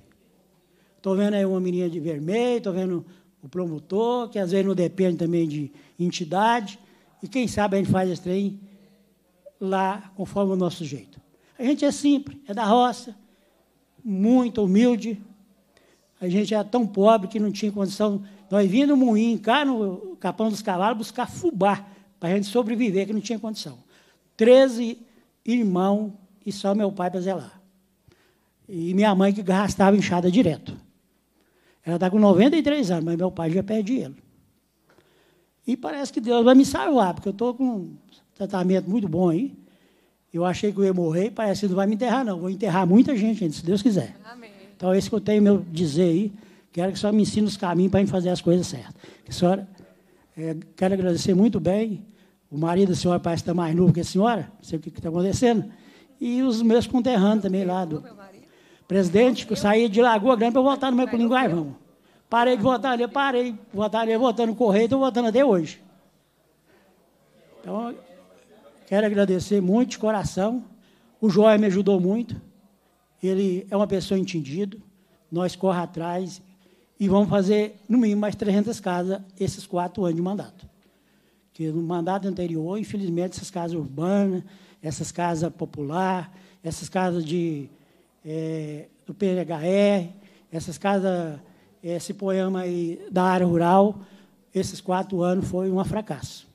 Estou vendo aí uma menina de vermelho, estou vendo o promotor, que às vezes não depende também de entidade. E quem sabe a gente faz esse trem lá conforme o nosso jeito. A gente é simples, é da roça, muito humilde. A gente era é tão pobre que não tinha condição. Nós vindo no moinho, cá no Capão dos Cavalos, buscar fubá para a gente sobreviver, que não tinha condição. Treze irmãos e só meu pai para zelar. E minha mãe que gastava enxada direto. Ela está com 93 anos, mas meu pai já perde ele. E parece que Deus vai me salvar, porque eu estou com um tratamento muito bom aí. Eu achei que eu ia morrer, parece que não vai me enterrar, não. Vou enterrar muita gente se Deus quiser. Amém. Então, é isso que eu tenho meu dizer aí. Quero que só me ensine os caminhos para a gente fazer as coisas certas. Que senhora, é, quero agradecer muito bem. O marido da senhora parece estar tá mais novo que a senhora, não sei o que está acontecendo. E os meus conterrâneos também lá do presidente, que eu saí de Lagoa Grande para voltar no meu vamos. Parei de votar ali, parei de votar ali, votando correio, estou votando até hoje. Então, quero agradecer muito de coração. O Joia me ajudou muito. Ele é uma pessoa entendida. Nós corra atrás e vamos fazer, no mínimo, mais 300 casas esses quatro anos de mandato. Que no mandato anterior, infelizmente, essas casas urbanas, essas casas populares, essas casas de, é, do PHR, essas casas esse poema aí da área rural, esses quatro anos, foi um fracasso.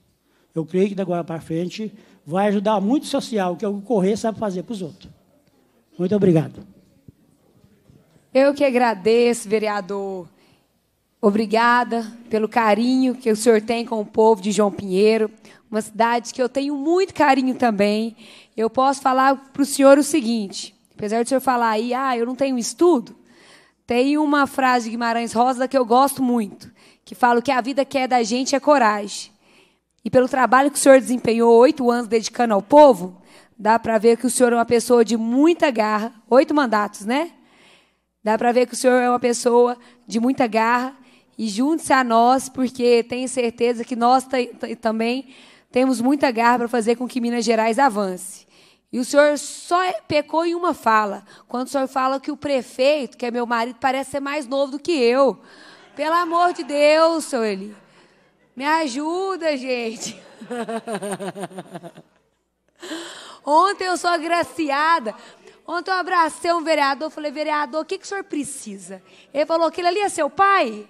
Eu creio que, da agora para frente, vai ajudar muito social, que é o Correr sabe fazer para os outros. Muito obrigado. Eu que agradeço, vereador. Obrigada pelo carinho que o senhor tem com o povo de João Pinheiro, uma cidade que eu tenho muito carinho também. Eu posso falar para o senhor o seguinte: apesar do senhor falar aí, ah, eu não tenho estudo, tem uma frase de Guimarães Rosa que eu gosto muito, que fala que a vida quer da gente é coragem. E pelo trabalho que o senhor desempenhou oito anos dedicando ao povo, dá para ver que o senhor é uma pessoa de muita garra, oito mandatos, né? Dá para ver que o senhor é uma pessoa de muita garra e junte-se a nós, porque tenho certeza que nós também temos muita garra para fazer com que Minas Gerais avance. E o senhor só é, pecou em uma fala. Quando o senhor fala que o prefeito, que é meu marido, parece ser mais novo do que eu. Pelo amor de Deus, senhor Eli. Me ajuda, gente. [LAUGHS] Ontem eu sou agraciada. Ontem eu abracei um vereador, falei, vereador, o que, que o senhor precisa? Ele falou, aquele ali é seu pai?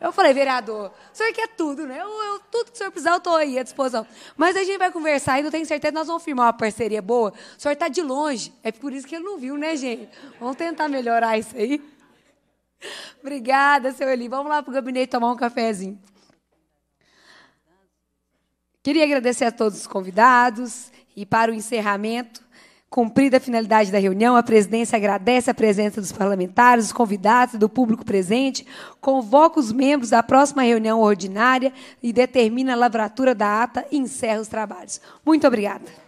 Eu falei, vereador, o senhor quer tudo, né? Eu, eu, tudo que o senhor precisar, eu estou aí à disposição. Mas a gente vai conversar e eu tenho certeza que nós vamos firmar uma parceria boa. O senhor está de longe. É por isso que ele não viu, né, gente? Vamos tentar melhorar isso aí. Obrigada, seu Eli. Vamos lá para o gabinete tomar um cafezinho. Queria agradecer a todos os convidados e para o encerramento. Cumprida a finalidade da reunião, a presidência agradece a presença dos parlamentares, dos convidados e do público presente, convoca os membros da próxima reunião ordinária e determina a lavratura da ata e encerra os trabalhos. Muito obrigada.